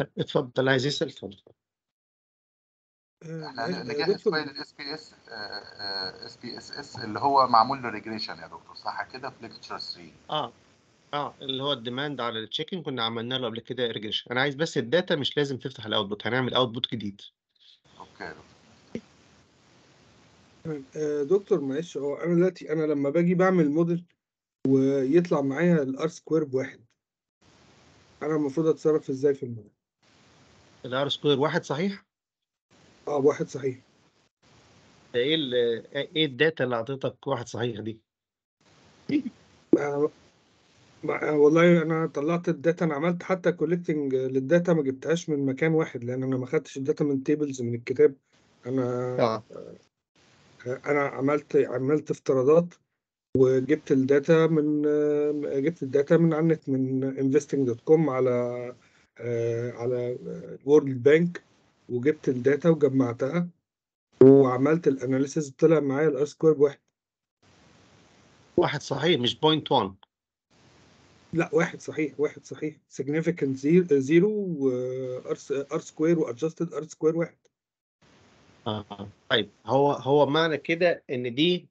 اتفضل عايز يسال اتفضل آه، احنا آه، نجهز فايل الاس بي اس اس بي اس اس اللي هو معمول له ريجريشن يا دكتور صح كده في ليكتشر 3 اه اه اللي هو الديماند على التشيكن كنا عملنا له قبل كده ريجريشن انا عايز بس الداتا مش لازم تفتح الاوتبوت هنعمل اوتبوت جديد اوكي طيب، آه، دكتور معلش هو انا دلوقتي انا لما باجي بعمل موديل ويطلع معايا الار سكوير بواحد انا المفروض اتصرف ازاي في الموديل الار سكوير واحد صحيح؟ اه واحد صحيح ده ايه ال ايه الداتا اللي اعطيتك واحد صحيح دي؟ آه، ما آه، والله انا طلعت الداتا انا عملت حتى كولكتنج للداتا ما جبتهاش من مكان واحد لان انا ما خدتش الداتا من تيبلز من الكتاب انا آه. آه. انا عملت عملت افتراضات وجبت الداتا من جبت الداتا من على النت من investing.com على آه، على وورلد بانك وجبت الداتا وجمعتها وعملت الاناليسيز طلع معايا الار سكوير بواحد واحد صحيح مش بوينت 1 لا واحد صحيح واحد صحيح significant زيرو ار سكوير وادجستد ار سكوير واحد آه. طيب هو هو معنى كده ان دي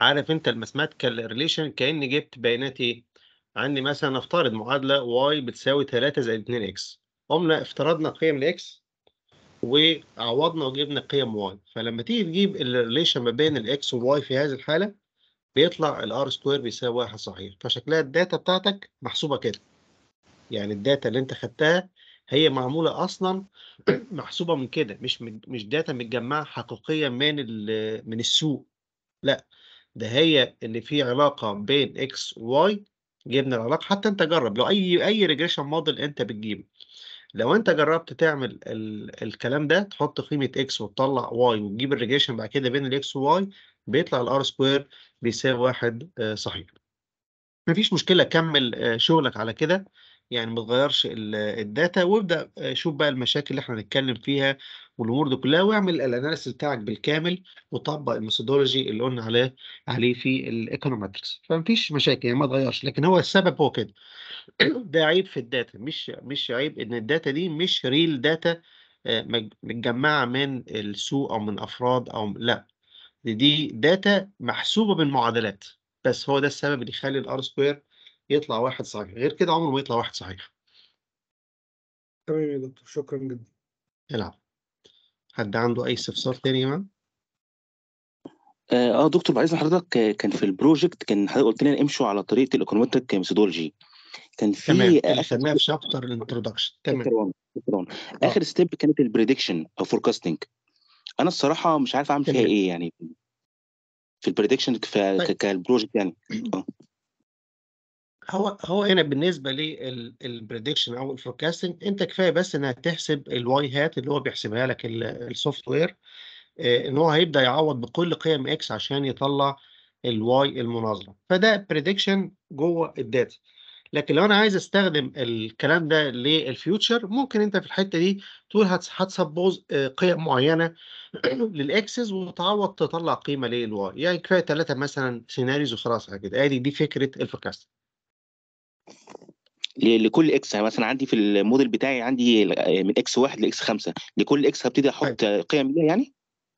عارف انت الماثماتيكال ريليشن كان جبت بيانات ايه؟ عندي مثلا نفترض معادله y بتساوي 3 زائد 2 x قمنا افترضنا قيم x وعوضنا وجبنا قيم y فلما تيجي تجيب الريليشن ما بين x وال y في هذه الحاله بيطلع r سكوير بيساوي واحد صحيح فشكلها الداتا بتاعتك محسوبه كده يعني الداتا اللي انت خدتها هي معموله اصلا محسوبه من كده مش مش داتا متجمعه حقيقيه من من السوق لا ده هي اللي في علاقه بين x وy جبنا العلاقة حتى أنت جرب لو أي أي ريجريشن موديل أنت بتجيبه لو أنت جربت تعمل ال... الكلام ده تحط قيمة إكس وتطلع واي وتجيب الريجريشن بعد كده بين الإكس وواي بيطلع الآر سكوير بيساوي واحد آه، صحيح مفيش مشكلة كمل آه، شغلك على كده يعني ما تغيرش الداتا وابدأ آه، شوف بقى المشاكل اللي احنا هنتكلم فيها والامور دي كلها واعمل الاناليسيس بتاعك بالكامل وطبق الميثودولوجي اللي قلنا عليه عليه في الايكونومتركس فمفيش مشاكل يعني ما تغيرش لكن هو السبب هو كده ده عيب في الداتا مش مش عيب ان الداتا دي مش ريل داتا آه، متجمعه من السوق او من افراد او لا دي داتا محسوبه بالمعادلات بس هو ده السبب اللي يخلي الار سكوير يطلع واحد صحيح غير كده عمره ما يطلع واحد صحيح تمام يا دكتور شكرا جدا العب حد عنده أي استفسار تاني يا آه،, اه دكتور عايز حضرتك آه، كان في البروجكت كان حضرتك قلت لنا امشوا على طريقه الايكونومتريك ميثودولوجي كان في تمام آه، خدناها في شابتر الانترودكشن تمام اخر ستيب كانت البريدكشن او فوركاستنج انا الصراحه مش عارف اعمل فيها ايه يعني في البريدكشن طيب. كالبروجكت يعني هو هو هنا بالنسبه للبريدكشن او الفوركاستنج انت كفايه بس انك تحسب الواي هات اللي هو بيحسبها لك السوفت وير آه، ان هو هيبدا يعوض بكل قيم اكس عشان يطلع الواي المناظره فده بريدكشن جوه الداتا لكن لو انا عايز استخدم الكلام ده للفيوتشر ممكن انت في الحته دي تقول هتسبوز آه، قيم معينه للاكسس وتعوض تطلع قيمه للواي يعني كفايه ثلاثه مثلا سيناريوز وخلاص كده ادي دي فكره الفوركاستنج لكل اكس يعني مثلا عندي في الموديل بتاعي عندي من اكس 1 لاكس 5 لكل اكس هبتدي احط طيب. قيم ليها يعني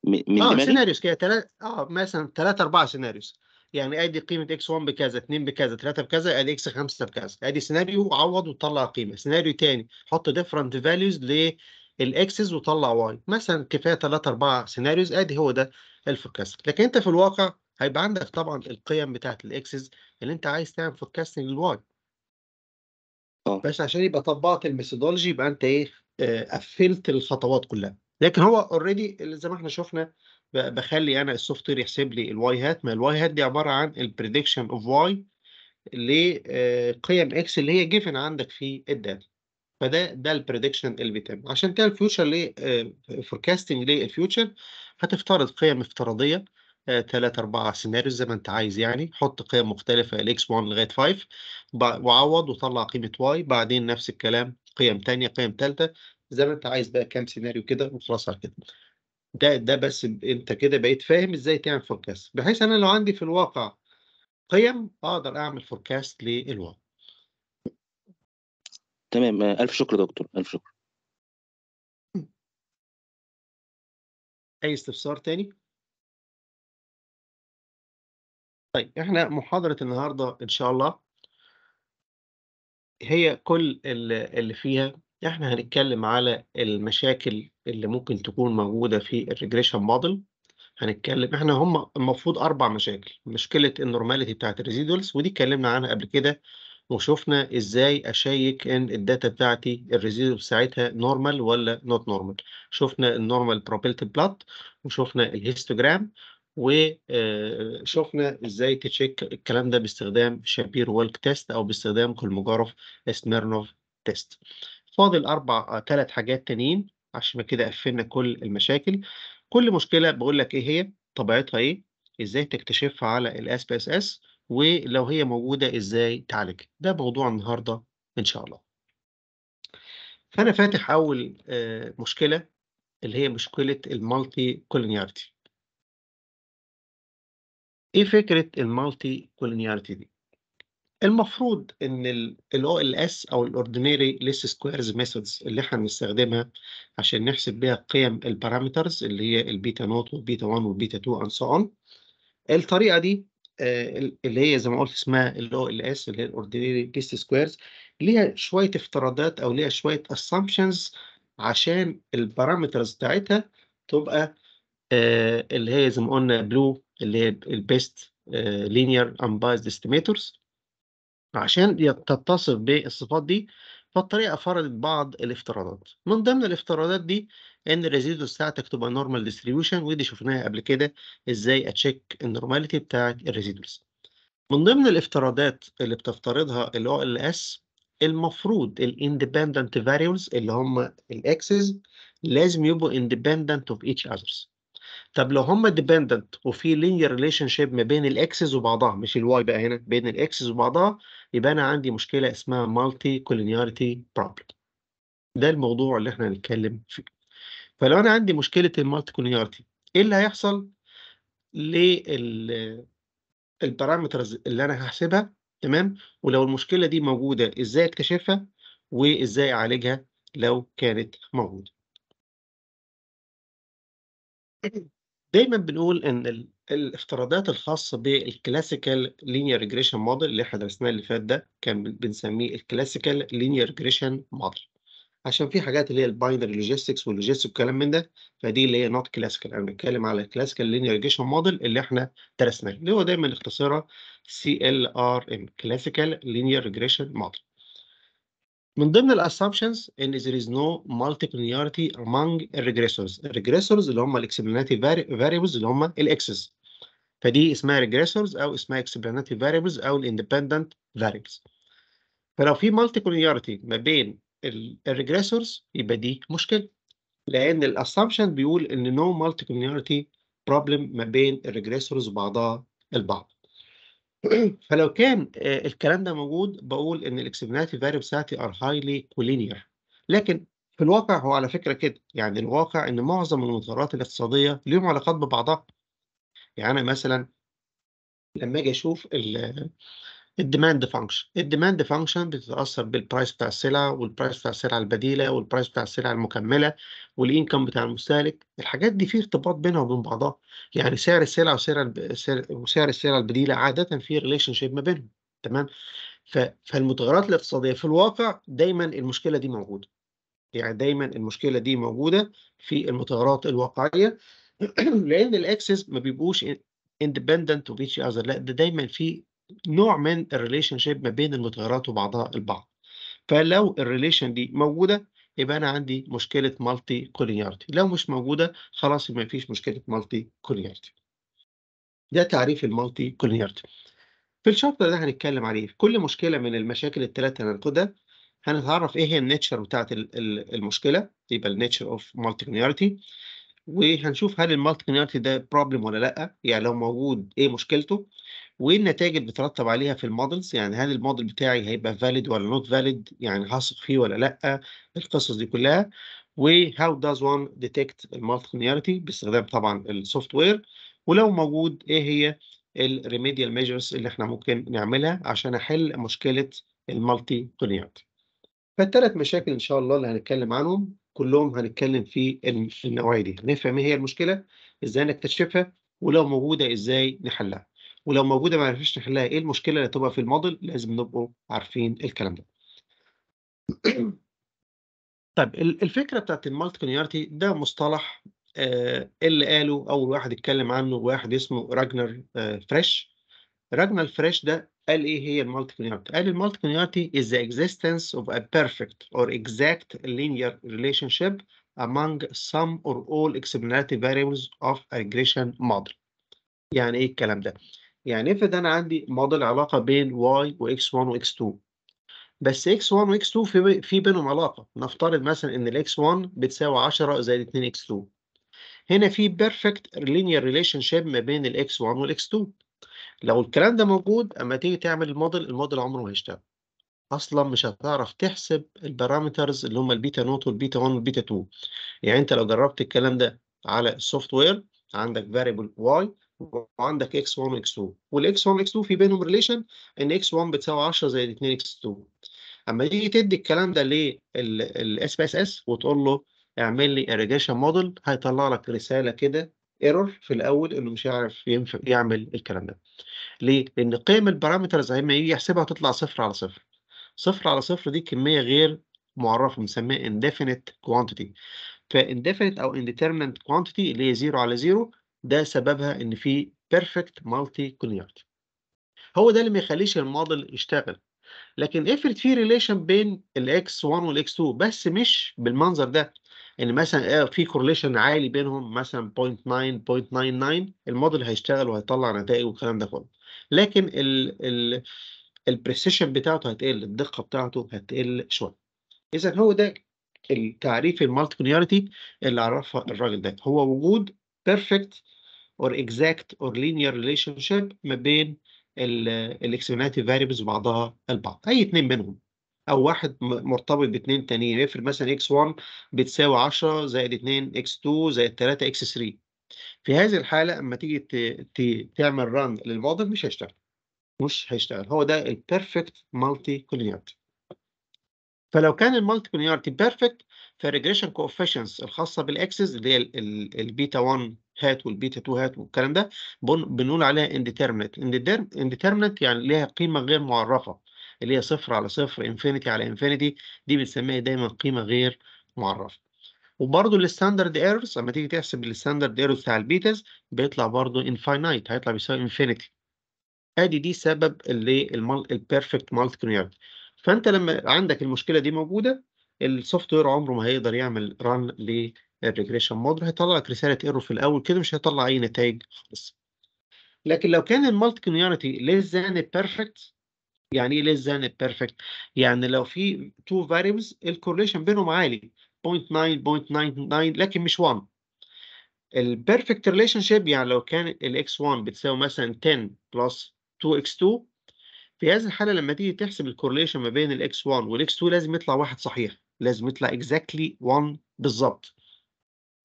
من اه سيناريوز كده ثلاث اه مثلا ثلاثة أربعة سيناريوز يعني ادي قيمة اكس 1 بكذا 2 بكذا 3 بكذا ادي اكس 5 بكذا ادي سيناريو عوض وطلع قيمة سيناريو ثاني حط ديفرنت فاليوز للاكسز وطلع واي مثلا كفاية 3 4 سيناريوز ادي هو ده الفوركاست لكن انت في الواقع هيبقى عندك طبعا القيم بتاعت الاكسز اللي انت عايز تعمل فوركاستنج للواي آه. بس عشان يبقى طبقت الميثودولوجي يبقى انت ايه آه، قفلت الخطوات كلها لكن هو اوريدي زي ما احنا شفنا بخلي انا السوفت وير يحسب لي الواي هات ما الواي هات دي عباره عن البريدكشن اوف واي لقيم اكس اللي هي جيفن عندك في الداتا فده ده البريدكشن اللي بيتم عشان كده الفيوتشر ليه فوركاستنج آه، للفيوتشر هتفترض قيم افتراضيه ثلاث اربع سيناريو زي ما انت عايز يعني حط قيم مختلفه الاكس 1 لغايه 5 وعوض وطلع قيمه واي بعدين نفس الكلام قيم ثانيه قيم ثالثه زي ما انت عايز بقى كام سيناريو كده وخلاص على كده ده ده بس انت كده بقيت فاهم ازاي تعمل فوركاست بحيث انا لو عندي في الواقع قيم اقدر اعمل فوركاست للواقع تمام آه، الف شكر دكتور الف شكر اي استفسار تاني طيب احنا محاضرة النهاردة ان شاء الله هي كل اللي فيها احنا هنتكلم على المشاكل اللي ممكن تكون موجودة في الريجريشن موديل هنتكلم احنا هم المفروض اربع مشاكل مشكلة النورماليتي بتاعت الريزيدولز ودي اتكلمنا عنها قبل كده وشفنا ازاي اشيك ان الداتا بتاعتي الريزيدو بتاعتها نورمال ولا نوت نورمال شفنا النورمال بروبيلتي بلات وشفنا الهيستوجرام وشفنا آه، ازاي تشيك الكلام ده باستخدام شابير ويلك تيست او باستخدام كولموجاروف سميرنوف تيست فاضل اربع ثلاث آه، حاجات تانيين عشان كده قفلنا كل المشاكل كل مشكله بقول لك ايه هي طبيعتها ايه ازاي تكتشفها على الاس بي اس اس ولو هي موجوده ازاي تعالجها ده موضوع النهارده ان شاء الله فانا فاتح اول آه، مشكله اللي هي مشكله المالتي كولينيارتي ايه فكره المالتي كولينياريتي دي المفروض ان الاو ال اس او الاوردينري ليست سكويرز ميثودز اللي احنا بنستخدمها عشان نحسب بيها قيم البارامترز اللي هي البيتا نوت والبيتا 1 والبيتا 2 اند سو اون الطريقه دي آه، اللي هي زي ما قلت اسمها الاو ال اس اللي هي الاوردينري ليست سكويرز ليها شويه افتراضات او ليها شويه اسامبشنز عشان البارامترز بتاعتها تبقى آه، اللي هي زي ما قلنا بلو اللي هي البيست لينير امبايزد استيميتورز عشان تتصف بالصفات دي فالطريقة فرضت بعض الافتراضات من ضمن الافتراضات دي ان الريزيدوز بتاعتك تبقى نورمال ديستريبيوشن ودي شفناها قبل كده ازاي اتشيك النورماليتي بتاعت الريزيدوز من ضمن الافتراضات اللي بتفترضها الاو ال اس المفروض الاندبندنت فاريبلز اللي هم الاكسس لازم يبقوا اندبندنت اوف ايتش اذرز طب لو هما ديبندنت وفي لينير ريليشن شيب ما بين الاكسس وبعضها مش الواي بقى هنا بين الاكسس وبعضها يبقى انا عندي مشكله اسمها مالتي كولينياريتي بروبلم ده الموضوع اللي احنا هنتكلم فيه فلو انا عندي مشكله المالتي كولينياريتي ايه اللي هيحصل للبارامترز اللي انا هحسبها تمام ولو المشكله دي موجوده ازاي اكتشفها وازاي اعالجها لو كانت موجوده دايما بنقول ان الافتراضات الخاصة بالكلاسيكال لينير ريجريشن موديل اللي احنا درسناه اللي فات ده كان بنسميه الكلاسيكال لينير ريجريشن موديل عشان في حاجات اللي هي الباينري لوجيستكس واللوجيستكس والكلام من ده فدي اللي هي نوت كلاسيكال انا بتكلم على الكلاسيكال لينير ريجريشن موديل اللي احنا درسناه اللي هو دايما اختصارها سي ال ار ام كلاسيكال لينير ريجريشن موديل من ضمن الاسامبشنز ان there is no multiplicity among الريجريسورز regressors اللي هم الاكسبلاناتي variables اللي هم الاكسس فدي اسمها regressors او اسمها اكسبلاناتي variables او الاندبندنت variables فلو في multiplicity ما بين الريجريسورز يبقى دي مشكله لان الاسامبشن بيقول ان no multiplicity problem ما بين الريجريسورز وبعضها البعض فلو كان آه، الكلام ده موجود بقول ان الاكسبلاناتي فاريبس بتاعتي ار هايلي كولينير لكن في الواقع هو على فكره كده يعني الواقع ان معظم المتغيرات الاقتصاديه ليهم علاقات ببعضها يعني انا مثلا لما اجي اشوف الديماند فانكشن الديماند فانكشن بتتاثر بالبرايس بتاع السلع والبرايس بتاع السلع البديله والبرايس بتاع السلع المكمله والانكم بتاع المستهلك الحاجات دي في ارتباط بينها وبين بعضها يعني سعر السلع وسعر وسعر السلع البديله عاده في ريليشن شيب ما بينهم تمام فالمتغيرات الاقتصاديه في الواقع دايما المشكله دي موجوده يعني دايما المشكله دي موجوده في المتغيرات الواقعيه لان الاكسس ما بيبقوش independent of each other لا ده دايما في نوع من الريليشن شيب ما بين المتغيرات وبعضها البعض فلو الريليشن دي موجوده يبقى انا عندي مشكله مالتي كولينيارتي لو مش موجوده خلاص يبقى فيش مشكله مالتي كولينيارتي ده تعريف المالتي كولينيارتي في الشابتر ده هنتكلم عليه في كل مشكله من المشاكل الثلاثه اللي هناخدها هنتعرف ايه هي النيتشر بتاعت المشكله يبقى النيتشر اوف مالتي كولينيارتي وهنشوف هل المالتي ده بروبلم ولا لا يعني لو موجود ايه مشكلته وايه النتائج اللي بترتب عليها في المودلز يعني هل المودل بتاعي هيبقى فاليد ولا نوت فاليد يعني هثق فيه ولا لا القصص دي كلها وهاو داز وان ديتكت المالتي باستخدام طبعا السوفت وير ولو موجود ايه هي الريميديال ميجرز اللي احنا ممكن نعملها عشان احل مشكله المالتي كونيارتي فالثلاث مشاكل ان شاء الله اللي هنتكلم عنهم كلهم هنتكلم في النوعيه دي نفهم ايه هي المشكله ازاي نكتشفها ولو موجوده ازاي نحلها ولو موجوده ما عرفناش نحلها ايه المشكله اللي هتبقى في الموديل لازم نبقوا عارفين الكلام ده طيب الفكره بتاعت المالتي كونيارتي ده مصطلح آه اللي قاله اول واحد اتكلم عنه واحد اسمه راجنر آه فريش راجنر فريش ده قال ايه هي المالتيكونيارتي قال المالتيكونيارتي is the existence of a perfect or exact linear relationship among some or all explanatory variables of a regression model يعني ايه الكلام ده يعني افرض انا عندي موديل علاقه بين y و x1 و x2 بس x1 و x2 في في بينهم علاقه نفترض مثلا ان ال x1 بتساوي 10 زائد 2 x2 هنا في بيرفكت لينير ريليشن شيب ما بين ال x1 وال x2 لو الكلام ده موجود اما تيجي تعمل الموديل الموديل عمره ما هيشتغل اصلا مش هتعرف تحسب البارامترز اللي هم البيتا نوت والبيتا 1 والبيتا 2 يعني انت لو جربت الكلام ده على السوفت وير عندك فاريبل واي وعندك اكس 1 واكس 2 والاكس 1 واكس 2 في بينهم ريليشن ان اكس 1 بتساوي 10 زائد 2 اكس 2 اما تيجي تدي الكلام ده للاس بي اس اس وتقول له اعمل لي اريجيشن موديل هيطلع لك رساله كده ايرور في الاول انه مش هيعرف يعمل الكلام ده ليه لان قيم البارامترز اهم يجي يحسبها تطلع صفر على صفر صفر على صفر دي كميه غير معرفه بنسميها indefinite quantity فاندفينيت او indeterminate quantity اللي هي زيرو على زيرو ده سببها ان في perfect multi linearity هو ده اللي ما يخليش الموديل يشتغل لكن افرض في ريليشن بين الاكس 1 والاكس 2 بس مش بالمنظر ده ان مثلا آه، في كورليشن عالي بينهم مثلا 0.9 0.99 الموديل هيشتغل وهيطلع نتائج والكلام ده كله لكن ال ال البريسيشن بتاعته هتقل الدقه بتاعته هتقل شويه اذا هو ده التعريف المالتي اللي عرفها الراجل ده هو وجود بيرفكت اور اكزاكت اور لينير ريليشن شيب ما بين الاكسبلاناتي فاريبلز بعضها البعض اي اتنين منهم او واحد مرتبط باثنين تانيين افرض مثلا اكس 1 بتساوي 10 زائد 2 اكس 2 زائد 3 اكس 3 في هذه الحاله اما تيجي ت... ت... تعمل ران للموديل مش هيشتغل مش هيشتغل هو ده البيرفكت مالتي كولينيارتي فلو كان المالتي كولينيارتي بيرفكت فالريجريشن كوفيشنس الخاصه بالاكسس اللي هي البيتا 1 هات والبيتا 2 هات والكلام ده بنقول عليها انديترمنت انديترمنت يعني ليها قيمه غير معرفه اللي هي صفر على صفر انفينيتي على انفينيتي دي بنسميها دايما قيمه غير معرفه وبرضه الستاندرد ايرورز لما تيجي تحسب الستاندرد ايرورز بتاع البيتاز بيطلع برضه انفاينايت هيطلع بيساوي انفينيتي ادي دي سبب اللي البيرفكت مالتي كونيرد فانت لما عندك المشكله دي موجوده السوفت وير عمره ما هيقدر يعمل ران للريجريشن موديل هيطلع لك رساله ايرور في الاول كده مش هيطلع اي نتائج خالص لكن لو كان المالتي كونيرتي ليس ذان بيرفكت يعني ايه less than perfect يعني لو في two variables الكورليشن بينهم عالي 0.9 0.99 لكن مش 1 البيرفكت ريليشن شيب يعني لو كان الاكس 1 بتساوي مثلا 10 بلس 2 اكس 2 في هذه الحاله لما تيجي تحسب الكورليشن ما بين الاكس 1 والاكس 2 لازم يطلع واحد صحيح لازم يطلع اكزاكتلي exactly 1 بالظبط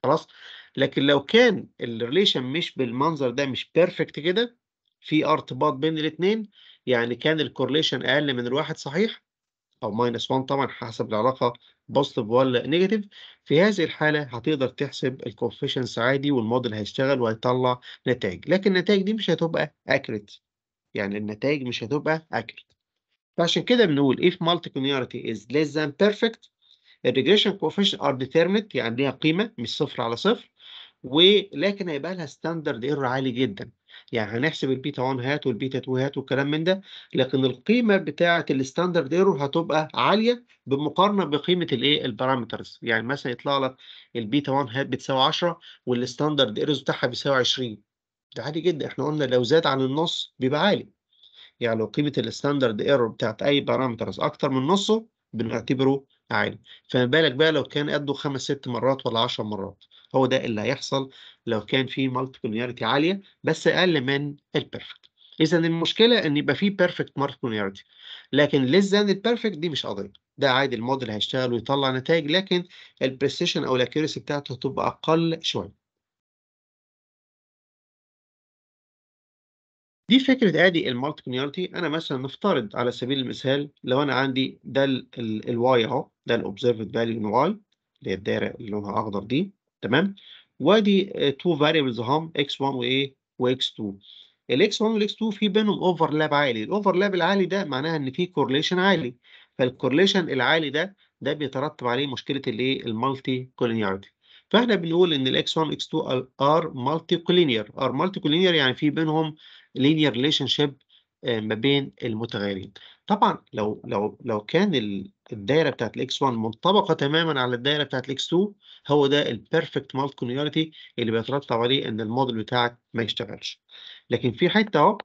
خلاص لكن لو كان الريليشن مش بالمنظر ده مش بيرفكت كده في ارتباط بين الاثنين يعني كان الكورليشن اقل من الواحد صحيح او ماينس 1 طبعا حسب العلاقه بوزيتيف ولا نيجاتيف في هذه الحاله هتقدر تحسب الكوفيشنس عادي والموديل هيشتغل وهيطلع نتائج لكن النتائج دي مش هتبقى اكريت يعني النتائج مش هتبقى اكريت فعشان كده بنقول if multicollinearity is less than perfect regression coefficient are determined يعني ليها قيمه مش صفر على صفر ولكن هيبقى لها ستاندرد ايرور عالي جدا يعني هنحسب البيتا 1 هات والبيتا 2 هات والكلام من ده لكن القيمه بتاعه الستاندرد ايرور هتبقى عاليه بمقارنه بقيمه الايه البارامترز يعني مثلا يطلع لك البيتا 1 هات بتساوي 10 والستاندرد ايرور بتاعها بيساوي 20 ده عادي جدا احنا قلنا لو زاد عن النص بيبقى عالي يعني لو قيمه الستاندرد ايرور بتاعت اي بارامترز اكتر من نصه بنعتبره عالي فما بالك بقى لو كان قده خمس ست مرات ولا 10 مرات هو ده اللي هيحصل لو كان في مالتي عاليه بس اقل من البيرفكت اذا المشكله ان يبقى في بيرفكت مالتي لكن ليس ذان البيرفكت دي مش قضيه ده عادي الموديل هيشتغل ويطلع نتائج لكن البريسيشن او الاكيرسي بتاعته تبقى اقل شويه دي فكرة ادي المالتيكونيالتي انا مثلا نفترض على سبيل المثال لو انا عندي ده الواي اهو ده الاوبزرفد فاليو ان واي اللي هي الدايرة اللي لونها اخضر دي تمام وادي تو آه، فاريبلز هم اكس 1 وايه واكس 2 الاكس 1 والاكس 2 في بينهم اوفرلاب عالي الاوفرلاب العالي ده معناها ان في كورليشن عالي فالكورليشن العالي ده ده بيترتب عليه مشكله الايه المالتي كولينيارتي فاحنا بنقول ان الاكس 1 والاكس 2 ار مالتي كولينير ار مالتي كولينير يعني في بينهم لينير ريليشن شيب ما بين المتغيرين طبعا لو لو لو كان الدايره بتاعت الاكس 1 منطبقه تماما على الدايره بتاعت الاكس 2 هو ده البيرفكت مالت كونيورتي اللي بيترتب عليه ان الموديل بتاعك ما يشتغلش لكن في حته اهو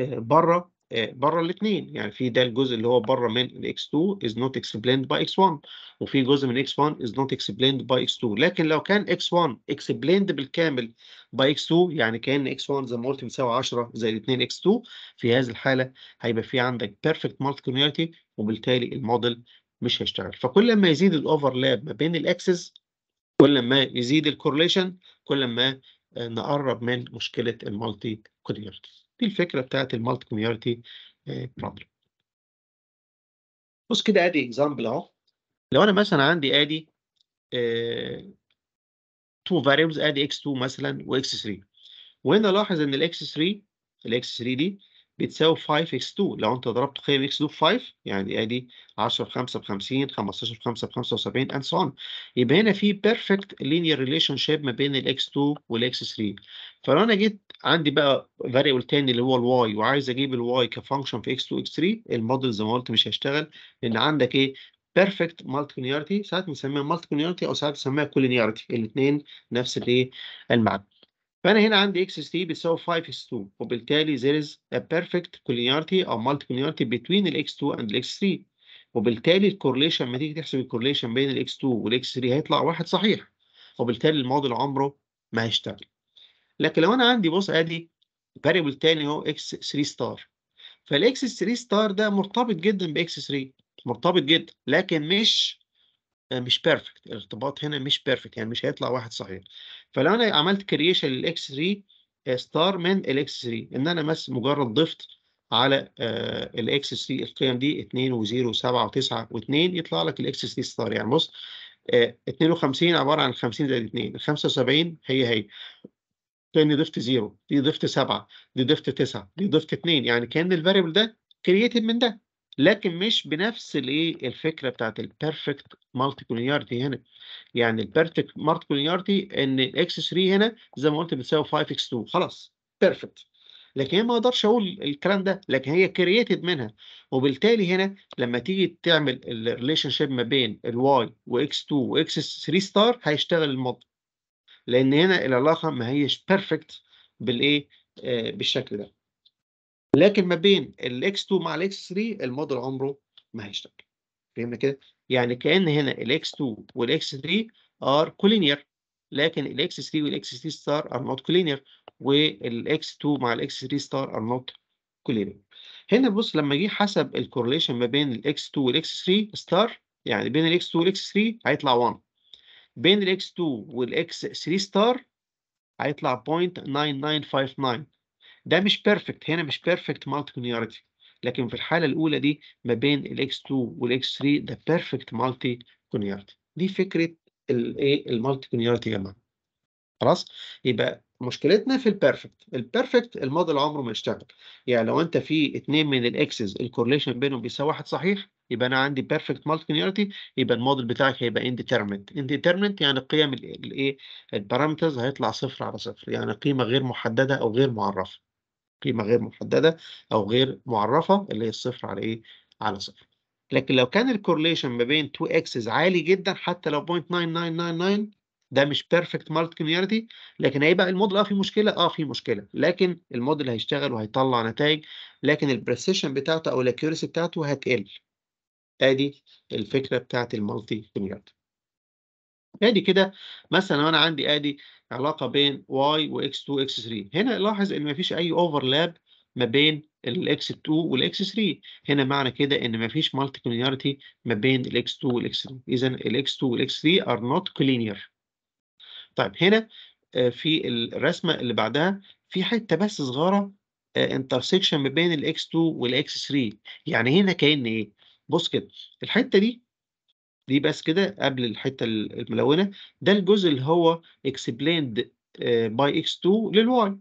آه، بره آه، بره الاثنين يعني في ده الجزء اللي هو بره من x2 is not explained by x1 وفي جزء من x1 is not explained by x2 لكن لو كان x1 explained بالكامل by x2 يعني كان x1 زي ما قلت بيساوي 10 زائد 2 x2 في هذه الحاله هيبقى في عندك perfect multicollinearity وبالتالي الموديل مش هيشتغل فكل ما يزيد الاوفرلاب ما بين الاكسس كل ما يزيد الكورليشن كل ما آه، نقرب من مشكله المالتي كوليرتي دي الفكره بتاعت المالتي كوميونتي بروبلم آه، بص كده ادي اكزامبل اهو لو انا مثلا عندي ادي تو آه، فاريبلز ادي اكس 2 مثلا واكس 3 وهنا لاحظ ان الاكس 3 الاكس 3 دي بتساوي 5x2 لو انت ضربت قيم x2 ب 5 يعني ادي 10 في 5 ب 50 15 في 5 ب 75 and so on يبقى هنا في بيرفكت لينير ريليشن شيب ما بين الاكس2 والاكس3 فلو انا جيت عندي بقى فاريبل تاني اللي هو الواي وعايز اجيب الواي كفانكشن في x2 x3 الموديل زي ما قلت مش هيشتغل لان عندك ايه بيرفكت مالتي ساعات بنسميها مالتي او ساعات بنسميها كولينيارتي الاثنين نفس الايه المعنى فانا هنا عندي اكس اس تي بيساوي 5 اس 2 وبالتالي there is a perfect collinearity او multi between between الاكس 2 and الاكس 3 وبالتالي الكورليشن لما تيجي تحسب الكورليشن بين الاكس 2 والاكس 3 هيطلع واحد صحيح وبالتالي الموديل عمره ما هيشتغل لكن لو انا عندي بص ادي فاريبل تاني اهو اكس 3 ستار فالاكس 3 ستار ده مرتبط جدا باكس 3 مرتبط جدا لكن مش مش بيرفكت الارتباط هنا مش بيرفكت يعني مش هيطلع واحد صحيح فلو انا عملت كرييشن للاكس 3 ستار من الاكس 3 ان انا بس مجرد ضفت على آه، الاكس 3 القيم دي 2 و0 و7 و9 و2 يطلع لك الاكس 3 ستار يعني بص 52 آه، عباره عن 50 زائد 2 75 هي هي كان ضفت 0 دي ضفت 7 دي ضفت 9 دي ضفت 2 يعني كان الفاريبل ده كرييتد من ده لكن مش بنفس الايه الفكره بتاعت البيرفكت مالتي كولينيارتي هنا يعني البيرفكت مالتي كولينيارتي ان الاكس 3 هنا زي ما قلت بتساوي 5 اكس 2 خلاص بيرفكت لكن هي ما اقدرش اقول الكلام ده لكن هي كرييتد منها وبالتالي هنا لما تيجي تعمل الريليشن شيب ما بين الواي واكس 2 واكس 3 ستار هيشتغل الموضوع لان هنا العلاقه ما هيش بيرفكت بالايه آه بالشكل ده لكن ما بين الاكس 2 مع الاكس 3 الموديل عمره ما هيشتغل فهمنا كده يعني كان هنا الاكس 2 والاكس 3 ار كولينير لكن الاكس 3 والاكس 3 ستار ار نوت كولينير والاكس 2 مع الاكس 3 ستار ار نوت كولينير هنا بص لما جه حسب الكورليشن ما بين الاكس 2 والاكس 3 ستار يعني بين الاكس 2 والاكس 3 هيطلع 1 بين الاكس 2 والاكس 3 ستار هيطلع 0.9959 ده مش بيرفكت هنا مش بيرفكت مالتي كونياريتي لكن في الحالة الأولى دي ما بين الاكس 2 والاكس 3 ده بيرفكت مالتي كونيارتي دي فكرة الايه المالتي كونيارتي يا جماعة خلاص يبقى مشكلتنا في البيرفكت البيرفكت الموديل عمره ما يشتغل يعني لو انت في اتنين من الاكسز الكورليشن بينهم بيساوي واحد صحيح يبقى انا عندي بيرفكت مالتي يبقى الموديل بتاعك هيبقى انديترمنت انديترمنت يعني قيم الايه البارامترز هيطلع صفر على صفر يعني قيمه غير محدده او غير معرفه قيمة غير محددة أو غير معرفة اللي هي الصفر على إيه؟ على صفر. لكن لو كان الكورليشن ما بين 2 اكسس عالي جدا حتى لو 0.9999 ده مش بيرفكت مالتي لكن هيبقى الموديل اه في مشكله اه في مشكله لكن الموديل هيشتغل وهيطلع نتائج لكن البريسيشن بتاعته او الاكيورسي بتاعته هتقل ادي الفكره بتاعت المالتي لينيرتي ادي كده مثلا لو انا عندي ادي علاقه بين y واكس 2 x 3 هنا لاحظ ان مفيش اي اوفرلاب ما بين الاكس 2 والاكس 3 هنا معنى كده ان مفيش مالتي كولينياريتي ما بين الاكس 2 والاكس 3 اذا الاكس 2 والاكس 3 ار نوت كولينير طيب هنا آه، في الرسمه اللي بعدها في حته بس صغيره انترسكشن آه، ما بين الاكس 2 والاكس 3 يعني هنا كان ايه بص كده الحته دي دي بس كده قبل الحته الملونه ده الجزء اللي هو اكسبلاند باي اكس 2 للواي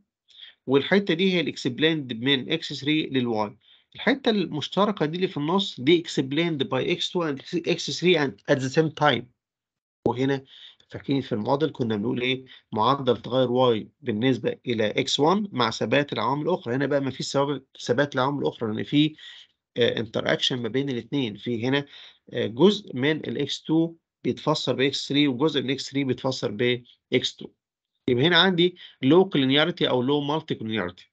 والحته دي هي الاكسبلاند من اكس 3 للواي الحته المشتركه دي اللي في النص دي اكسبلاند باي اكس 2 اند اكس 3 اند ات ذا سيم تايم وهنا فاكرين في المعادل كنا بنقول ايه معدل تغير واي بالنسبه الى اكس 1 مع ثبات العوامل الاخرى هنا بقى ما فيش ثبات العوامل الاخرى لان في انتر آه، اكشن ما بين الاثنين في هنا آه، جزء من الاكس 2 بيتفسر باكس 3 وجزء من اكس 3 بيتفسر باكس 2 يبقى هنا عندي لو كلينيارتي او لو مالتي كلينيارتي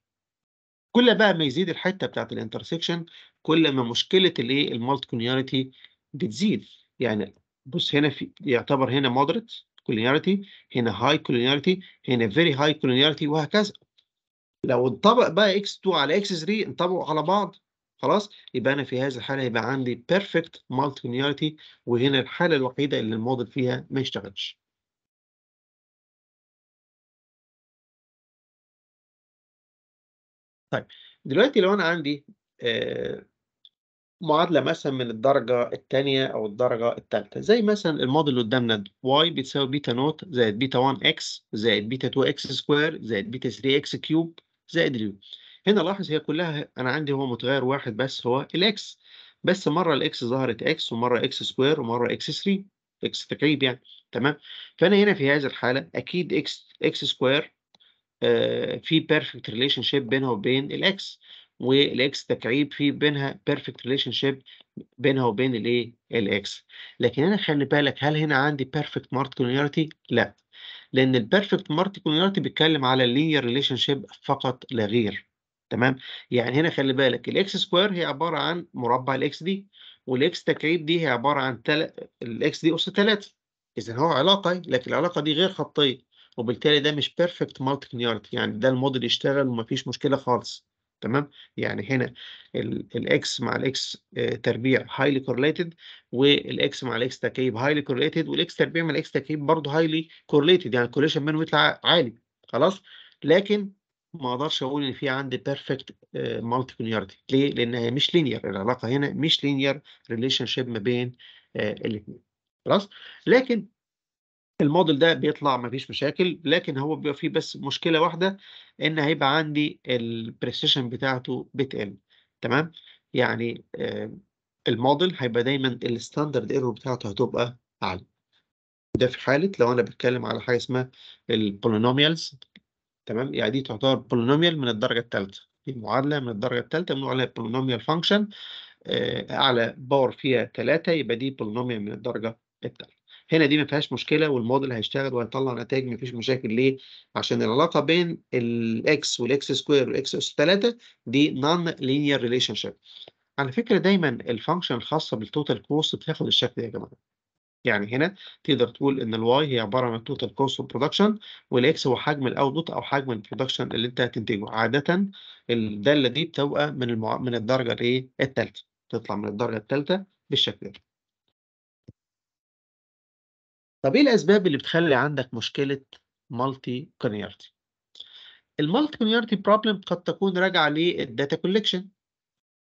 كل بقى ما يزيد الحته بتاعت الانترسكشن كل ما مشكله الايه المالتي كلينيارتي بتزيد يعني بص هنا في يعتبر هنا مودريت كلينيارتي هنا هاي كلينيارتي هنا فيري هاي كلينيارتي وهكذا لو انطبق بقى اكس 2 على اكس 3 انطبقوا على بعض خلاص يبقى انا في هذه الحاله يبقى عندي بيرفكت مالتي وهنا الحاله الوحيده اللي الموديل فيها ما يشتغلش طيب دلوقتي لو انا عندي آه، معادله مثلا من الدرجه الثانيه او الدرجه الثالثه زي مثلا الموديل اللي قدامنا y بتساوي بيتا نوت زائد بيتا 1 x زائد بيتا 2 x سكوير زائد بيتا 3 x كيوب زائد ريو هنا لاحظ هي كلها انا عندي هو متغير واحد بس هو الاكس بس مره الاكس ظهرت اكس ومره اكس سكوير ومره اكس 3 اكس تكعيب يعني تمام فانا هنا في هذه الحاله اكيد اكس اكس سكوير في بيرفكت ريليشن شيب بينها وبين الاكس والاكس تكعيب في بينها بيرفكت ريليشن شيب بينها وبين الايه الاكس لكن هنا خلي بالك هل هنا عندي بيرفكت مارتيكولاريتي لا لان البيرفكت مارتيكولاريتي بيتكلم على اللينير ريليشن شيب فقط لا غير تمام يعني هنا خلي بالك الاكس سكوير هي عباره عن مربع الاكس دي والاكس تكعيب دي هي عباره عن تل... الاكس دي اس 3 اذا هو علاقه لكن العلاقه دي غير خطيه وبالتالي ده مش بيرفكت مالتي يعني ده الموديل يشتغل ومفيش مشكله خالص تمام يعني هنا الاكس مع الاكس آه، تربيع هايلي كورليتد والاكس مع الاكس تكعيب هايلي كورليتد والاكس تربيع مع الاكس تكعيب برضه هايلي كورليتد يعني الكورليشن بينهم يطلع عالي خلاص لكن ما اقدرش اقول ان في عندي بيرفكت مالتي لينيرتي ليه؟ لان هي مش لينير العلاقه هنا مش لينير ريليشن شيب ما بين آه، الاثنين خلاص لكن الموديل ده بيطلع ما فيش مشاكل لكن هو بيبقى فيه بس مشكله واحده ان هيبقى عندي البريسيشن بتاعته بتقل تمام يعني آه، الموديل هيبقى دايما الستاندرد ايرور بتاعته هتبقى عاليه ده في حاله لو انا بتكلم على حاجه اسمها البولينوميالز تمام يعني دي تعتبر بولينوميال من الدرجه الثالثه دي معادله من الدرجه الثالثه بنقول عليها بولينوميال آه، فانكشن اعلى باور فيها 3 يبقى دي بولينوميال من الدرجه الثالثه هنا دي ما فيهاش مشكله والموديل هيشتغل وهيطلع نتائج ما فيش مشاكل ليه عشان العلاقه بين الاكس والاكس سكوير والاكس اس 3 دي نون لينير ريليشن شيب على فكره دايما الفانكشن الخاصه بالتوتال كوست بتاخد الشكل ده يا جماعه يعني هنا تقدر تقول ان الواي هي عباره عن التوتال كوست اوف برودكشن والاكس هو حجم الاوتبوت او حجم البرودكشن اللي انت هتنتجه عاده الداله دي بتبقى من المع... من الدرجه الايه الثالثه تطلع من الدرجه الثالثه بالشكل ده طب ايه الاسباب اللي بتخلي عندك مشكله مالتي كونيرتي المالتي كونيرتي بروبلم قد تكون راجعه للداتا كوليكشن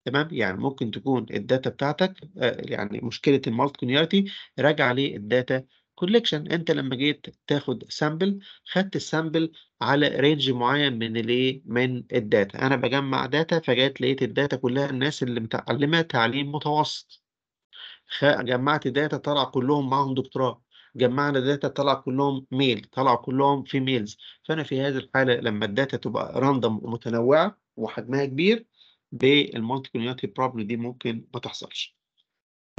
تمام؟ يعني ممكن تكون الداتا بتاعتك آه، يعني مشكلة راجع راجعة الداتا كولكشن أنت لمّا جيت تاخد سامبل خدت السامبل على رينج معيّن من الإيه، من الداتا أنا بجمع داتا فجيت لقيت الداتا كُلّها الناس اللي متعلِّمة تعليم متوسط، جمّعت داتا طلع كُلّهم معاهم دكتوراه، جمّعنا داتا طلع كُلّهم ميل طلع كُلّهم ميلز فأنا في هذه الحالة لمّا الداتا تبقى راندوم ومتنوّعة وحجمها كبير بالمالتي بروبلم دي ممكن ما تحصلش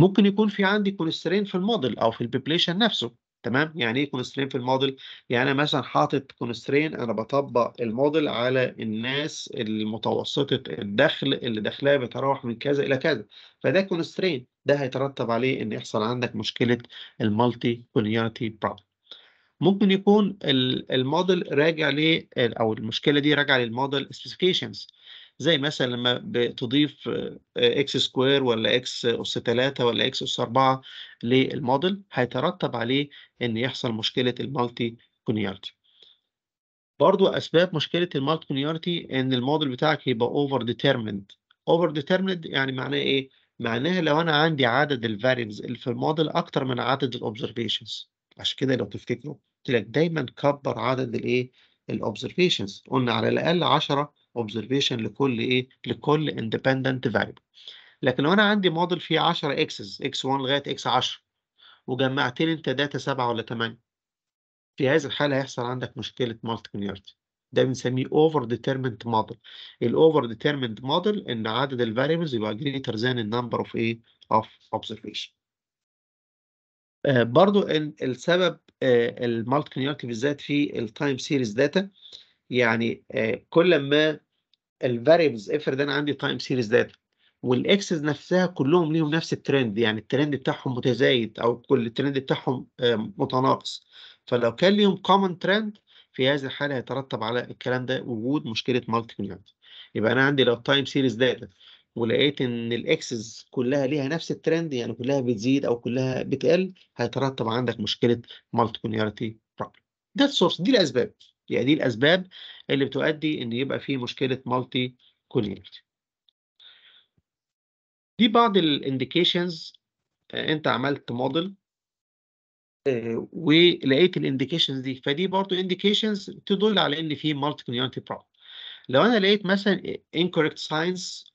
ممكن يكون في عندي كونسترين في الموديل او في البيبليشن نفسه تمام يعني ايه كونسترين في الموديل يعني انا مثلا حاطط كونسترين انا بطبق الموديل على الناس المتوسطه الدخل اللي دخلها بيتراوح من كذا الى كذا فده كونسترين ده هيترتب عليه ان يحصل عندك مشكله المالتي كونيونتي بروبلم ممكن يكون الموديل راجع ل او المشكله دي راجعه للموديل سبيسيفيكيشنز زي مثلا لما بتضيف آه، اكس سكوير ولا اكس اس 3 ولا اكس اس 4 للموديل هيترتب عليه ان يحصل مشكله المالتي كونيارتي برضو اسباب مشكله المالتي كونيارتي ان الموديل بتاعك يبقى اوفر ديترمند اوفر ديترمند يعني معناه ايه معناها لو انا عندي عدد الفاريبلز اللي في الموديل اكتر من عدد الاوبزرفيشنز عشان كده لو تفتكروا قلت لك دايما كبر عدد الايه الاوبزرفيشنز قلنا على الاقل 10 observation لكل ايه لكل independent variable لكن لو انا عندي موديل فيه 10 اكسز اكس 1 لغايه اكس 10 وجمعت لي انت داتا 7 ولا 8 في هذه الحاله هيحصل عندك مشكله مالتي ده بنسميه اوفر ديتيرمنت موديل الاوفر ديتيرمنت موديل ان عدد الفاريبلز يبقى جريتر ذان النمبر اوف ايه اوف اوبزرفيشن آه، برضو ان السبب آه، المالتي linearity بالذات في التايم سيريز داتا يعني آه، كل ما الفاريبلز افرض انا عندي تايم سيريز داتا والاكسس نفسها كلهم ليهم نفس الترند يعني الترند بتاعهم متزايد او كل الترند بتاعهم آه، متناقص فلو كان ليهم كومن ترند في هذه الحاله هيترتب على الكلام ده وجود مشكله مالتي كونيونت يبقى انا عندي لو التايم سيريز داتا ولقيت ان الاكسس كلها ليها نفس الترند يعني كلها بتزيد او كلها بتقل هيترتب عندك مشكله مالتي كونيونتي بروبلم ده السورس دي الاسباب يبقى دي الأسباب اللي بتؤدي إن يبقى في مشكلة مالتي كونيكت. دي بعض الانديكيشنز آه، انت عملت موديل آه، ولقيت الانديكيشنز دي فدي برضو انديكيشنز تدل على ان في مالتي كونيونتي بروبلم لو انا لقيت مثلا incorrect signs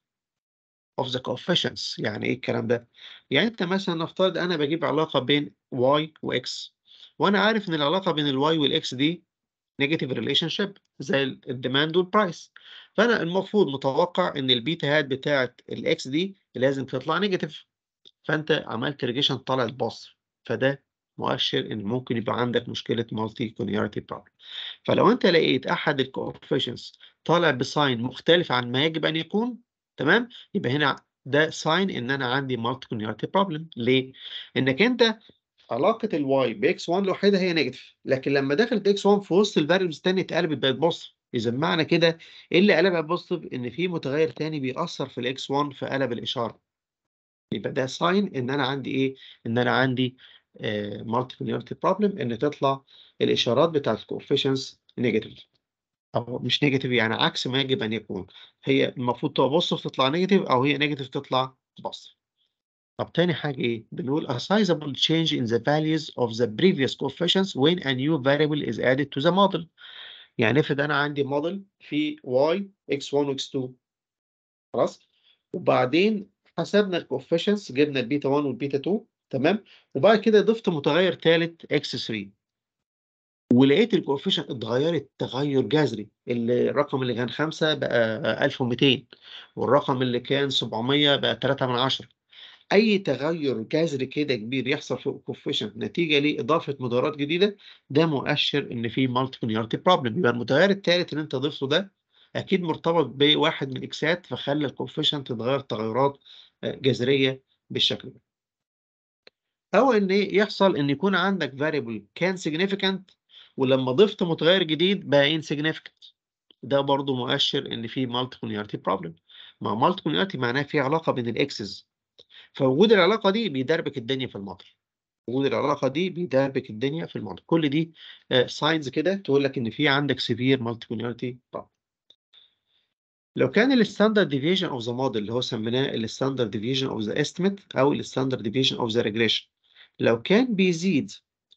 of the coefficients يعني ايه الكلام ده يعني انت مثلا نفترض انا بجيب علاقه بين y و x وانا عارف ان العلاقه بين ال y وال x دي نيجاتيف ريليشن شيب زي الديماند والبرايس فانا المفروض متوقع ان البيتا هات بتاعه الاكس دي لازم تطلع نيجاتيف فانت عملت ريجيشن طالع باص فده مؤشر ان ممكن يبقى عندك مشكله مالتي كونيارتي بروبلم فلو انت لقيت احد الكوفيشنز طالع بساين مختلف عن ما يجب ان يكون تمام يبقى هنا ده ساين ان انا عندي مالتي كونيارتي بروبلم ليه انك انت علاقة الواي بإكس 1 لوحدها هي نيجاتيف لكن لما دخلت إكس 1 في وسط الفاريبلز الثانية اتقلبت بقت بوزيتيف إذا معنى كده إيه اللي قلبها بوزيتيف إن في متغير ثاني بيأثر في الإكس 1 فقلب الإشارة يبقى ده ساين إن أنا عندي إيه؟ إن أنا عندي مالتيبليورتي آه، بروبلم إن تطلع الإشارات بتاعت الكوفيشنز نيجاتيف أو مش نيجاتيف يعني عكس ما يجب أن يكون هي المفروض تبقى بوزيتيف تطلع نيجاتيف أو هي نيجاتيف تطلع بوزيتيف طب تاني حاجة إيه؟ بنقول a sizable change in the values of the previous coefficients when a new variable is added to the model. يعني افرض أنا عندي model فيه y x1 x2 خلاص وبعدين حسبنا coefficients جبنا البيتا 1 والبيتا 2 تمام وبعد كده ضفت متغير ثالث x 3 ولقيت الكوفيشنت اتغيرت تغير جذري الرقم اللي كان 5 بقى 1200 والرقم اللي كان 700 بقى 3 من 10 اي تغير جذري كده كبير يحصل في الكوفيشنت نتيجه لاضافه مدارات جديده ده مؤشر ان في مالتيبليارتي بروبلم يبقى المتغير الثالث اللي انت ضفته ده اكيد مرتبط بواحد من الاكسات فخلى الكوفيشنت تتغير تغيرات آه، جذريه بالشكل ده او ان يحصل ان يكون عندك فاريبل كان سيجنيفيكانت ولما ضفت متغير جديد بقى انسيجنيفيكانت ده برضو مؤشر ان في مالتيبليارتي بروبلم مع مالتيبليارتي معناه في علاقه بين الاكسس فوجود العلاقه دي بيدربك الدنيا في المطر وجود العلاقه دي بيدربك الدنيا في المطر كل دي ساينز آه، كده تقول لك ان في عندك سيفير مالتي كونيورتي لو كان الستاندرد ديفيجن اوف ذا موديل اللي هو سميناه الستاندرد ديفيجن اوف ذا استيميت او الستاندرد ديفيجن اوف ذا ريجريشن لو كان بيزيد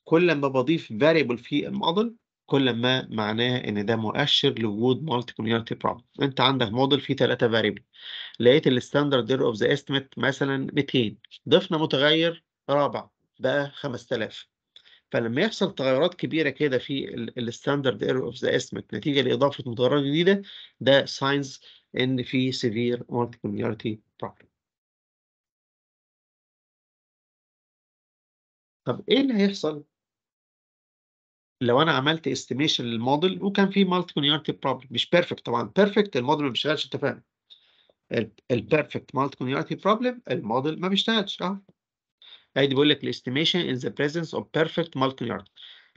كل ما بضيف فاريبل في الموديل كل ما معناه ان ده مؤشر لوجود مالتي كوميونتي بروبلم انت عندك موديل فيه ثلاثه فاريبل لقيت الستاندرد اوف ذا استيميت مثلا 200 ضفنا متغير رابع بقى 5000 فلما يحصل تغيرات كبيره كده في الستاندرد ايرور اوف ذا استيميت نتيجه لاضافه متغيرات جديده ده ساينز ان في سيفير مالتي كوميونتي بروبلم طب ايه اللي هيحصل لو انا عملت استيميشن للموديل وكان في مالتي كونيورتي بروبلم مش بيرفكت طبعا بيرفكت الموديل ما بيشتغلش انت فاهم البيرفكت مالتي كونيورتي بروبلم الموديل ما بيشتغلش اه دي بيقول لك الاستيميشن in the presence of perfect ان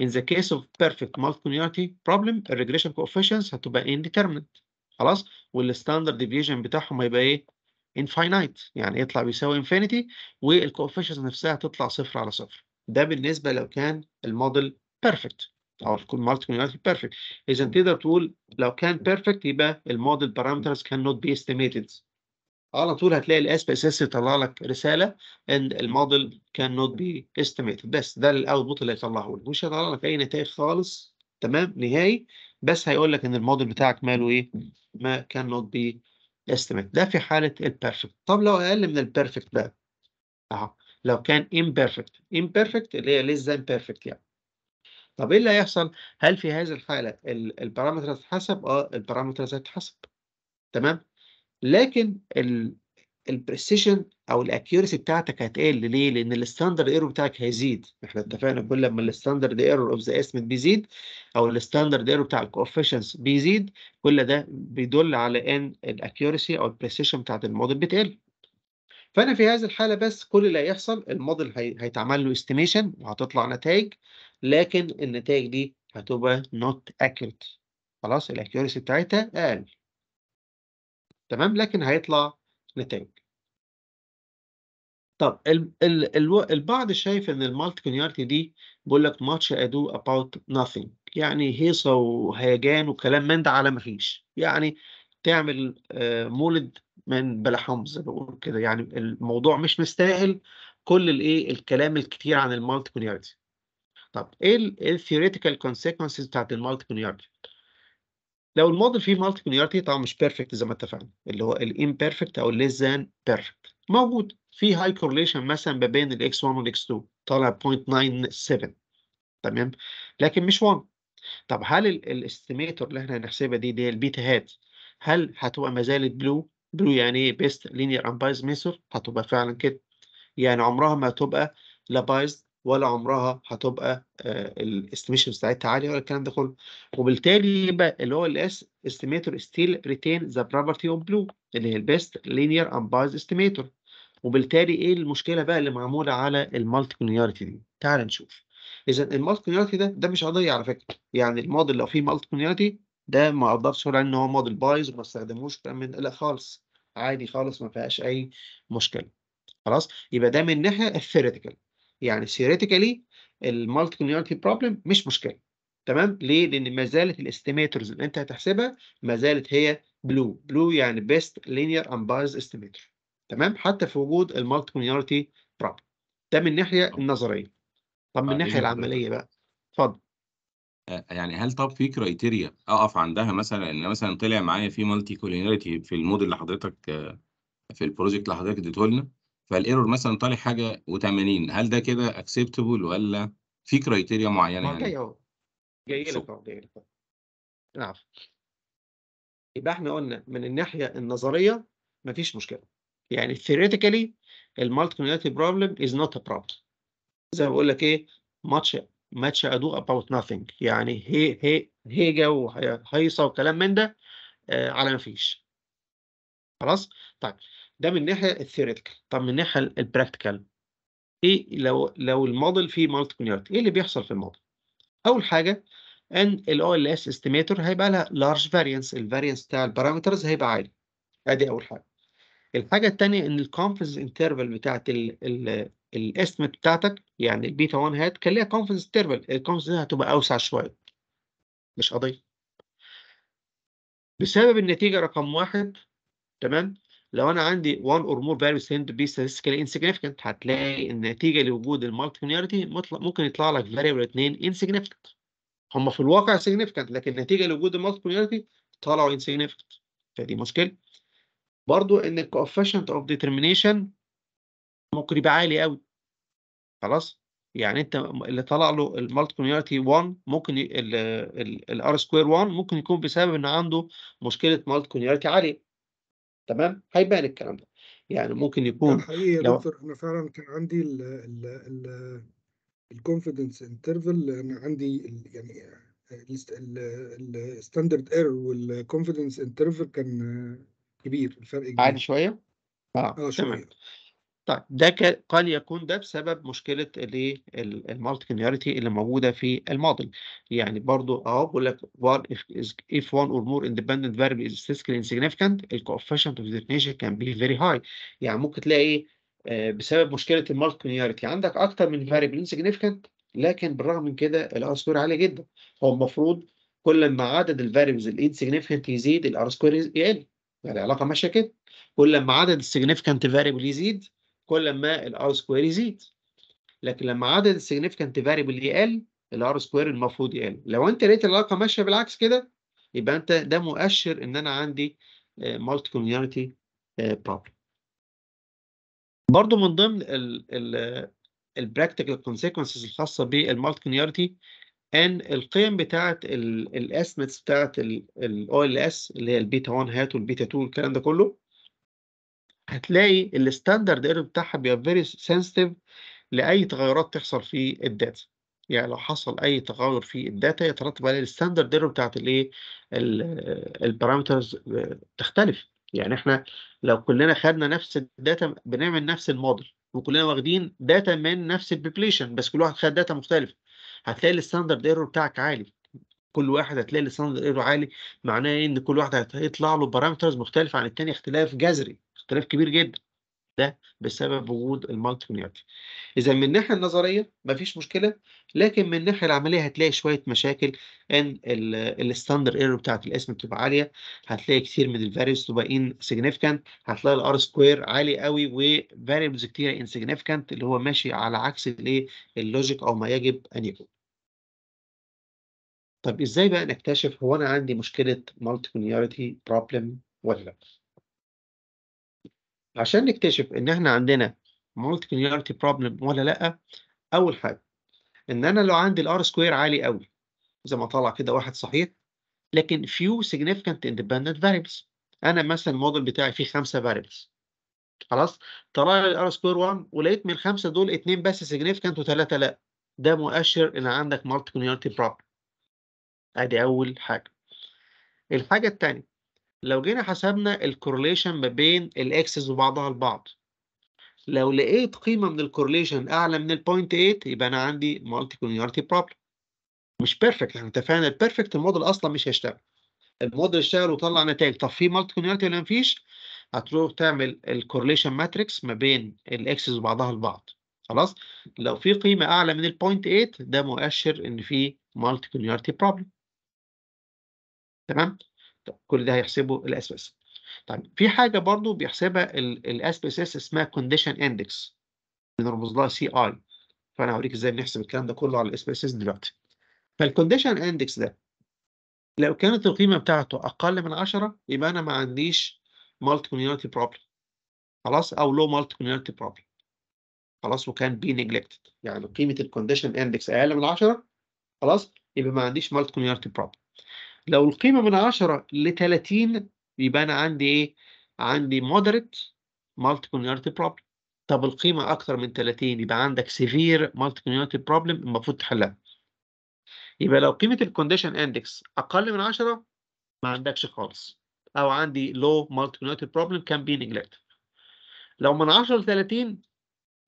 in the case of perfect كونيورتي بروبلم الريجريشن كوفيشنز هتبقى indeterminate خلاص والستاندرد ديفيجن بتاعهم هيبقى ايه انفاينايت يعني يطلع بيساوي انفينيتي والكوفيشنز نفسها تطلع صفر على صفر ده بالنسبه لو كان الموديل بيرفكت او مالتي كوميوناليتي بيرفكت اذا تقدر تقول لو كان بيرفكت يبقى الموديل بارامترز كان نوت بي استيميتد على طول هتلاقي اس اس يطلع لك رساله ان الموديل كان نوت بي استيميتد بس ده الاوتبوت اللي هيطلعه لك مش هيطلع لك اي نتائج خالص تمام نهائي بس هيقول لك ان الموديل بتاعك ماله ايه ما كان نوت بي استيميتد ده في حاله البيرفكت طب لو اقل من البيرفكت بقى اهو لو كان امبيرفكت امبيرفكت اللي هي less than perfect يعني طب ايه اللي هيحصل؟ هل في هذه الحالة البارامتر هتتحسب؟ اه البارامتر هتتحسب تمام؟ لكن البريسيشن او الاكيورسي بتاعتك هتقل ليه؟ لان الستاندرد ايرور بتاعك هيزيد، احنا اتفقنا كل لما الستاندرد ايرور اوف ذا اسمت بيزيد او الستاندرد ايرور بتاع الكوفيشنس بيزيد كل ده بيدل على ان الاكيورسي او البريسيشن بتاعت الموديل بتقل. فانا في هذه الحاله بس كل اللي هيحصل الموديل هيتعمل له استيميشن وهتطلع نتائج لكن النتائج دي هتبقى not accurate خلاص الاكيورسي بتاعتها اقل تمام لكن هيطلع نتائج طب ال ال ال البعض شايف ان المالتي دي بيقول لك ماتش ادو اباوت nothing يعني هيصه وهيجان وكلام من ده على ما فيش يعني تعمل آه، مولد من بلا حمز بقول كده يعني الموضوع مش مستاهل كل الايه الكلام الكتير عن المالتي طب ايه الثيوريتيكال كونسيكونسز إيه بتاعت المالتي كونيارتي؟ لو الموديل فيه مالتي كونيارتي طبعا مش بيرفكت زي ما اتفقنا اللي هو الامبيرفكت او ليس ذان بيرفكت موجود في هاي كورليشن مثلا ما بين الاكس 1 والاكس 2 طالع 0.97 تمام لكن مش 1 طب هل الاستيميتور اللي احنا هنحسبها دي دي البيتا هات هل هتبقى ما زالت بلو بلو يعني ايه بيست لينير امبايز ميثود هتبقى فعلا كده يعني عمرها ما هتبقى لا بايزد ولا عمرها هتبقى آه، الاستيميشن بتاعتها عاليه ولا الكلام ده كله وبالتالي يبقى اللي هو الاس استيميتور ستيل ريتين ذا بروبرتي اوف بلو اللي هي البيست لينير امبايز استيميتور وبالتالي ايه المشكله بقى اللي معموله على المالتي كونياريتي دي تعال نشوف اذا المالتي كونياريتي ده ده مش قضيه على فكره يعني الموديل لو فيه مالتي كونياريتي ده ما اقدرش اقول ان هو موديل بايظ وما استخدموش من لا خالص عادي خالص ما فيهاش اي مشكله خلاص يبقى ده من ناحيه الثيريتيكال يعني ثيوريتيكالي المالتي كوميونتي بروبلم مش مشكله تمام ليه لان ما زالت الاستيميترز اللي انت هتحسبها ما زالت هي بلو بلو يعني بيست لينير امبايز استيميتر تمام حتى في وجود المالتي كوميونتي بروبلم ده من الناحيه النظريه طب من الناحيه طيب، إيه العمليه بقى اتفضل آه، يعني هل طب في كرايتيريا اقف عندها مثلا ان مثلا طلع معايا في مالتي كولينيريتي في الموديل اللي حضرتك آه، في البروجكت اللي حضرتك اديته لنا فالايرور مثلا طالع حاجه و80 هل ده كده اكسبتبل ولا في كرايتيريا معينه يعني؟ جاي جاي لك اهو جاي لك اهو نعم يبقى احنا قلنا من الناحيه النظريه مفيش مشكله يعني theoretically المالتي كوميونيتي بروبلم از نوت ا بروبلم زي ما بقول لك ايه ماتش ماتش ادو اباوت ناثينج يعني هي هي هيجا وهيصه وكلام من ده آه على مفيش خلاص طيب ده من ناحيه الثيوريتيكال طب من ناحيه البراكتيكال ايه لو لو الموديل فيه مالتي كونيورتي ايه اللي بيحصل في الموديل اول حاجه ان الـ ال اس استيميتور هيبقى لها لارج فاريانس الفاريانس بتاع البارامترز هيبقى عالي ادي اول حاجه الحاجه الثانيه ان confidence انترفال بتاعت الاستيميت بتاعتك يعني البيتا 1 هات كان ليها كونفيدنس انترفال الكونفيدنس هتبقى اوسع شويه مش قضيه بسبب النتيجه رقم واحد تمام لو انا عندي one or more values tend to be statistically insignificant هتلاقي النتيجه لوجود المالتي ممكن يطلع لك variable اتنين insignificant هم في الواقع significant لكن النتيجه لوجود المالتي كوميونيتي طلعوا insignificant فدي مشكله برضو ان الكوفيشنت اوف ديترمينيشن ممكن يبقى عالي قوي خلاص يعني انت اللي طلع له المالتي كوميونيتي 1 ممكن الار سكوير 1 ممكن يكون بسبب ان عنده مشكله مالتي كوميونيتي عاليه تمام هيبان الكلام ده يعني ممكن يكون الحقيقه يا لو... دكتور انا فعلا كان عندي ال ال ال الكونفدنس انترفل انا عندي يعني الستاندرد ايرور والكونفدنس انترفل كان كبير الفرق كبير عالي شويه اه, آه شويه تمام. طيب ده ك... قد يكون ده بسبب مشكلة الايه المالتي كلينياريتي اللي موجودة في الموديل يعني برضو اهو بقول لك if, if one or more independent variable is statistically insignificant the coefficient of determination can be very high يعني ممكن تلاقي ايه آه، بسبب مشكلة المالتي عندك أكتر من variable insignificant لكن بالرغم من كده الار سكوير عالي جدا هو المفروض كل ما عدد الفاريبلز الانسجنيفيكانت يزيد الار سكوير يقل يعني العلاقة ماشية كده كل ما عدد السيجنيفيكانت فاريبل يزيد كل ما الار سكوير يزيد لكن لما عدد السيجنفكانت فاريبل يقل الار سكوير المفروض يقل لو انت لقيت العلاقه ماشيه بالعكس كده يبقى انت ده مؤشر ان انا عندي مالتي كوميونيتي بروبلم برضو من ضمن البراكتيكال كونسيكونسز الخاصه بالمالتي كوميونيتي ان القيم بتاعه الاستمتس بتاعه الاو ال اس اللي هي البيتا 1 هات والبيتا 2 والكلام ده كله هتلاقي الستاندرد ايرور بتاعها بيبقى فيري سنسيتيف لاي تغيرات تحصل في الداتا يعني لو حصل اي تغير في الداتا يترتب عليه الستاندرد ايرور بتاعت الايه البارامترز آه، تختلف يعني احنا لو كلنا خدنا نفس الداتا بنعمل نفس الموديل وكلنا واخدين داتا من نفس البيبليشن بس كل واحد خد داتا مختلفه هتلاقي الستاندرد ايرور بتاعك عالي كل واحد هتلاقي الستاندرد ايرور عالي معناه ان كل واحد هيطلع له بارامترز مختلفه عن الثاني اختلاف جذري اختلاف كبير جدا ده بسبب وجود المالتي المالتيمونيالتي اذا من الناحيه النظريه مفيش مشكله لكن من الناحيه العمليه هتلاقي شويه مشاكل ان الستاندر ايرور بتاعت الاسم بتبقى عاليه هتلاقي كتير من الفاريوز تبقى ان سيجنيفيكانت هتلاقي الار سكوير عالي قوي وفاريبلز كتير ان سيجنفكت اللي هو ماشي على عكس الايه اللوجيك او ما يجب ان يكون طب ازاي بقى نكتشف هو انا عندي مشكله مالتي مالتيمونيالتي بروبلم ولا لا عشان نكتشف إن إحنا عندنا multicollinearity problem ولا لأ أول حاجة إن أنا لو عندي الار سكوير عالي أوي زي ما طلع كده واحد صحيح لكن few significant independent variables أنا مثلا الموديل بتاعي فيه خمسة variables خلاص طلع لي الار سكوير 1 ولقيت من الخمسة دول اتنين بس significant وثلاثة لأ ده مؤشر إن عندك multicollinearity problem أدي أول حاجة الحاجة التانية لو جينا حسبنا الكورليشن ما بين الاكسس وبعضها البعض لو لقيت قيمه من الكورليشن اعلى من البوينت 8 يبقى انا عندي مالتي كولينيارتي بروبلم مش بيرفكت احنا اتفقنا البيرفكت الموديل اصلا مش هيشتغل الموديل اشتغل وطلع نتائج طب في مالتي كولينيارتي ولا مفيش هتروح تعمل الكورليشن ماتريكس ما بين الاكسس وبعضها البعض خلاص لو في قيمه اعلى من البوينت 8 ده مؤشر ان في مالتي كولينيارتي بروبلم تمام كل ده هيحسبه الاس بي اس طيب في حاجه برضو بيحسبها الاس بي اس اسمها كونديشن اندكس بنرمز لها سي اي فانا هوريك ازاي بنحسب الكلام ده كله على الاس بي اس دلوقتي فالكونديشن اندكس ده لو كانت القيمه بتاعته اقل من 10 يبقى انا ما عنديش مالتي كوميونيتي بروبلم خلاص او لو مالتي كوميونيتي بروبلم خلاص وكان بي نجلكتد يعني قيمه الكونديشن اندكس اقل من 10 خلاص يبقى ما عنديش مالتي كوميونيتي بروبلم لو القيمة من 10 ل 30 يبقى أنا عندي إيه؟ عندي moderate multicollinearity problem طب القيمة أكتر من 30 يبقى عندك severe multicollinearity problem المفروض تحلها يبقى لو قيمة الكونديشن اندكس أقل من 10 ما عندكش خالص أو عندي low multicollinearity problem can be neglected لو من 10 ل 30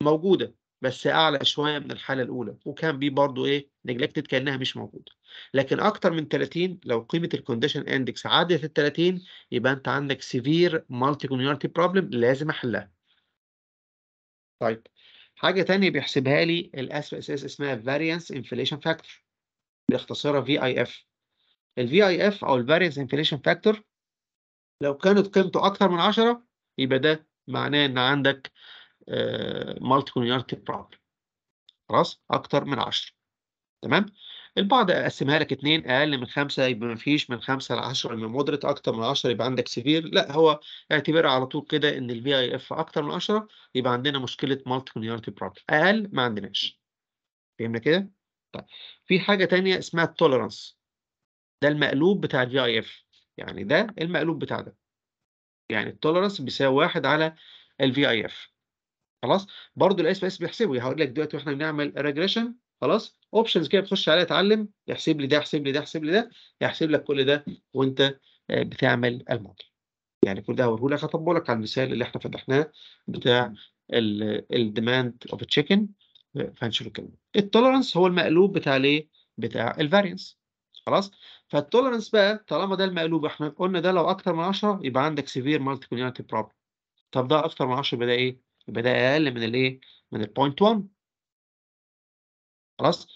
موجودة بس اعلى شويه من الحاله الاولى وكان بي برضو ايه نجلكتد كانها مش موجوده لكن اكتر من 30 لو قيمه الكونديشن اندكس عدت ال 30 يبقى انت عندك سيفير مالتي كوميونتي بروبلم لازم احلها طيب حاجه ثانيه بيحسبها لي الاس اس اس اسمها فاريانس انفليشن فاكتور باختصارها في اي اف الفي اي اف او الفاريانس انفليشن فاكتور لو كانت قيمته اكتر من 10 يبقى ده معناه ان عندك مالتي كوليناريتي بروبلم خلاص اكتر من 10 تمام البعض اقسمها لك اثنين اقل من خمسة يبقى ما فيش من خمسة ل 10 يبقى مودريت اكتر من 10 يبقى عندك سيفير لا هو اعتبرها على طول كده ان الفي اي اف اكتر من 10 يبقى عندنا مشكله مالتي كوليناريتي بروبلم اقل ما عندناش فهمنا كده طيب في حاجه ثانيه اسمها التوليرانس ده المقلوب بتاع الفي اي اف يعني ده المقلوب بتاع ده يعني التوليرانس بيساوي واحد على الفي اي اف خلاص برضو الاي سبيس بي بيحسبه يعني هقول لك دلوقتي واحنا بنعمل ريجريشن خلاص اوبشنز كده بتخش عليها اتعلم يحسب لي ده يحسب لي ده يحسب لي ده يحسب لك كل ده وانت آه، بتعمل الموديل يعني كل ده هقوله لك هطبق لك على المثال اللي احنا فتحناه بتاع الديماند اوف تشيكن فهنشوف الكلام التوليرنس هو المقلوب بتاع الايه؟ بتاع الفارينس خلاص فالتولرنس بقى طالما ده المقلوب احنا قلنا ده لو اكتر من 10 يبقى عندك سيفير مالتي كونيونتي بروبلم طب ده اكتر من 10 يبقى ده ايه يبقى ده اقل من الايه من البوينت 1 خلاص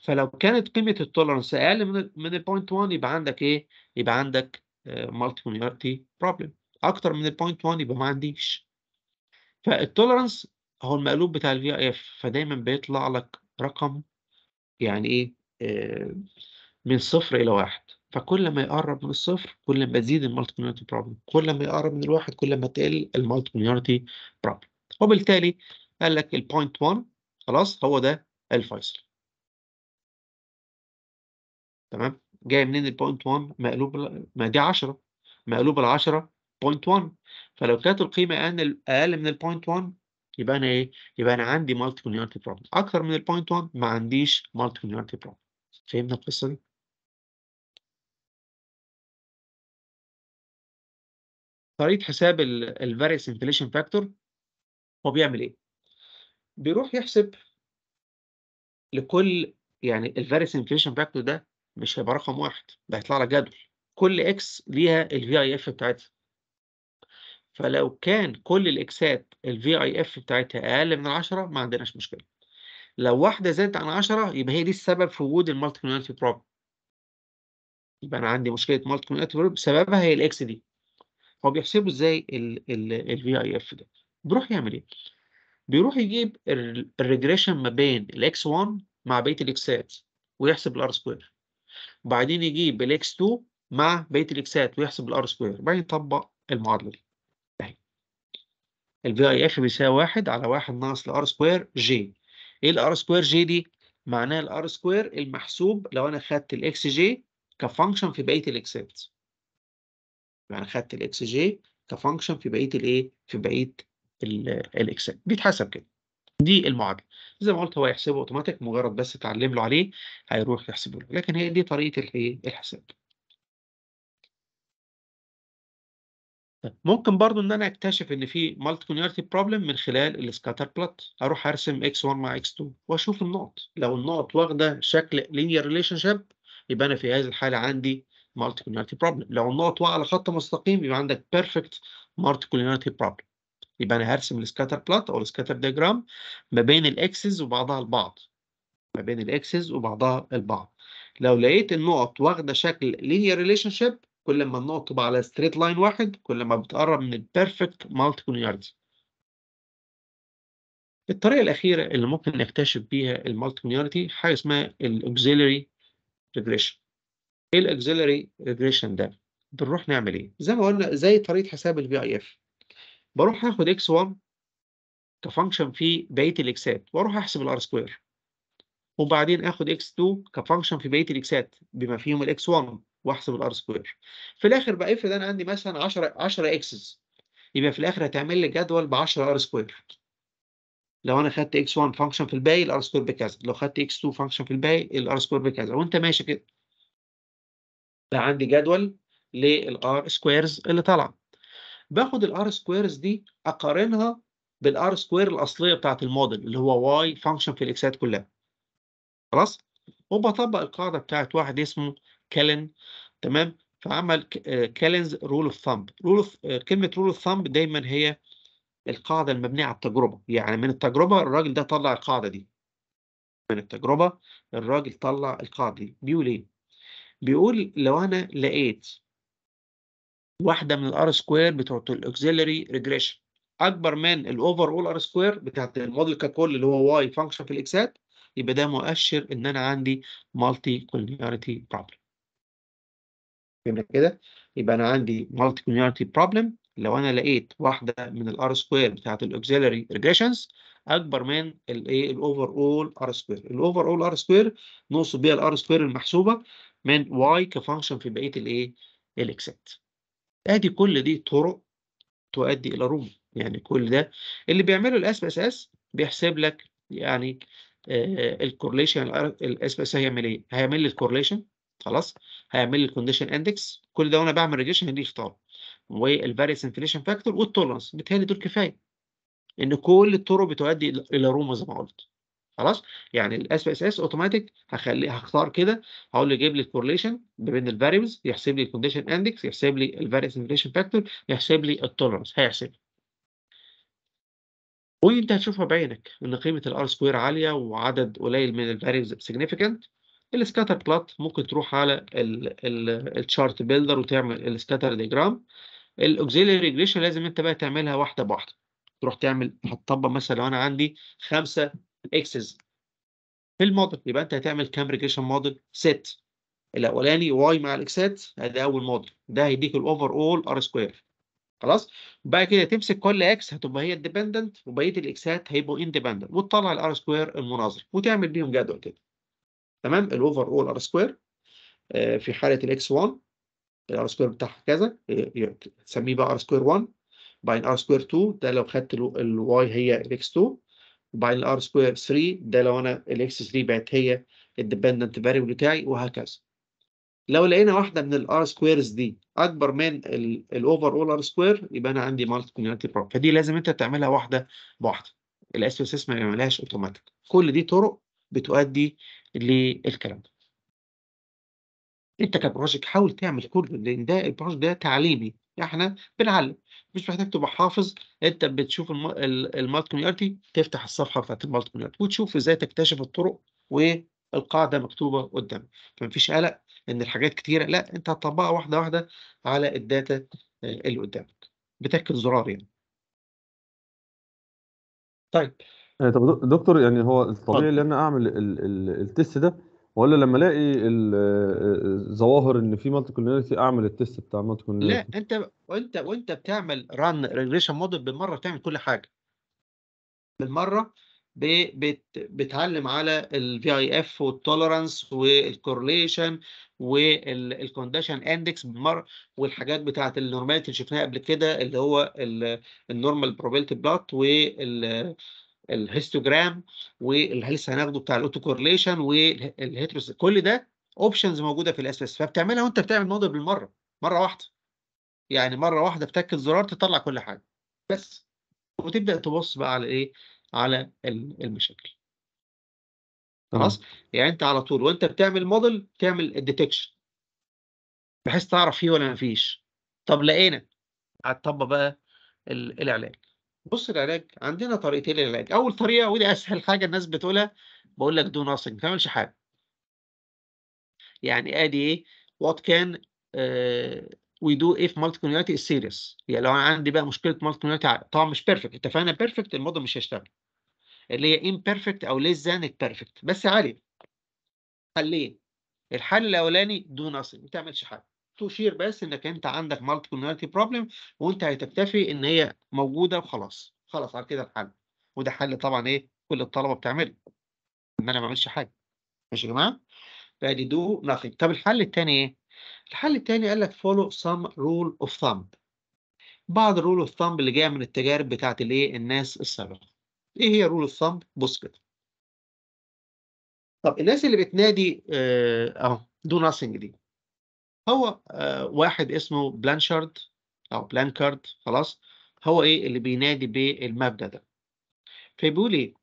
فلو كانت قيمه التولرنس اقل من من البوينت 1 يبقى عندك ايه يبقى عندك مالتي كوميونيتي بروبلم اكتر من البوينت 1 يبقى ما عنديش فالتولرنس هو المقلوب بتاع الفي اي اف فدايما بيطلع لك رقم يعني ايه آه، من صفر الى واحد فكل ما يقرب من الصفر كل ما تزيد المالتي بروبلم كل ما يقرب من الواحد كل ما تقل المالتي بروبلم وبالتالي قال لك البوينت 1 خلاص هو ده الفيصل تمام جاي منين البوينت 1 مقلوب ما دي 10 مقلوب ال 10 بوينت 1 فلو كانت القيمه ان اقل من البوينت 1 يبقى انا ايه يبقى انا عندي مالتي كونيورتي بروبلم اكثر من البوينت 1 ما عنديش مالتي كونيورتي بروبلم فهمنا القصه دي طريقه حساب الفاريس انفليشن فاكتور هو بيعمل ايه؟ بيروح يحسب لكل يعني الفاريس انفليشن فاكتور ده مش هيبقى رقم واحد ده هيطلع لك جدول كل اكس ليها الفي اي اف بتاعتها فلو كان كل الاكسات الفي اي اف بتاعتها اقل من 10 ما عندناش مشكله لو واحده زادت عن 10 يبقى هي دي السبب في وجود المالتي كوميونتي بروبلم يبقى انا عندي مشكله مالتي كوميونتي بروبلم سببها هي الاكس دي هو بيحسبوا ازاي في اي اف ده بيروح يعمل ايه بيروح يجيب الريجريشن ما بين الاكس 1 مع بقيه الاكسات ويحسب الار سكوير وبعدين يجيب الاكس 2 مع بقيه الاكسات ويحسب الار سكوير وبعدين يطبق المعادله دي اهي في اي اف بيساوي 1 على 1 ناقص الار سكوير جي ايه الار سكوير جي دي معناه الار سكوير المحسوب لو انا خدت الاكس جي كفانكشن في بقيه الاكسات يعني خدت الاكس جي كفانكشن في بقيه الايه في بقيه الاكسل بيتحسب كده دي المعادله زي ما قلت هو يحسبه اوتوماتيك مجرد بس اتعلم له عليه هيروح يحسبه له لكن هي دي طريقه الايه الحساب طيب، ممكن برضو ان انا اكتشف ان في مالتي كونيورتي بروبلم من خلال السكاتر بلوت اروح ارسم اكس 1 مع اكس 2 واشوف النقط لو النقط واخده شكل لينير ريليشن شيب يبقى انا في هذه الحاله عندي multicollinearity problem لو النقط واقعه على خط مستقيم يبقى عندك perfect multicollinearity problem يبقى انا هرسم السكاتر بلوت او السكاتر ديجرام ما بين الاكسس وبعضها البعض ما بين الاكسس وبعضها البعض لو لقيت النقط واخده شكل linear relationship كل ما النقط تبقى على straight line واحد كل ما بتقرب من perfect multicollinearity الطريقه الاخيره اللي ممكن نكتشف بيها المالتي كوليناريتي حاجه اسمها الاوكسيلري ريجريشن ايه الاكزيلري ريجريشن ده بنروح نعمل ايه زي ما قلنا زي طريقه حساب البي اي اف بروح اخد اكس 1 كفانكشن في بقيه الاكسات واروح احسب الار سكوير وبعدين اخد اكس 2 كفانكشن في بقيه الاكسات بما فيهم الاكس 1 واحسب الار سكوير في الاخر بقى افرض انا عندي مثلا 10 10 اكسز يبقى في الاخر هتعمل لي جدول ب 10 ار سكوير لو انا خدت اكس 1 فانكشن في الباقي الار سكوير بكذا لو خدت اكس 2 فانكشن في الباقي الار سكوير بكذا وانت ماشي كده بقى عندي جدول للار سكويرز اللي طالعه باخد الار سكويرز دي اقارنها بالار سكوير الاصليه بتاعت الموديل اللي هو واي فانكشن في الاكسات كلها خلاص وبطبق القاعده بتاعت واحد اسمه كالن تمام فعمل كالنز رول اوف ثامب رول اوف كلمه رول اوف ثامب دايما هي القاعده المبنيه على التجربه يعني من التجربه الراجل ده طلع القاعده دي من التجربه الراجل طلع القاعده دي بيقول ايه بيقول لو انا لقيت واحده من الار سكوير بتوع الاكزيلري ريجريشن اكبر من الاوفر اول ار سكوير بتاعت الموديل ككل اللي هو واي فانكشن في الاكسات يبقى ده مؤشر ان انا عندي مالتي كولينيارتي بروبلم فهمنا كده يبقى انا عندي مالتي كولينيارتي بروبلم لو انا لقيت واحده من الار سكوير بتاعت الاكزيلري ريجريشنز اكبر من الايه الاوفر اول ار سكوير الاوفر اول ار سكوير نقصد بيها الار سكوير المحسوبه من واي كفانكشن في بقيه الايه الاكسات ادي كل دي طرق تؤدي الى روم يعني كل ده اللي بيعمله الاس بي اس اس بيحسب لك يعني الكورليشن الاس بي اس هيعمل ايه هيعمل لي الكورليشن خلاص هيعمل لي الكونديشن اندكس كل ده وانا بعمل ريجيشن هيديني اختار. والفاريس انفليشن فاكتور والتولرنس بيتهيألي دول كفايه ان كل الطرق بتؤدي الى روما زي ما قلت خلاص يعني الاس بي اس اس اوتوماتيك هخلي هختار كده هقول له جيب لي الكورليشن بين الفاريبلز يحسب لي الكونديشن اندكس يحسب لي الفاريس انفليشن فاكتور يحسب لي التولرنس هيحسب وانت هتشوفها بعينك ان قيمه الار سكوير عاليه وعدد قليل من الفاريبلز سيجنيفيكانت السكاتر بلوت ممكن تروح على الشارت بيلدر وتعمل السكاتر ديجرام الاوكسيلري ريجريشن لازم انت بقى تعملها واحده بواحده تروح تعمل هتطبق مثلا لو انا عندي خمسه الاكسس في الموديل يبقى انت هتعمل كام ريجريشن موديل ست الاولاني واي مع الاكسات ده اول موديل ده هيديك الاوفر اول ار سكوير خلاص بعد كده تمسك كل اكس هتبقى هي الديبندنت وبقيه الاكسات هيبقوا اندبندنت وتطلع الار سكوير المناظر وتعمل بيهم جدول كده تمام الاوفر اول ار سكوير في حاله الاكس 1 الار سكوير بتاعها كذا آه، يعني تسميه بقى ار سكوير 1 بعدين ار سكوير 2 ده لو خدت الواي هي الاكس 2 وبعدين الار سكوير 3 ده لو انا الاكس 3 بقت هي الديبندنت فاريبل بتاعي وهكذا لو لقينا واحده من الار سكويرز دي اكبر من الاوفر اول ار سكوير يبقى انا عندي مالتي كوميونتي بروبلم فدي لازم انت تعملها واحده بواحده الاس اس اس ما بيعملهاش اوتوماتيك كل دي طرق بتؤدي للكلام ده انت كبروجكت حاول تعمل كل لان ده البروجكت ده تعليمي يعني إحنا بنعلّم، مش محتاج تبقى حافظ، أنت بتشوف المالتي ال تفتح الصفحة بتاعة الMultimedia وتشوف إزاي تكتشف الطُرُق والقاعدة مكتوبة قُدّامك، فما فيش قَلَق إن الحاجات كتيرة، لأ أنت هتطبّقها واحدة، واحدة على الداتا آه، اللي قُدّامك، بتاكد زرار يعني. طيب. آه، طَب دكتور يعني هو الطبيعي ان أنا أعمل التست ده ولا لما الاقي الظواهر ان في مالتي كولينيرتي اعمل التست بتاع مالتي كولينيرتي لا انت وانت وانت بتعمل ران ريجريشن موديل بالمره بتعمل كل حاجه بالمره بتعلم على الفي اي اف والتولرانس والكورليشن والكونديشن اندكس بالمره والحاجات بتاعه النورماليتي اللي شفناها قبل كده اللي هو النورمال بروبيلتي بلوت وال الهيستوجرام ولسه هناخده بتاع الاوتوكورليشن والهيتروس كل ده اوبشنز موجوده في الاس اس فبتعملها وانت بتعمل موديل بالمره مره واحده يعني مره واحده بتاكد زرار تطلع كل حاجه بس وتبدا تبص بقى على ايه على المشاكل خلاص يعني انت على طول وانت بتعمل موديل تعمل الديتكشن بحيث تعرف فيه ولا ما فيش طب لقينا هتطبق بقى العلاج بص العلاج عندنا طريقتين للعلاج اول طريقه ودي اسهل حاجه الناس بتقولها بقول لك دو ناثينج ما تعملش حاجه يعني ادي ايه وات كان وي دو اف مالتي كوميونتي سيريس يعني لو انا عندي بقى مشكله مالتي كوميونتي طبعا مش بيرفكت اتفقنا بيرفكت الموديل مش هيشتغل اللي هي امبيرفكت او ليس ذان بيرفكت بس علي حلين الحل الاولاني دو ناثينج ما تعملش حاجه تشير بس انك انت عندك مالتي بروبلم وانت هتكتفي ان هي موجوده وخلاص خلاص على كده الحل وده حل طبعا ايه كل الطلبه بتعمله ان انا ما اعملش حاجه ماشي يا جماعه فادي دو nothing طب الحل الثاني ايه الحل الثاني قال لك فولو سام رول اوف ثامب بعض الرول اوف ثامب اللي جايه من التجارب بتاعت الايه الناس السابقه ايه هي رول اوف ثامب بص كده طب الناس اللي بتنادي آه، اهو دو ناثينج دي هو آه، واحد اسمه بلانشارد او بلانكارد خلاص هو ايه اللي بينادي بالمبدا ده فبيقول ايه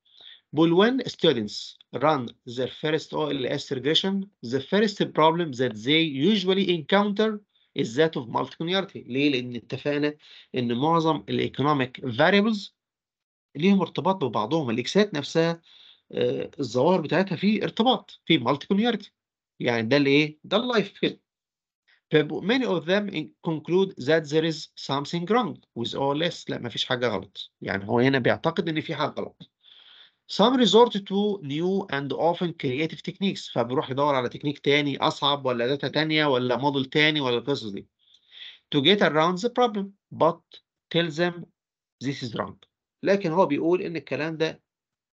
بيقول when students run their first OLS regression the first problem that they usually encounter is that of multicollinearity ليه لان اتفقنا ان معظم الايكونوميك فاريبلز ليهم ارتباط ببعضهم الاكسات نفسها آه، الظواهر بتاعتها في ارتباط في مالتي كولياريتي يعني ده الايه ده اللايف كده many of them conclude that there is something wrong with all this. لا مفيش حاجة غلط يعني هو هنا بيعتقد إن في حاجة غلط Some resort to new and often creative techniques فبيروح يدور على تكنيك تاني أصعب ولا داتا تانية ولا موديل تاني ولا القصص دي to get around the problem but tell them this is wrong لكن هو بيقول إن الكلام ده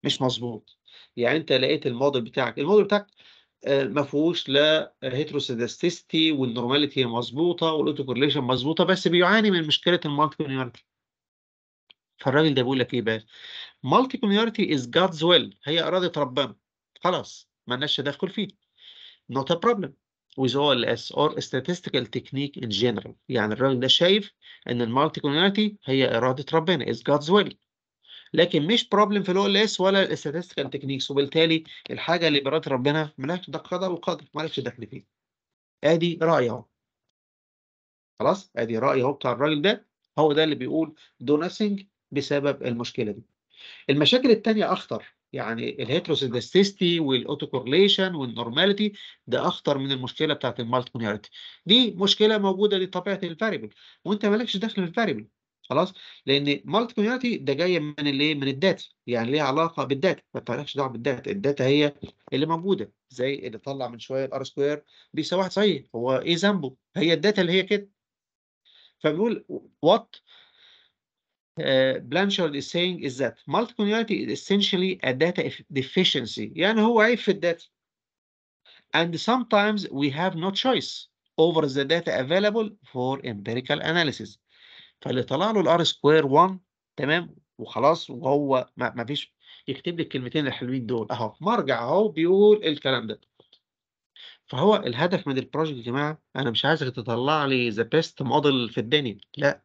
مش مظبوط يعني أنت لقيت الموديل بتاعك الموديل بتاعك ما فيهوش لا هيتروسيداستيستي والنورماليتي مظبوطه والاوتو كورليشن مظبوطه بس بيعاني من مشكله المالتي كونيورتي فالراجل ده بيقول لك ايه بقى مالتي كونيورتي از جادز ويل هي اراده ربنا خلاص مالناش تدخل فيه نوت ا بروبلم with all as or statistical technique in general يعني الراجل ده شايف ان المالتي كونيورتي هي اراده ربنا is God's will لكن مش بروبلم في الاو ال اس ولا الاستاتستيكال تكنيكس وبالتالي الحاجه اللي برات ربنا مالكش ده قدر وقدر مالكش دخل فيه ادي راي اهو خلاص ادي راي اهو بتاع الراجل ده هو ده اللي بيقول دو ناسينج بسبب المشكله دي المشاكل الثانيه اخطر يعني والاوتو كورليشن والنورماليتي ده اخطر من المشكله بتاعت المالتيبونياريتي دي مشكله موجوده لطبيعه الفاريبل وانت مالكش دخل في الفاريبل خلاص لان مالتي كوميونتي ده جايه من الايه من الداتا يعني ليها علاقه بالداتا ما تعرفش دعوه بالداتا الداتا هي اللي موجوده زي اللي طلع من شويه الار سكوير بيساوي واحد صحيح هو ايه ذنبه هي الداتا اللي هي كده فبيقول وات بلانشارد is saying is that multicollinearity is essentially a data deficiency يعني هو عيب في الداتا and sometimes we have no choice over the data available for empirical analysis فاللي طلع له الار سكوير 1 تمام وخلاص وهو ما فيش يكتب لي الكلمتين الحلوين دول اهو مرجع اهو بيقول الكلام ده فهو الهدف من البروجكت يا جماعه انا مش عايزك تطلع لي ذا بيست موديل في الدنيا لا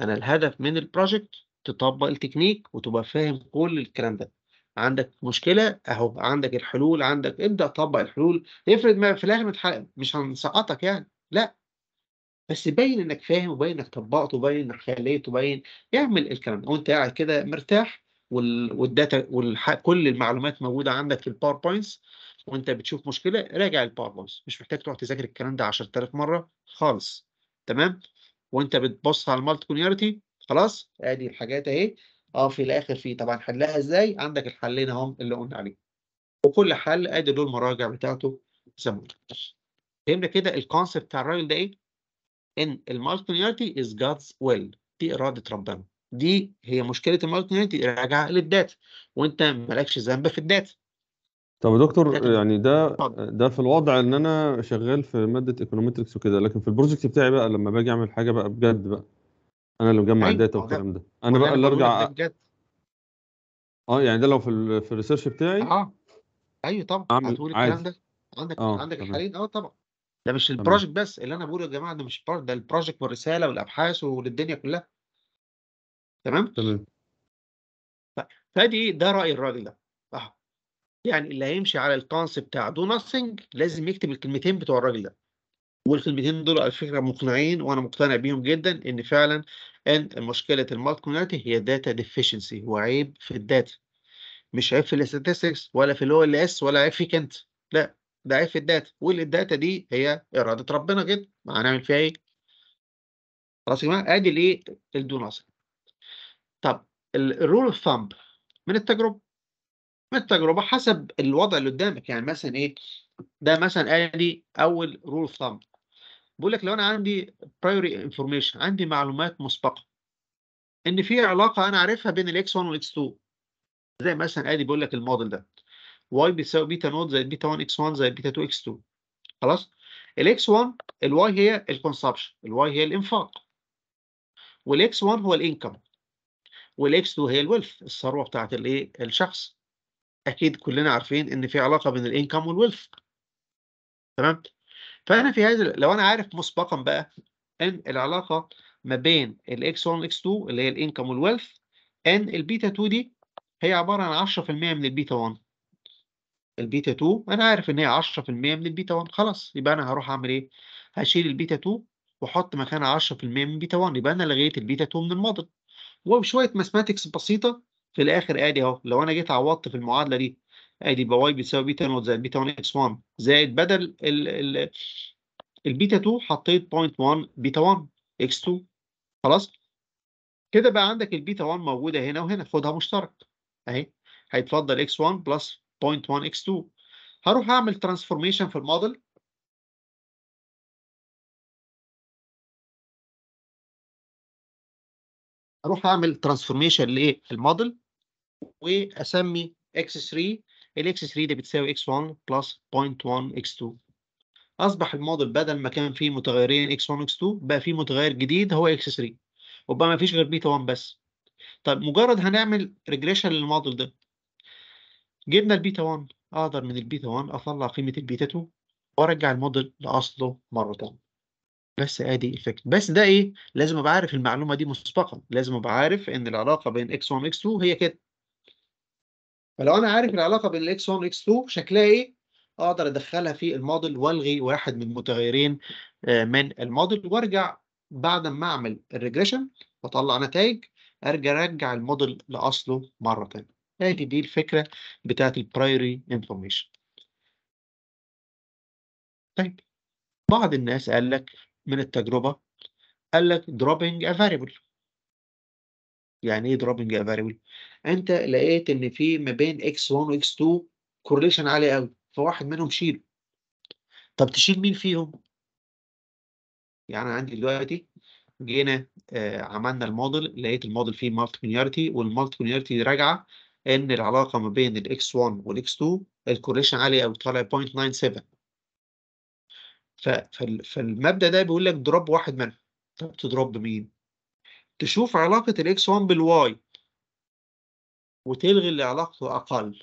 انا الهدف من البروجكت تطبق التكنيك وتبقى فاهم كل الكلام ده عندك مشكله اهو عندك الحلول عندك ابدا طبق الحلول افرض ما في الاخر مش هنسقطك يعني لا بس باين انك فاهم وباين انك طبقت وباين انك خليت وباين اعمل الكلام ده وانت قاعد كده مرتاح وال... والداتا والح... كل المعلومات موجوده عندك في الباوربوينتس وانت بتشوف مشكله راجع الباوربوينتس مش محتاج تروح تذاكر الكلام ده 10000 مره خالص تمام وانت بتبص على المالتي خلاص ادي الحاجات اهي اه في الاخر في طبعا حلها ازاي عندك الحلين اهم اللي قلنا عليهم وكل حل ادي دول المراجع بتاعته زي ما فهمنا كده الكونسيبت بتاع الراجل ده ايه ان المالتينيتي از جادز ويل دي اراده ربنا دي هي مشكله المالتينيتي راجعه للداتا وانت مالكش ذنب في الداتا طب يا دكتور يعني ده ده في الوضع ان انا شغال في ماده ايكونومتركس وكده لكن في البروجكت بتاعي بقى لما باجي اعمل حاجه بقى بجد بقى انا اللي مجمع أيوة، الداتا والكلام ده انا بقى اللي ارجع اه يعني ده لو في في الريسيرش بتاعي اه ايوه طبعا هتقول الكلام ده عندك آه. عندك الحالين اه طبعا ده مش البروجكت بس اللي انا بقوله يا جماعه ده مش ده البروجكت والرساله والابحاث وللدنيا كلها تمام تمام فادي فدي ده راي الراجل ده أه. يعني اللي هيمشي على الكونسيبت بتاع دو ناثينج لازم يكتب الكلمتين بتوع الراجل ده والكلمتين دول على فكره مقنعين وانا مقتنع بيهم جدا ان فعلا ان مشكله المالت كوميونتي هي داتا ديفيشنسي وعيب في الداتا مش عيب في الاستاتستكس ولا في اللي هو اللي اس ولا عيب فيك انت لا ده عيب في الداتا والداتا دي هي اراده ربنا جدا ما هنعمل فيها ايه خلاص يا جماعه ادي الايه الدو نظري طب الرول اوف ثامب من التجربه من التجربه حسب الوضع اللي قدامك يعني مثلا ايه ده مثلا ادي اول رول اوف ثامب بيقول لك لو انا عندي برايوري انفورميشن عندي معلومات مسبقه ان في علاقه انا عارفها بين الاكس 1 والاكس 2 زي مثلا ادي بيقول لك الموديل ده y بتساوي بيتا نوت زائد بيتا 1 اكس 1 زائد بيتا 2 اكس 2 خلاص الاكس 1 الواي هي الكونسبشن الواي هي الانفاق والاكس 1 هو الانكم والاكس 2 هي الويلث الثروه بتاعت الايه الشخص اكيد كلنا عارفين ان في علاقه بين الانكم والويلث تمام فانا في هذا لو انا عارف مسبقا بقى ان العلاقه ما بين الاكس 1 والاكس 2 اللي هي الانكم والويلث ان البيتا 2 دي هي عباره عن 10% من البيتا 1 البيتا 2 انا عارف ان هي 10% من البيتا 1 خلاص يبقى انا هروح اعمل ايه هشيل البيتا 2 واحط مكانها 10% من بيتا 1 يبقى انا لغيت البيتا 2 من الموديل وبشويه ماثماتكس بسيطه في الاخر ادي اهو لو انا جيت عوضت في المعادله دي ادي يبقى واي بتساوي بيتا 1 زائد بيتا 1 اكس 1 زائد بدل ال ال البيتا 2 حطيت 0.1 بيتا 1 اكس 2 خلاص كده بقى عندك البيتا 1 موجوده هنا وهنا خدها مشترك اهي هيتفضل اكس 1 بلس 0.1 x2 هروح اعمل ترانسفورميشن في الموديل هروح اعمل ترانسفورميشن للموديل واسمي x3 ال x3 دي بتساوي x1 بلس 0.1 x2 اصبح الموديل بدل ما كان فيه متغيرين x1 x2 بقى فيه متغير جديد هو x3 وبقى ما فيش غير بيتا 1 بس طب مجرد هنعمل ريجريشن للموديل ده جبنا البيتا 1 اقدر من البيتا 1 اطلع قيمه البيتا 2 وارجع الموديل لاصله مره ثانيه بس ادي الفكره بس ده ايه لازم ابقى عارف المعلومه دي مسبقا لازم ابقى عارف ان العلاقه بين x1 x2 هي كده فلو انا عارف العلاقه بين x1 x2 شكلها ايه اقدر ادخلها في الموديل والغي واحد من المتغيرين آه، من الموديل وارجع بعد ما اعمل الريجريشن واطلع نتائج ارجع ارجع الموديل لاصله مره ثانيه هذه دي الفكرة بتاعت البرايري انفورميشن طيب بعض الناس قال لك من التجربة قال لك دروبنج ا فاريبل يعني ايه دروبنج ا فاريبل انت لقيت ان في ما بين اكس 1 واكس 2 كورليشن عالي قوي فواحد منهم شيله طب تشيل مين فيهم يعني عندي دلوقتي جينا آه عملنا الموديل لقيت الموديل فيه مالتي كونيارتي والمالتي كونيارتي راجعه ان العلاقه ما بين الاكس 1 والاكس 2 الكوريشن عالي قوي طالع 0.97 فالمبدا ده بيقول لك دروب واحد منهم طب تضرب مين؟ تشوف علاقه الاكس 1 بالواي وتلغي اللي علاقته اقل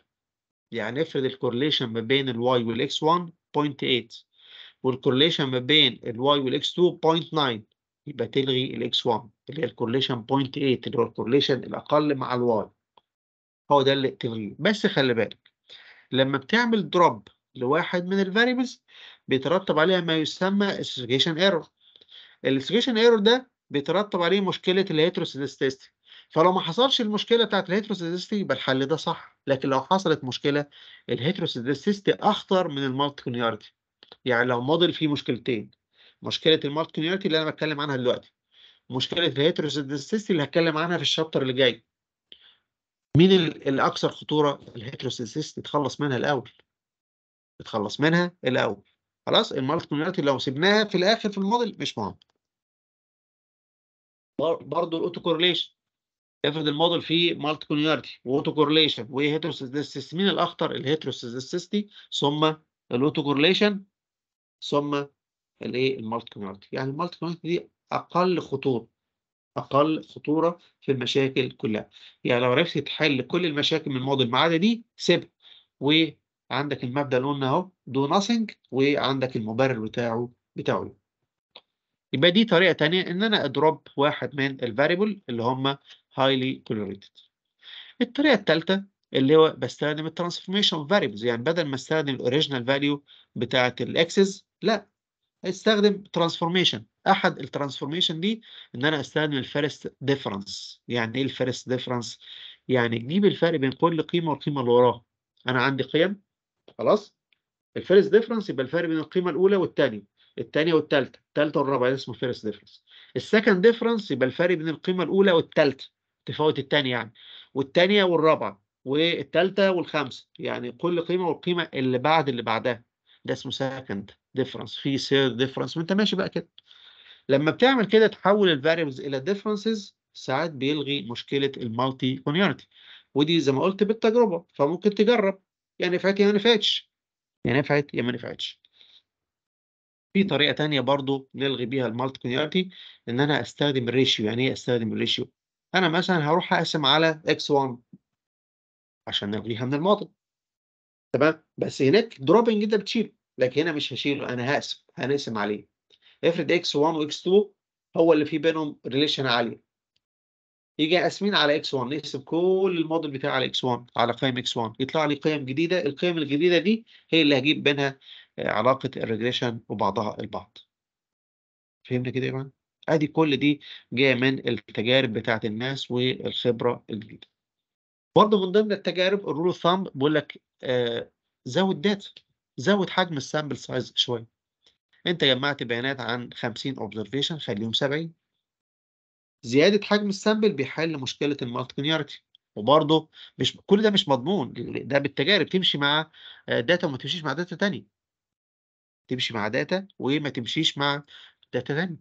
يعني افرض الكورليشن ما بين الواي والاكس 1 0.8 والكورليشن ما بين الواي والاكس 2 0.9 يبقى تلغي الاكس 1 اللي هي الكورليشن 0.8 اللي هو الكورليشن الاقل مع الواي هو ده اللي تلغيه بس خلي بالك لما بتعمل دروب لواحد من الفاريبلز بيترتب عليها ما يسمى السجيشن ايرور السجيشن ايرور ده بيترتب عليه مشكله الهيتروسيدستيستي فلو ما حصلش المشكله بتاعت الهيتروسيدستي يبقى الحل ده صح لكن لو حصلت مشكله الهيتروسيدستي اخطر من المالتيكونيارتي يعني لو موديل فيه مشكلتين مشكله المالتيكونيارتي اللي انا بتكلم عنها دلوقتي مشكله الهيتروسيدستي اللي هتكلم عنها في الشابتر اللي جاي مين الاكثر خطوره الهيتروسيسيس تتخلص منها الاول تتخلص منها الاول خلاص المالتي لو سيبناها في الاخر في الموديل مش مهم برضه الاوتو كورليشن افرض الموديل فيه مالتي كونيارتي واوتو كورليشن وهيتروسيستيس مين الاخطر الهيتروسيستيستي ثم الاوتو كورليشن ثم الايه المالتي كونيارتي يعني المالتي كونيارتي دي اقل خطوره أقل خطورة في المشاكل كلها يعني لو عرفت تحل كل المشاكل من الموديل ما عدا دي سيبها وعندك المبدأ اللي قلنا أهو دو ناثينج وعندك المبرر بتاعه بتاعه يبقى دي طريقة تانية إن أنا أضرب واحد من الفاريبل اللي هم highly correlated الطريقة الثالثة اللي هو بستخدم الترانسفورميشن فاريبلز يعني بدل ما استخدم الاوريجينال فاليو بتاعه الاكسس لا استخدم ترانسفورميشن احد الترانسفورميشن دي ان انا استخدم الفيرست ديفرنس يعني ايه الفيرست ديفرنس يعني اجيب الفرق بين كل قيمه والقيمه اللي وراها انا عندي قيم خلاص الفيرست ديفرنس يبقى الفرق بين القيمه الاولى والثانيه الثانيه والثالثه الثالثه والرابعه اسمه فيرست ديفرنس السكند ديفرنس يبقى الفرق بين القيمه الاولى والثالثه تفاوت الثانيه يعني والثانيه والرابعه والثالثه والخامسه يعني كل قيمه والقيمه اللي بعد اللي بعدها ده اسمه سكند ديفرنس في سير ديفرنس وانت ماشي بقى كده لما بتعمل كده تحول الفاريبلز الى ديفرنسز ساعات بيلغي مشكله المالتي كونيورتي ودي زي ما قلت بالتجربه فممكن تجرب يا يعني نفعت يا يعني ما نفعتش يا يعني نفعت يا ما نفعتش في طريقه تانية برضو نلغي بيها المالتي كونيورتي ان انا استخدم الريشيو يعني ايه استخدم الريشيو انا مثلا هروح اقسم على اكس 1 عشان نلغيها من الماضي تمام بس هناك دروبنج جدا بتشيله لكن هنا مش هشيله انا هقسم هنقسم عليه افرض اكس 1 واكس 2 هو اللي في بينهم ريليشن عاليه يجي قاسمين على اكس 1 نقسم كل الموديل بتاعي على اكس 1 على قيم اكس 1 يطلع لي قيم جديده القيم الجديده دي هي اللي هجيب بينها آه، علاقه الريجريشن وبعضها البعض فهمنا كده يا جماعه ادي كل دي جايه من التجارب بتاعه الناس والخبره الجديده برضه من ضمن التجارب الرول ثامب بيقول لك آه زود داتا زود حجم السامبل سايز شويه انت جمعت بيانات عن 50 اوبزرفيشن خليهم 70 زيادة حجم السامبل بيحل مشكلة المالتينيارتي وبرضه مش كل ده مش مضمون ده بالتجارب تمشي مع داتا آه، وما تمشيش مع داتا تاني تمشي مع داتا وما تمشيش مع داتا تاني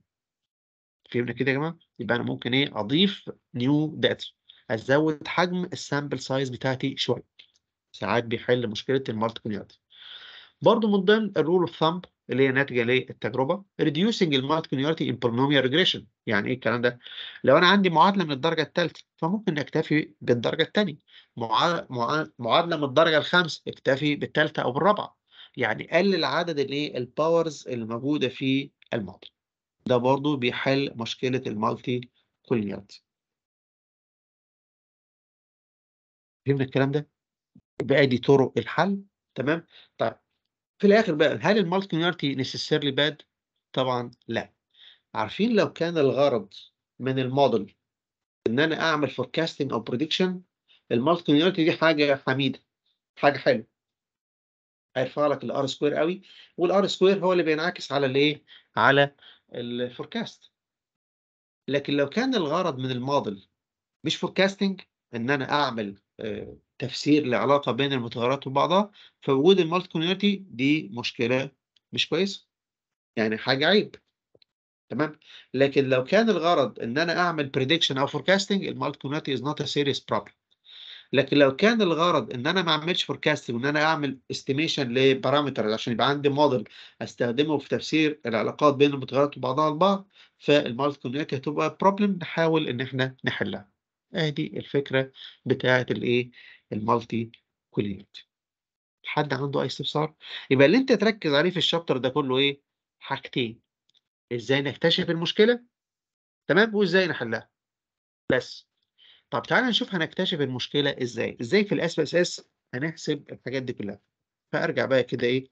فهمنا كده يا جماعة يبقى أنا ممكن إيه أضيف نيو داتا أزود حجم السامبل سايز بتاعتي شوية ساعات بيحل مشكلة المالتينيارتي برضه من ضمن الرول اوف ثامب اللي هي ناتجه للتجربه reducing المالتيكونيورتي ان polynomial ريجريشن يعني ايه الكلام ده لو انا عندي معادله من الدرجه الثالثه فممكن اكتفي بالدرجه الثانيه معادله من الدرجه الخامسه اكتفي بالثالثه او بالرابعه يعني قلل عدد الايه الباورز اللي موجوده في المعادله ده برضو بيحل مشكله المالتي كولينيورتي فهمنا الكلام ده يبقى دي طرق الحل تمام طيب في الاخر بقى هل المالتي نيسيسيرلي باد؟ طبعا لا عارفين لو كان الغرض من الموديل ان انا اعمل فوركاستنج او بريدكشن المالتي دي حاجه حميده حاجه حلوه هيرفع لك الار سكوير قوي والار سكوير هو اللي بينعكس على الايه على الفوركاست لكن لو كان الغرض من الموديل مش فوركاستنج ان انا اعمل آه، تفسير لعلاقة بين المتغيرات وبعضها فوجود المالتي كوميونيتي دي مشكلة مش كويسة يعني حاجة عيب تمام لكن لو كان الغرض ان انا اعمل بريدكشن او فوركاستنج المالتي كوميونيتي از نوت ا سيريس بروبلم لكن لو كان الغرض ان انا ما اعملش فوركاستنج وان انا اعمل استيميشن لبارامترز عشان يبقى عندي موديل استخدمه في تفسير العلاقات بين المتغيرات وبعضها البعض فالمالتي كوميونيتي هتبقى بروبلم نحاول ان احنا نحلها ادي الفكره بتاعه الايه المالتي كوليت حد عنده اي استفسار يبقى اللي انت تركز عليه في الشابتر ده كله ايه حاجتين ازاي نكتشف المشكله تمام وازاي نحلها بس طب تعالى نشوف هنكتشف المشكله ازاي ازاي في الاس اس اس هنحسب الحاجات دي كلها فارجع بقى كده ايه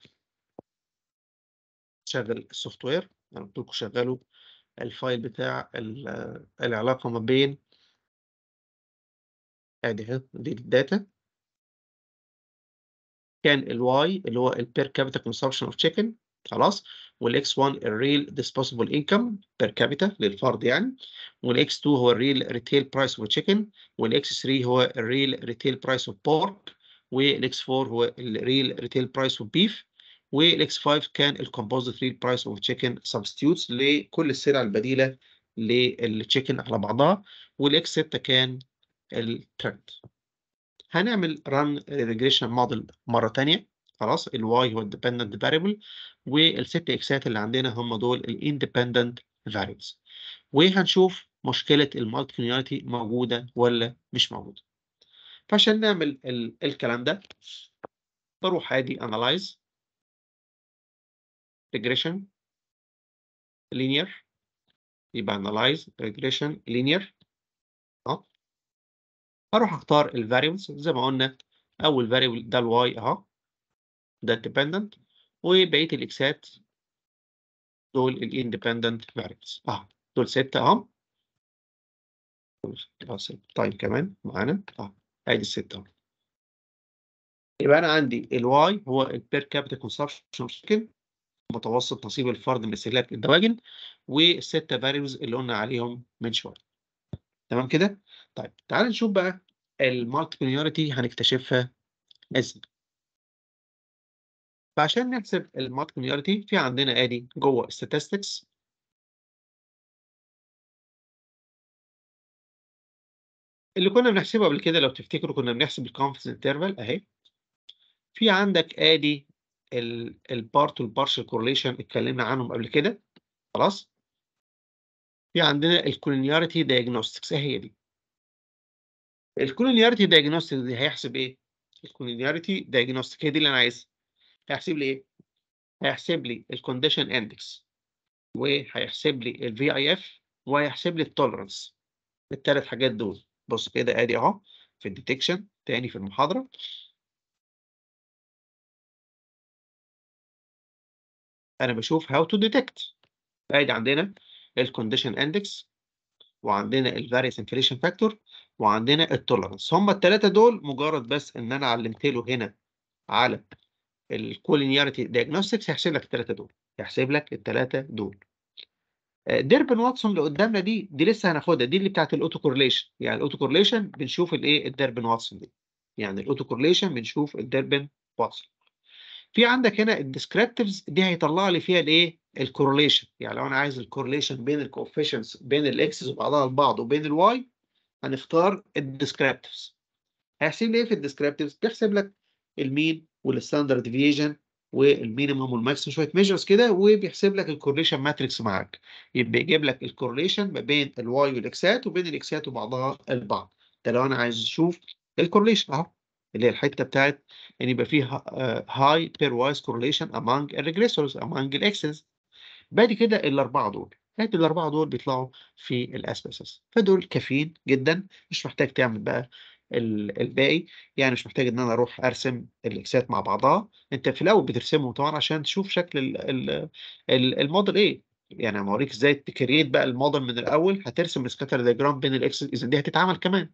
شغل السوفت وير انا قلت لكم شغلوا الفايل بتاع العلاقه ما بين ادي اهي دي الداتا كان الواي اللي هو البير كابيتا كونسبشن اوف تشيكن خلاص والاكس 1 الريل ديسبوسبل انكم بير كابيتا للفرد يعني والاكس 2 هو الريل ريتيل برايس اوف تشيكن والاكس 3 هو الريل ريتيل برايس اوف بورك والاكس 4 هو الريل ريتيل برايس اوف بيف والاكس 5 كان الكومبوزيت ريل برايس اوف تشيكن سبستيوتس لكل السلع البديله للتشيكن على بعضها والاكس 6 كان الترند هنعمل run regression model مرة تانية خلاص ال y هو الديبندنت فاريبل والست اكسات اللي عندنا هم دول الاندبندنت فاريبلز وهنشوف مشكلة المالتي موجودة ولا مش موجودة فعشان نعمل ال الكلام ده بروح عادي analyze regression linear يبقى analyze regression linear اروح اختار الفاريبلز زي ما قلنا اول فاريبل ده الواي اهو ده الديبندنت وبقيه الاكسات دول الاندبندنت فاريبلز اهو دول ستة اهو طيب كمان معانا اه ادي الستة اهو يبقى انا عندي الواي هو البير كابيتال كونسبشن متوسط نصيب الفرد من استهلاك الدواجن والستة فاريبلز اللي قلنا عليهم من شويه تمام كده طيب تعال نشوف بقى المالتيبليناريتي هنكتشفها ازاي فعشان نحسب المالتيبليناريتي في عندنا ادي جوه statistics اللي كنا بنحسبه قبل كده لو تفتكروا كنا بنحسب الكونفيدنس انترفال اهي في عندك ادي البارت والبارشل كورليشن اتكلمنا عنهم قبل كده خلاص في عندنا الكولينيارتي دايجنوستكس اهي دي الكولينيارتي دايجنوستيك دي هيحسب ايه؟ الكولينيارتي دايجنوستيك هي دي اللي انا عايزها هيحسب لي ايه؟ هيحسب لي الكونديشن اندكس وهيحسب لي الفي اي اف وهيحسب لي التولرنس الثلاث حاجات دول بص كده ادي اهو في الديتكشن تاني في المحاضره انا بشوف هاو تو ديتكت ادي عندنا الكونديشن اندكس وعندنا الفاريس انفليشن فاكتور وعندنا التولرانس هما الثلاثه دول مجرد بس ان انا علمت له هنا على الكولينيارتي دياجنوستكس هيحسب لك الثلاثه دول هيحسب لك الثلاثه دول ديربن آه، واتسون اللي قدامنا دي دي لسه هناخدها دي اللي بتاعت الاوتو كورليشن يعني الاوتو كورليشن بنشوف الايه الديربن واتسون دي يعني الاوتو كورليشن بنشوف الديربن واتسون في عندك هنا الديسكريبتيفز دي هيطلع لي فيها الايه الكورليشن يعني لو انا عايز الكورليشن بين الكوفيشنس بين الاكسس وبعضها البعض وبين الواي هنختار الديسكريبتيفز هيحسب لي ايه في الديسكريبتيفز بيحسب لك المين والستاندرد ديفيجن والمينيمم والماكسيمم شويه ميجرز كده وبيحسب لك الكورليشن ماتريكس معاك يبقى يجيب لك الكورليشن ما بين الواي والاكسات وبين الاكسات وبعضها البعض ده لو انا عايز اشوف الكورليشن اهو اللي هي الحته بتاعت ان يبقى فيها هاي بير وايز كورليشن امونج الريجريسورز امونج الاكسس بعد كده الاربعه دول هادول الأربعة دول بيطلعوا في الاسبيسس فدول كافيين جدا مش محتاج تعمل بقى الباقي يعني مش محتاج ان انا اروح ارسم الاكسات مع بعضها انت في الاول بترسمهم طبعا عشان تشوف شكل الموديل ايه يعني اوريك ازاي تكريت بقى الموديل من الاول هترسم السكاتر ديجرام بين الاكس اذا دي هتتعمل كمان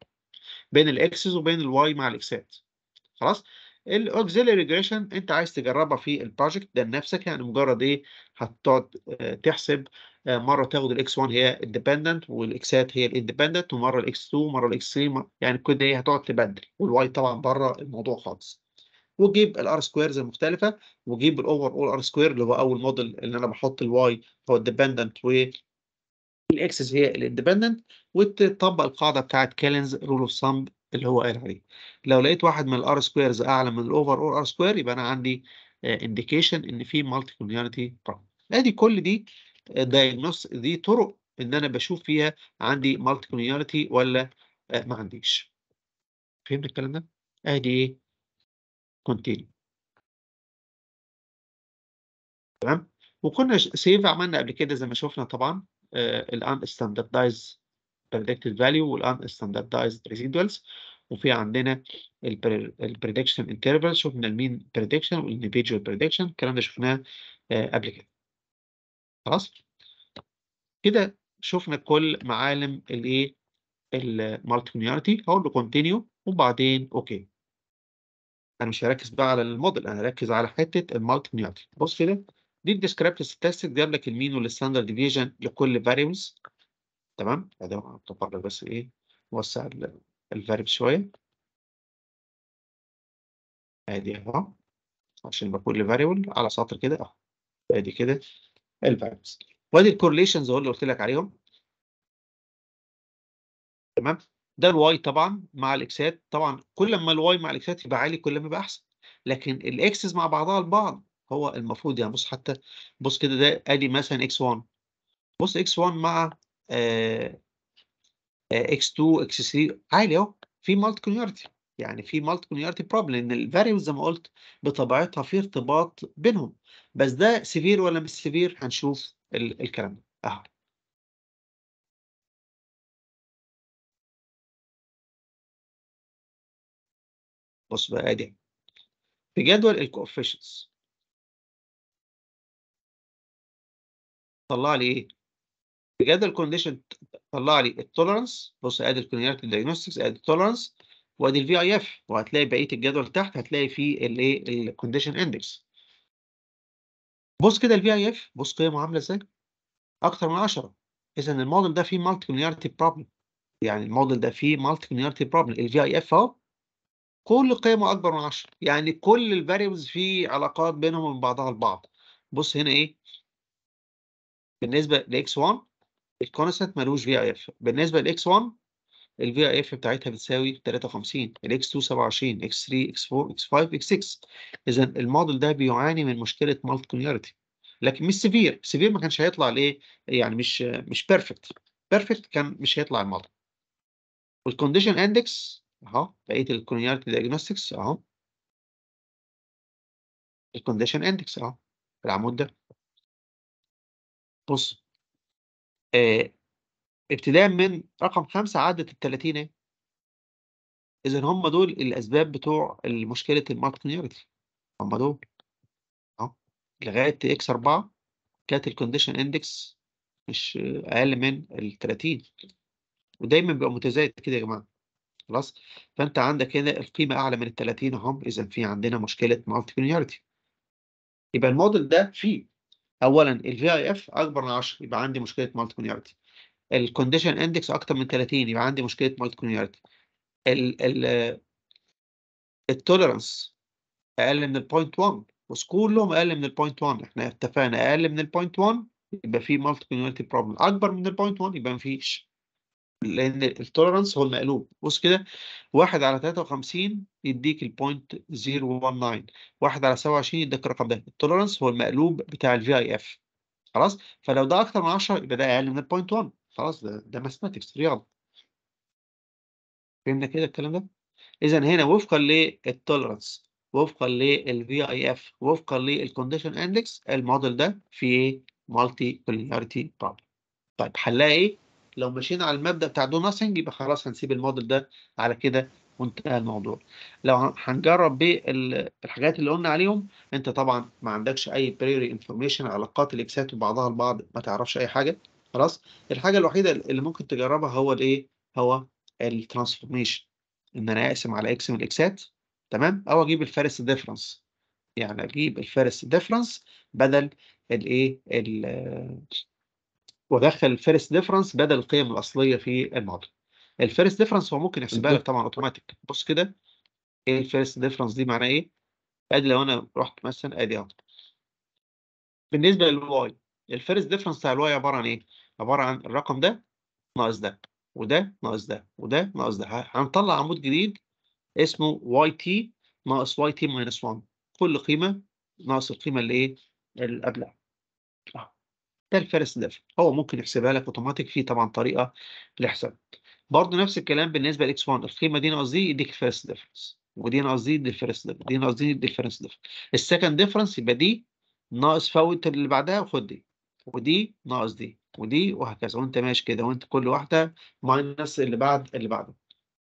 بين الاكسس وبين الواي مع الاكسات خلاص الاوكسيلري ريجريشن انت عايز تجربها في البروجكت ده لنفسك يعني مجرد ايه هتقعد آه، تحسب آه، مره تاخد الاكس 1 هي الديبندنت والاكسات هي الاندبندنت ومره الاكس 2 ومره الاكس 3 يعني كل دي هتقعد تبدل والواي طبعا بره الموضوع خالص وجيب الار سكويرز المختلفه وجيب الاوفر اول ار سكوير اللي هو اول موديل اللي انا بحط الواي هو الديبندنت و الاكسس هي الاندبندنت وتطبق القاعده بتاعت كالينز رول اوف ثامب اللي هو قال عليه لو لقيت واحد من الار سكويرز اعلى من الاوفر اول ار سكوير يبقى انا عندي انديكيشن آه، ان في مالتي كوميونيتي ادي كل دي دايجنوس دي طرق ان انا بشوف فيها عندي مالتي كولينياريتي ولا آه، ما عنديش فهمت الكلام ده ادي ايه كونتينيو تمام وكنا سيف عملنا قبل كده زي ما شفنا طبعا الان ستاندردايز بريدكتد فاليو والان ستاندردايز ريزيدوالز وفي عندنا البريدكشن انترفال شفنا المين بريدكشن والانديفيدوال بريدكشن الكلام ده شفناه آه، قبل كده خلاص كده شفنا كل معالم الايه المالتيمينياريتي هقول له كونتينيو وبعدين اوكي انا مش هركز بقى على الموديل انا هركز على حته المالتيمينياريتي بص كده دي الديسكريبتيف ستاتستيك جاب لك المين والستاندرد ديفيجن لكل فاريبلز تمام ده طبعا بس ايه نوسع الفاريبل شويه ادي اهو عشان يبقى كل فاريبل على سطر كده اهو ادي كده الفاليوز وادي الكورليشنز هو اللي قلت لك عليهم تمام ده الواي طبعا مع الاكسات طبعا كل ما الواي مع الاكسات يبقى عالي كل ما يبقى احسن لكن الاكسس مع بعضها البعض هو المفروض يعني بص حتى بص كده ده ادي مثلا اكس 1 بص اكس 1 مع اكس 2 اكس 3 عالي اهو في مالتي كونيورتي يعني في مالتي كونيورتي بروبلم ان الفاريبل زي ما قلت بطبيعتها في ارتباط بينهم بس ده سيفير ولا مش سيفير هنشوف ال الكلام ده اهو بص بقى ادي في جدول الكوفيشنز طلع لي ايه؟ في جدول الكونديشن طلع لي التولرنس بص ادي الكونديشن دايجنوستكس ادي التولرنس وادي الفي اي اف وهتلاقي بقيه الجدول تحت هتلاقي فيه الايه الكونديشن اندكس بص كده الفي اي اف بص قيمه عامله ازاي اكتر من 10 اذا الموديل ده فيه مالتي لينيارتي بروبلم يعني الموديل ده فيه مالتي لينيارتي بروبلم الفي اي اف اهو كل قيمه اكبر من 10 يعني كل الفاريبلز فيه علاقات بينهم وبين بعضها البعض بص هنا ايه بالنسبه لاكس 1 الكونستنت ملوش في اي اف بالنسبه لاكس 1 في اي اف بتاعتها بتساوي 53 الاكس 2 27 اكس 3 اكس 4 اكس 5 اكس 6 اذا الموديل ده بيعاني من مشكله مالتي كونيورتي لكن مش سيفير سيفير ما كانش هيطلع ليه يعني مش مش بيرفكت بيرفكت كان مش هيطلع الموديل والكونديشن اندكس اهو بقيه الكونيورتي دايجنوستكس اهو الكونديشن اندكس اهو العمود ده بص آه، ابتداء من رقم خمسة عدت الثلاثينات إيه؟ إذا هم دول الأسباب بتوع مشكلة المالتي هم دول لغاية إكس أربعة كانت الكونديشن إندكس مش أقل من ال 30 ودايما بيبقى متزايد كده يا جماعة خلاص فأنت عندك هنا القيمة أعلى من ال 30 أهم إذا في عندنا مشكلة مالتي يبقى الموديل ده فيه اولا الفي اي اف اكبر من 10 يبقى عندي مشكله مالتي كونيارتي الكونديشن اندكس اكتر من 30 يبقى عندي مشكله مالتي ال التولرانس اقل من البوينت 1 وسكولهم اقل من البوينت 1 احنا اتفقنا اقل من البوينت 1 يبقى في مالتي كوميونتي بروبلم اكبر من البوينت 1 يبقى ما فيش لان التولرانس هو المقلوب بص كده 1 على 53 يديك البوينت 019 1 على 27 يديك الرقم ده التولرانس هو المقلوب بتاع الفي اي اف خلاص فلو ده اكتر من 10 يبقى ده اقل من البوينت 1 خلاص ده ده ماثماتكس رياضه فهمنا كده الكلام ده اذا هنا وفقا للتولرنس وفقا للفي اي اف وفقا للكونديشن اندكس الموديل ده فيه مالتي كولينيارتي بروبلم طيب حلها ايه لو مشينا على المبدا بتاع دو ناثينج يبقى خلاص هنسيب الموديل ده على كده وانتهى الموضوع لو هنجرب بالحاجات اللي قلنا عليهم انت طبعا ما عندكش اي بريري انفورميشن علاقات الاكسات وبعضها البعض ما تعرفش اي حاجه خلاص الحاجه الوحيده اللي ممكن تجربها هو الايه هو الترانسفورميشن ان انا اقسم على اكس من الاكسات تمام او اجيب الفارس ديفرنس يعني اجيب الفارس ديفرنس بدل الايه وادخل الفيرست ديفرنس بدل القيم الاصليه في الموديل الفيرست ديفرنس هو ممكن يحسبها لك طبعا اوتوماتيك بص كده ايه الفيرست ديفرنس دي معناها ايه ادي لو انا رحت مثلا ادي اهو بالنسبه للواي الفيرست ديفرنس بتاع الواي عباره عن ايه عباره عن الرقم ده ناقص ده وده ناقص ده وده ناقص ده هنطلع عمود جديد اسمه واي تي ناقص واي تي ماينس 1 كل قيمه ناقص القيمه اللي ايه اللي قبلها آه. ده الفارس ده هو ممكن يحسبها لك اوتوماتيك في طبعا طريقه للحساب برضه نفس الكلام بالنسبه لاكس 1 القيمه دي ناقص دي يديك الفارس ديفرنس ودي ناقص دي يدي الفارس ديفرنس دي ناقص دي يدي الفارس ديفرنس السكند ديفرنس يبقى دي ناقص فوت اللي بعدها وخد دي ودي ناقص دي ودي وهكذا وانت ماشي كده وانت كل واحده ماينس اللي بعد اللي بعده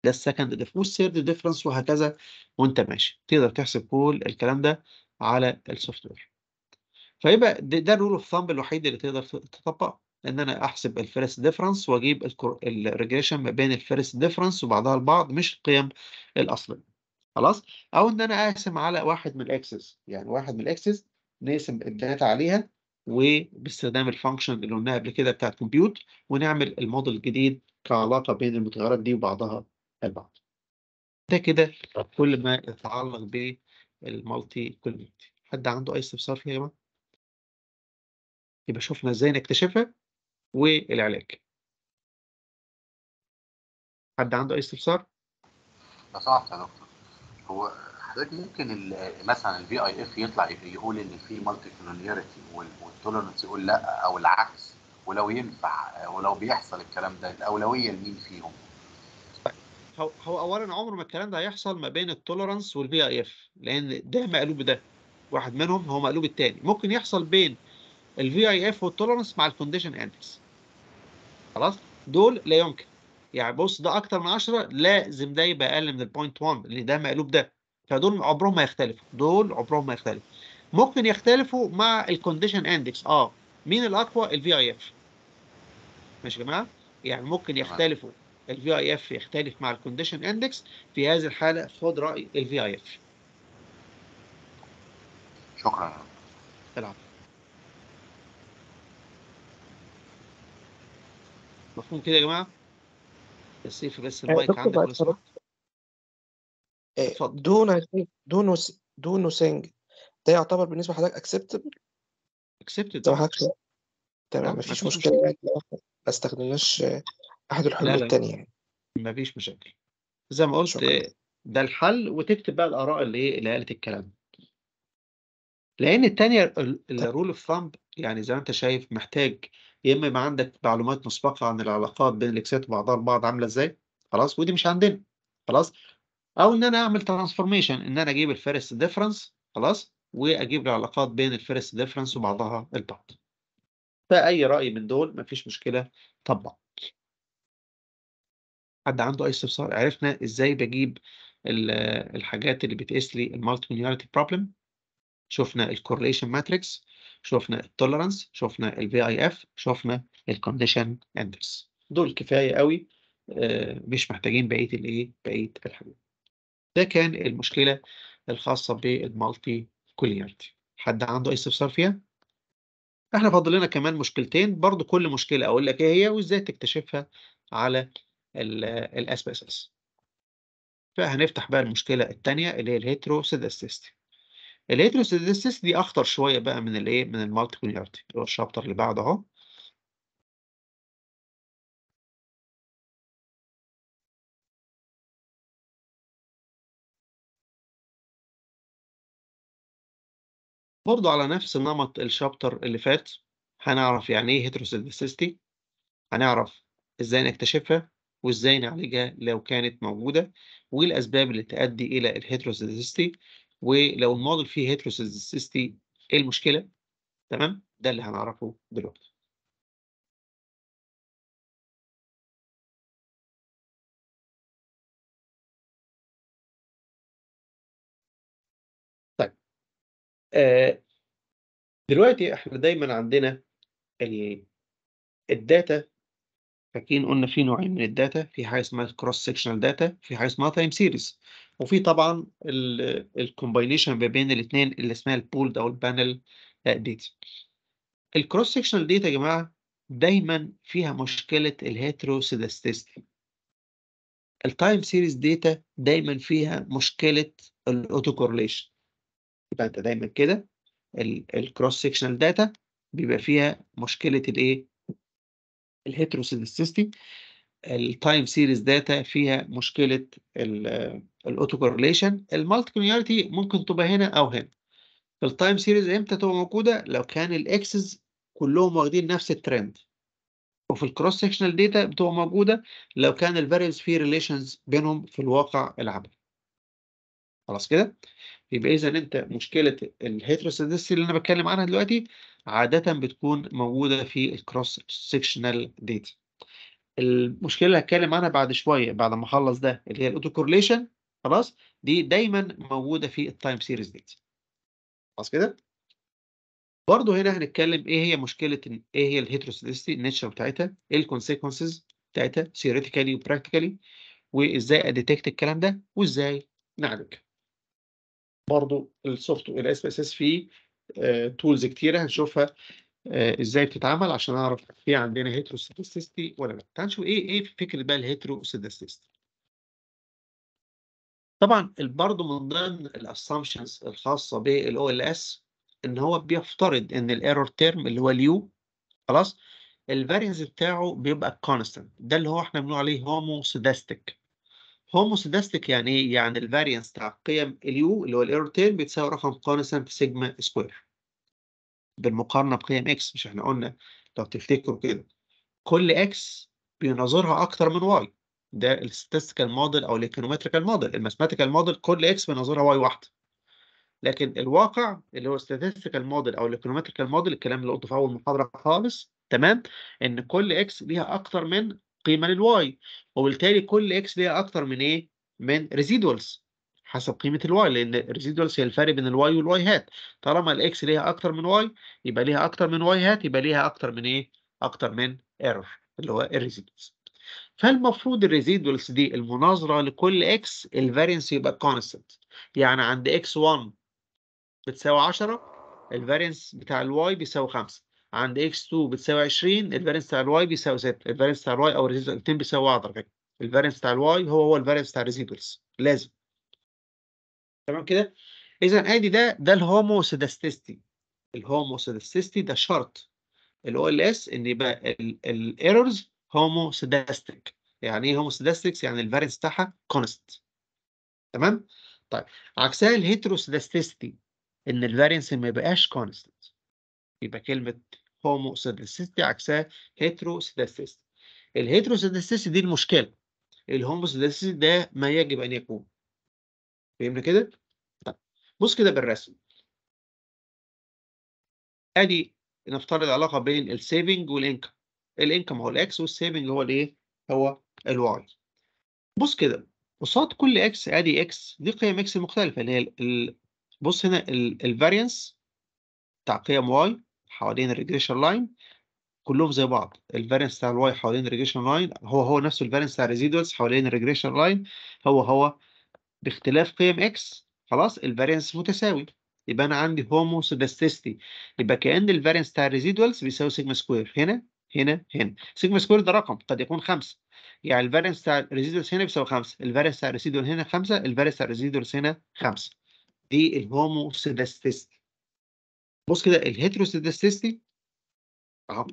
ده السكند ديف والثيرد ديفرنس وهكذا وانت ماشي تقدر تحسب كل الكلام ده على السوفت وير فيبقى ده الرول اوف ثامب الوحيد اللي تقدر تطبقه ان انا احسب الفيرست ديفرنس واجيب الريجريشن ما بين الفيرست ديفرنس وبعضها البعض مش القيم الاصليه خلاص او ان انا اقسم على واحد من الاكسس يعني واحد من الاكسس نقسم الداتا عليها وباستخدام الفانكشن اللي قلناها قبل كده بتاعت كومبيوت ونعمل الموديل الجديد كعلاقه بين المتغيرات دي وبعضها البعض. ده كده كل ما يتعلق بالمالتي كوميونتي. حد عنده اي استفسار فيها يا جماعه؟ يبقى شفنا ازاي نكتشفها والعلاج. حد عنده اي استفسار؟ لا صعب يا دكتور هو حضرتك ممكن مثلا الفي اي اف يطلع يقول ان في مالتي كولونيرتي والتولرنس يقول لا او العكس ولو ينفع ولو بيحصل الكلام ده الاولويه لمين فيهم؟ هو هو اولا عمر ما الكلام ده هيحصل ما بين التولرنس والفي اي اف لان ده مقلوب ده واحد منهم هو مقلوب الثاني ممكن يحصل بين الفي اي اف والتولرنس مع الكونديشن اندكس خلاص دول لا يمكن يعني بص ده اكتر من 10 لازم ده يبقى اقل من البوينت 1 اللي ده مقلوب ده فدول عمرهم ما يختلفوا دول عمرهم ما يختلفوا ممكن يختلفوا مع الكونديشن اندكس اه مين الاقوى الفي اي اف ماشي يا جماعه يعني ممكن يختلفوا الفي اي اف يختلف مع الكونديشن اندكس في هذه الحاله خد راي الفي اي اف شكرا تلعب مفهوم كده يا جماعه؟ بس بس المايك عندك آآ إيه. دون دون س دون nothing ده يعتبر بالنسبة لحضرتك اكسبتبل اكسبتد تمام، اه، ما فيش مشكلة ما استخدمناش أحد الحلول الثانيه التانية يعني. ما فيش مشاكل. زي ما قُلت شكرًا. ده الحل وتكتب بقى الآراء اللي إيه، اللي قالت الكلام ده. لأن التانية الرول اوف ثامب يعني زي ما أنت شايف محتاج يا إما يبقى عندك معلومات مسبقة عن العلاقات بين الإكسات وبعضها البعض عاملة إزاي، خلاص، ودي مش عندنا، خلاص. او ان انا اعمل ترانسفورميشن ان انا اجيب الفيرست ديفرنس خلاص واجيب العلاقات بين الفيرست ديفرنس وبعضها البعض فاي راي من دول مفيش مشكله طبق حد عنده اي استفسار عرفنا ازاي بجيب الحاجات اللي بتقيس لي المالتي مينيورتي بروبلم شفنا الكورليشن ماتريكس شفنا التولرانس شفنا البي اي اف شفنا الكونديشن اندكس دول كفايه قوي آه، مش محتاجين بقيه الايه بقيه الحاجات ده كان المشكلة الخاصة بالمالتي كوليارتي حد عنده أي استفسار فيها؟ احنا فاضل لنا كمان مشكلتين برضو كل مشكلة أقول لك إيه هي وإزاي تكتشفها على الاس فهنفتح بقى المشكلة الثانية اللي هي الهيتروسيداستيستي الهيتروسيداستيستي دي أخطر شوية بقى من الإيه من المالتي كوليارتي اللي هو الشابتر اللي بعده أهو برضو على نفس نمط الشابتر اللي فات هنعرف يعني ايه هيتروسيلفستي هنعرف ازاي نكتشفها وازاي نعالجها لو كانت موجودة والاسباب اللي تؤدي الى الهيتروسيلفستي ولو الموديل فيه هيتروسيلفستي ايه المشكلة تمام ده اللي هنعرفه دلوقتي آه، دلوقتي احنا دايما عندنا الداتا فاكرين قلنا في نوعين من الداتا في حاجه اسمها كروس سيكشنال داتا في حاجه اسمها تايم سيريز وفي طبعا الكومباينيشن ما بين الاثنين اللي اسمها البولد او البانل داتا الكروس سيكشنال داتا يا جماعه دايما فيها مشكله الهيترو سيداستيستي التايم سيريز داتا دايما فيها مشكله الاوتو كورليشن يبقى انت دايما كده الكروس سيكشنال داتا بيبقى فيها مشكله الايه الهيتروسيدستي التايم سيريز داتا فيها مشكله الاوتو كورليشن المالتي كلينياريتي ممكن تبقى هنا او هنا في التايم سيريز امتى تبقى موجوده لو كان الاكسس كلهم واخدين نفس الترند وفي الكروس سيكشنال داتا بتبقى موجوده لو كان الفاريبلز في ريليشنز بينهم في الواقع العملي خلاص كده يبقى اذا انت مشكله الهيتروسيدستي اللي انا بتكلم عنها دلوقتي عاده بتكون موجوده في الكروس سيكشنال داتا المشكله اللي هتكلم عنها بعد شويه بعد ما اخلص ده اللي هي الاوتو كورليشن خلاص دي دايما موجوده في التايم سيريز داتا خلاص كده برضه هنا هنتكلم ايه هي مشكله ايه هي الهيتروسيدستي النيتشر بتاعتها ايه الكونسيكونسز بتاعتها ثيوريتيكالي وبراكتيكالي وازاي اديتكت الكلام ده وازاي نعالجها برضو السوفت الاس بي اس اس فيه تولز آه، كتيره هنشوفها آه، ازاي بتتعمل عشان اعرف في عندنا هيتروسيداستيستي ولا لا تعال نشوف ايه ايه فكره بقى الهيتروسيداستيستي طبعا برضه من ضمن الاسامبشنز الخاصه بالاو ال اس ان هو بيفترض ان الايرور تيرم اللي هو اليو خلاص الفارينس بتاعه بيبقى كونستنت ده اللي هو احنا بنقول عليه هومو هوموسيداستيك هوموسيداستيك يعني ايه؟ يعني الفارينس بتاع قيم اليو اللي هو الايرور تيرم بتساوي رقم قانسا في سيجما سكوير بالمقارنه بقيم اكس مش احنا قلنا لو تفتكروا كده كل اكس بيناظرها اكتر من واي ده الستاتستيكال موديل او الايكونومتريكال موديل الماثماتيكال موديل كل اكس بيناظرها واي واحده لكن الواقع اللي هو الستاتستيكال موديل او الايكونومتريكال موديل الكلام اللي قلته في اول محاضره خالص تمام ان كل اكس ليها اكتر من قيمه للواي وبالتالي كل اكس ليها اكتر من ايه من ريزيدوالز حسب قيمه الواي لان الريزيدوالز هي الفرق بين الواي والواي هات طالما الاكس ليها اكتر من واي يبقى ليها اكتر من واي هات يبقى ليها اكتر من ايه اكتر من ايرور اللي هو الريزيدوالز فالمفروض الريزيدوالز دي المناظره لكل اكس الفارينس يبقى كونستنت يعني عند اكس 1 بتساوي 10 الفارينس بتاع الواي بيساوي 5 عند x2 بتساوي 20 الفارنس بتاع الواي بيساوي 6 الفارنس بتاع الواي او الريزيدوال الاثنين بيساوي بعض على فكره الفارنس بتاع الواي هو هو الفارنس بتاع الريزيدوالز لازم تمام كده اذا ادي ده ده الهوموسيداستيستي الهوموسيداستيستي ده شرط او ال اس ان يبقى الايرورز هوموسيداستيك يعني ايه هوموسيداستيكس يعني الفارنس بتاعها كونست تمام طيب عكسها الهيتروسيداستيستي ان الفارينس ما يبقاش كونست يبقى كلمه هوموسيداستيستي عكسها الهيترو الهيتروسيداستيستي دي المشكله الهوموسيداستيستي ده ما يجب ان يكون فهمنا كده طب بص كده بالرسم ادي نفترض علاقه بين السيفنج والانكم الانكم هو الاكس والسيفنج هو الايه هو الواي بص كده قصاد كل اكس ادي اكس دي قيم اكس مختلفه اللي هي بص هنا الفارينس بتاع قيم واي حوالين الريجريشن لاين كلهم زي بعض الفارينس بتاع الواي حوالين الريجريشن لاين هو هو نفسه الفارينس بتاع الريزيدوالز حوالين الريجريشن لاين هو هو باختلاف قيم اكس خلاص الفارينس متساوي يبقى انا عندي هومو هوموسوداستيستي يبقى كان الفارينس بتاع الريزيدوالز بيساوي سيجما سكوير هنا هنا هنا سيجما سكوير ده رقم قد يكون خمسة يعني الفارينس بتاع الريزيدوالز هنا بيساوي خمسة الفارينس بتاع الريزيدوالز هنا خمسة الفارينس بتاع الريزيدوالز هنا خمسة دي الهومو الهوموسوداستيستي بص كده الهيتروستاتستي اهو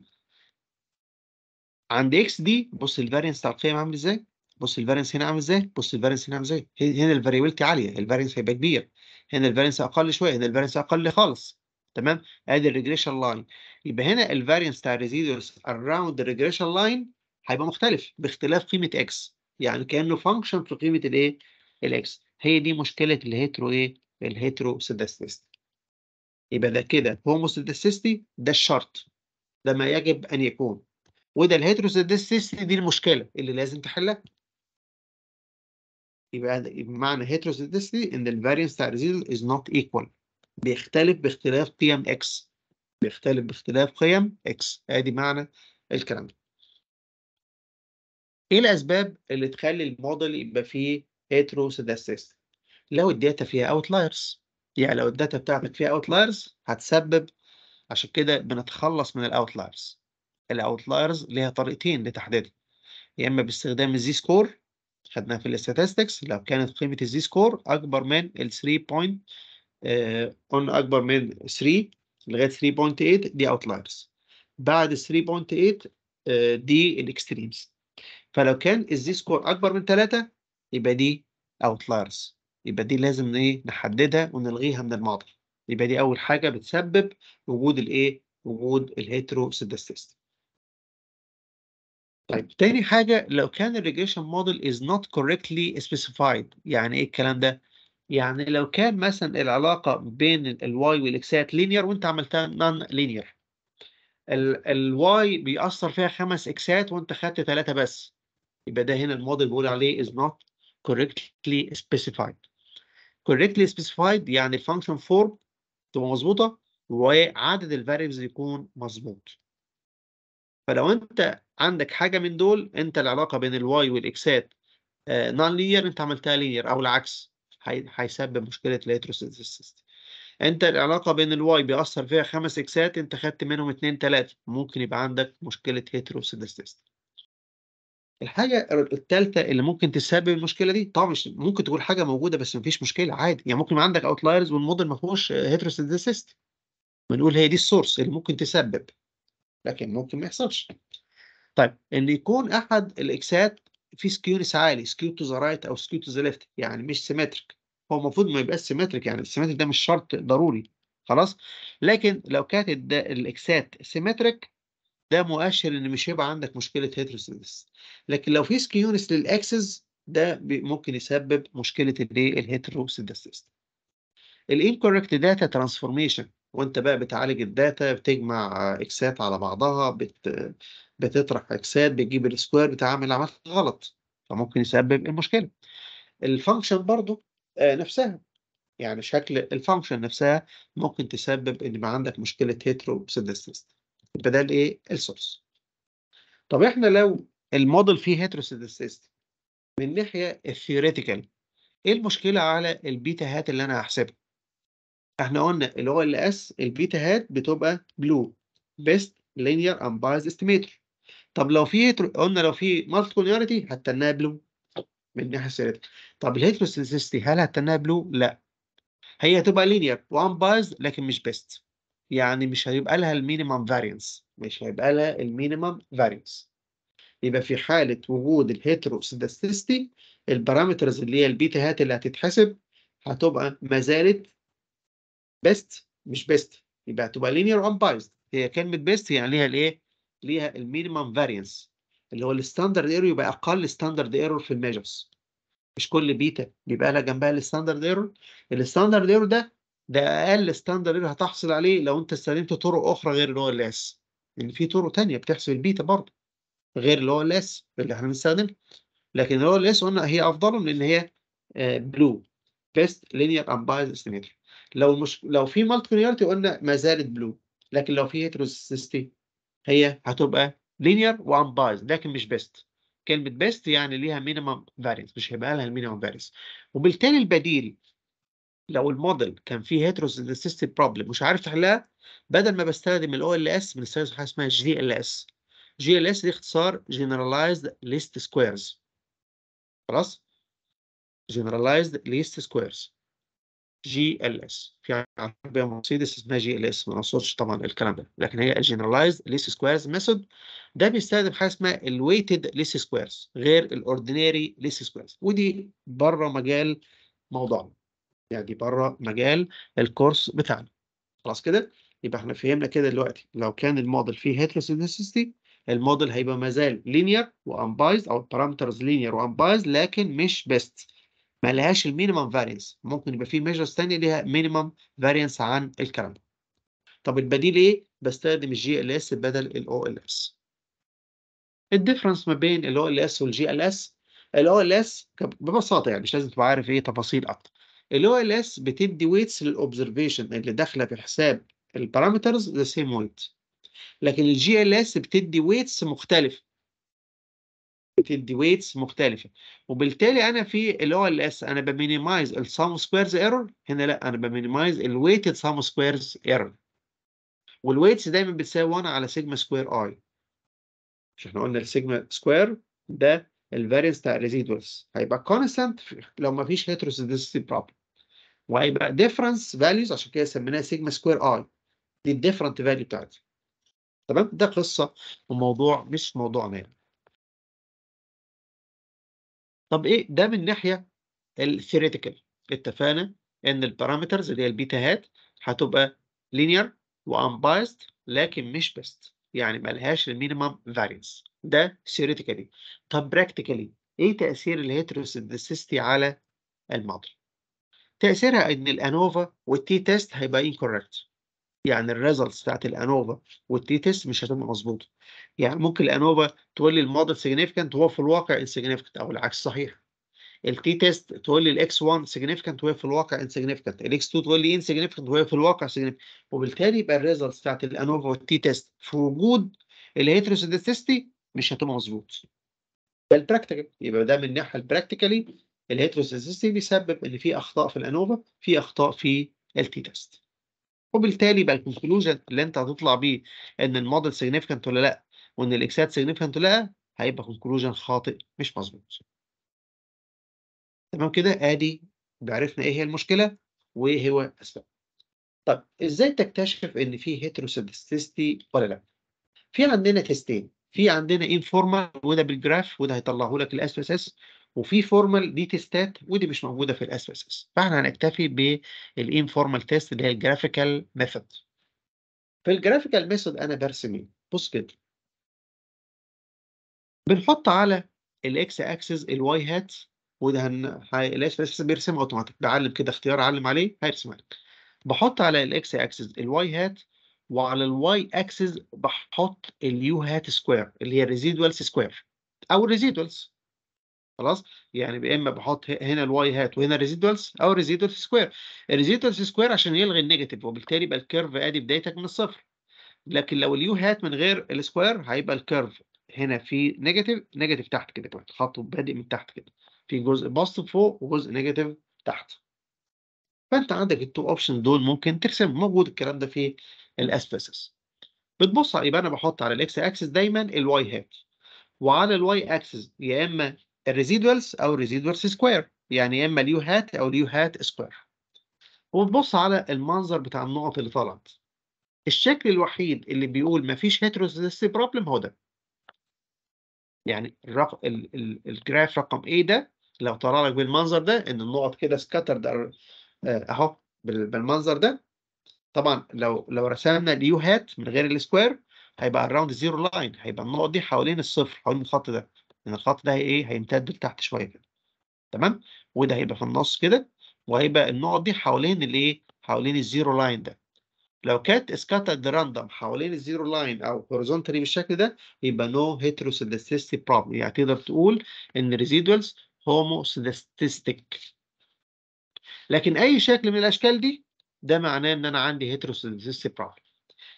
عند اكس دي بص الفارينس بتاع القيم عامل ازاي بص الفارينس هنا عامل ازاي بص الفارينس هنا عامل ازاي هنا الفاريبيلتي عاليه الفارينس هيبقى كبير هنا الفارينس اقل شويه هنا الفارينس اقل خالص تمام ادي الريجريشن لاين يبقى هنا الفارينس بتاع الريزيدوس اراوند الريجريشن لاين هيبقى مختلف باختلاف قيمه اكس يعني كانه فانكشن في قيمه الايه الاكس هي دي مشكله الهيترو ايه الهيترو سيدستست يبقى ده كده هوموسيدستي ده الشرط ده ما يجب أن يكون وده الهيتروسيدستي دي المشكلة اللي لازم تحلها يبقى معنى هيتروسيدستي ان الفارينس بتاع الريزيدوال از نوت ايكوال بيختلف باختلاف قيم اكس بيختلف باختلاف قيم اكس ادي معنى الكلام ده ايه الاسباب اللي تخلي الموديل يبقى فيه هيتروسيدستي لو الداتا فيها اوتلايرز يعني لو الداتا بتاعتك فيها اوتلايرز هتسبب عشان كده بنتخلص من الاوتلايرز الاوتلايرز ليها طريقتين لتحديدها يا اما باستخدام الزي سكور خدناها في الاستاتستكس لو كانت قيمه الزي سكور اكبر من ال 3 بوينت آه، قلنا اكبر من 3 لغايه 3.8 دي اوتلايرز بعد 3.8 آه، دي الاكستريمز فلو كان الزي سكور اكبر من 3 يبقى دي اوتلايرز يبقى دي لازم ايه نحددها ونلغيها من الماضي يبقى دي اول حاجه بتسبب وجود الايه وجود الهيتروسيداستيست طيب تاني حاجه لو كان الريجريشن موديل is not correctly specified يعني ايه الكلام ده يعني لو كان مثلا العلاقه بين الواي والاكسات لينير وانت عملتها نون لينير الواي بيأثر فيها خمس اكسات وانت خدت ثلاثه بس يبقى ده هنا الموديل بيقول عليه is not correctly specified correctly specified يعني الفانكشن فورم تبقى مظبوطه وعدد الفاريبلز يكون مظبوط فلو انت عندك حاجه من دول انت العلاقه بين الواي والاكسات نون لينير انت عملتها لينير او العكس هيسبب مشكله الهيتروسيستيستي انت العلاقه بين الواي بيأثر فيها خمس اكسات انت خدت منهم اتنين تلاته ممكن يبقى عندك مشكله هيتروسيستيستي الحاجه الثالثه اللي ممكن تسبب المشكله دي طبعا مش ممكن تكون حاجه موجوده بس مفيش مشكله عادي يعني ممكن عندك اوتلايرز والموديل ما فيهوش هيتروسيست بنقول هي دي السورس اللي ممكن تسبب لكن ممكن ما يحصلش طيب ان يكون احد الاكسات في سكيونس عالي سكيو تو ذا رايت او سكيو تو ذا ليفت يعني مش سيمتريك هو المفروض ما يبقاش سيمتريك يعني السيمتريك ده مش شرط ضروري خلاص لكن لو كانت الاكسات سيمتريك ده مؤشر ان مش هيبقى عندك مشكله هيتروسيس لكن لو في سكيونس للاكسس ده ممكن يسبب مشكله الايه الهيتروسيس الانكوركت داتا ترانسفورميشن وانت بقى بتعالج الداتا بتجمع اكسات على بعضها بت... بتطرح اكسات بتجيب السكوير بتعمل عملت غلط فممكن يسبب المشكله الفانكشن برضو آه، نفسها يعني شكل الفانكشن نفسها ممكن تسبب ان يبقى عندك مشكله هيتروسيدس يبقى ده الايه السورس طب احنا لو الموديل فيه هيتروسيدستيستي من ناحيه الثيوريتيكال ايه المشكله على البيتا هات اللي انا هحسبها احنا قلنا اللي هو اللي اس البيتا هات بتبقى بلو بيست لينير ان بايز استيميتر طب لو في قلنا لو في مالتي لينيرتي هتتناها بلو من ناحيه الثيوريتيكال طب الهيتروسيدستي هل هتنها بلو لا هي هتبقى لينير وان بايز لكن مش بيست يعني مش هيبقى لها المينيمم فارينس مش هيبقى لها المينيمم فارينس يبقى في حالة وجود الهيتروسيداستيستي البارامترز اللي هي البيتا هات اللي هتتحسب هتبقى ما زالت بيست مش بيست يبقى هتبقى لينير امبايزد هي كلمة بيست يعني ليها الايه؟ ليها المينيمم فارينس اللي هو الستاندرد ايرور يبقى اقل ستاندرد ايرور في الميجرز مش كل بيتا بيبقى لها جنبها الستاندرد ايرور الستاندرد ايرور ده ده اقل ستاندرد اللي هتحصل عليه لو انت استخدمت طرق اخرى غير اللي هو اللاس ان يعني في طرق ثانيه بتحسب البيتا برضه غير اللي هو اللاس اللي احنا بنستخدمه لكن اللي هو اللاس قلنا هي افضل من ان هي بلو بيست لينير امبايز استيميتر لو مش لو في مالتي لينيرتي قلنا ما زالت بلو لكن لو في هيتروسيستي هي هتبقى لينير وامبايز لكن مش بيست كلمه بيست يعني ليها مينيمم فارينس مش هيبقى لها المينيمم فارينس وبالتالي البديل لو الموديل كان فيه هيتروسيستيك بروبلم مش عارف تحلها بدل ما بستخدم الاو ال اس بنستخدم حاجه اسمها جي ال اس جي ال اس دي اختصار جنراليزد ليست سكويرز خلاص جنراليزد ليست سكويرز جي ال اس في عربيه مرسيدس اسمها جي ال اس ما نقصدش طبعا الكلام ده لكن هي جنراليزد ليست سكويرز ميثود ده بيستخدم حاجه اسمها الويتد ليست سكويرز غير الاوردينري ليست سكويرز ودي بره مجال موضوعنا يعني بره مجال الكورس بتاعنا خلاص كده يبقى احنا فهمنا كده دلوقتي لو كان الموديل فيه هيتروسيدستي الموديل هيبقى مازال لينير وانبايز او البارامترز لينير وانبايز لكن مش بيست ما لهاش المينيمم فارينس ممكن يبقى فيه ميجرز ثانيه ليها مينيمم فارينس عن الكلام ده طب البديل ايه بستخدم الجي ال اس بدل الاو ال اس الديفرنس ما بين الاو ال اس والجي ال اس الاو ال اس ببساطه يعني مش لازم تبقى عارف ايه تفاصيل اكتر الاو ال اس بتدي ويتس للاوبزرفيشن اللي داخله في حساب البارامترز ذا سيم ويت لكن الجي ال اس بتدي ويتس مختلفه بتدي ويتس مختلفه وبالتالي انا في الاو ال اس انا بمينيمايز السام سكويرز ايرور هنا لا انا بمينيمايز الويتد سام سكويرز ايرور والويتس دايما بتساوي 1 على سيجما سكوير اي مش احنا قلنا السيجما سكوير ده الفارينس بتاع الريزيدوالز هيبقى كونستانت لو ما فيش هيتروسيدستي بروبلم وهيبقى ديفرنس فاليوز عشان كده سميناها سيجما سكوير اي دي الديفرنت فاليو بتاعتي تمام ده قصه وموضوع مش موضوع مال طب ايه ده من ناحيه الثيريتيكال اتفقنا ان البارامترز اللي هي البيتا هات هتبقى لينير وانبايست لكن مش بيست يعني مالهاش المينيمم فارينس ده ثيريتيكالي طب براكتيكالي ايه تاثير الهيتروسيدستي على الموديل تأثيرها إن الأنوفا والتي تيست هيبقى incorrect يعني الريزلتس بتاعت الانوفا والتي تيست مش هتبقى مظبوطه يعني ممكن الانوفا تقول لي الموديل significant وهو في الواقع insignificant او العكس صحيح التي تيست تقول لي الاكس 1 significant وهي في الواقع انسيجنيفيكانت الاكس 2 تقول لي insignificant وهي في الواقع significant وبالتالي يبقى الريزلتس بتاعت الانوفا والتي تيست في وجود الهيتروسيدستي مش هتبقى مظبوط ده البراكتيكال يبقى ده من الناحيه البراكتيكالي الهيتروسيستي بيسبب ان في اخطاء في الانوفا في اخطاء في التي تيست وبالتالي بقى الكونكلوجن اللي انت هتطلع بيه ان الموديل سيجنيفيكانت ولا لا وان الاكسات سيجنيفيكانت ولا لا هيبقى كونكلوجن خاطئ مش مظبوط تمام كده ادي عرفنا ايه هي المشكله وايه هو اسباب طب ازاي تكتشف ان في هيتروسيستي ولا لا في عندنا تيستين في عندنا انفورمال وده بالجراف وده هيطلعه لك الاس اس اس وفي فورمال دي تيستات ودي مش موجوده في الاس اس اس فاحنا هنكتفي بالانفورمال تيست اللي هي الجرافيكال ميثود في الجرافيكال ميثود انا برسم ايه بص كده بنحط على الاكس اكسس الواي هات وده هن... الاس اس بيرسم اوتوماتيك بعلم كده اختيار علم عليه هيرسم لك بحط على الاكس اكسس الواي هات وعلى الواي اكسس بحط اليو هات سكوير اللي هي الريزيدوالز سكوير او الريزيدوالز خلاص يعني يا اما بحط هنا الواي هات وهنا الريزيدوالز او الريزيدوالز سكوير الريزيدوالز سكوير عشان يلغي النيجاتيف وبالتالي يبقى الكيرف ادي بدايتك من الصفر لكن لو اليو هات من غير السكوير هيبقى الكيرف هنا في نيجاتيف نيجاتيف تحت كده كمان خط بادئ من تحت كده في جزء بوزيتيف فوق وجزء نيجاتيف تحت فانت عندك التو اوبشن دول ممكن ترسم موجود الكلام ده في الاسبيسس بتبص يبقى انا بحط على الاكس اكسس دايما الواي هات وعلى الواي اكسس يا اما الريزيدوالز او الريزيدوالز سكوير يعني يا اما اليو هات او اليو هات سكوير وبنبص على المنظر بتاع النقط اللي طلعت الشكل الوحيد اللي بيقول مفيش هيتروزيستي بروبلم هو ده يعني الرق... ال... ال... الجراف رقم ايه ده لو طلع لك بالمنظر ده ان النقط كده سكاترد آه، اهو بالمنظر ده طبعا لو لو رسمنا اليو هات من غير السكوير هيبقى الراوند زيرو لاين هيبقى النقط دي حوالين الصفر حوالين الخط ده ان الخط ده ايه هيمتد لتحت شويه كده تمام وده هيبقى في النص كده وهيبقى النقط دي حوالين الايه حوالين الزيرو لاين ده لو كانت سكاتد راندوم حوالين الزيرو لاين او هوريزونتالي بالشكل ده يبقى نو هيتروسيدستيستي بروبلم يعني تقدر تقول ان ريزيدوالز سيدستيك لكن اي شكل من الاشكال دي ده معناه ان انا عندي هيتروسيدستيستي بروبلم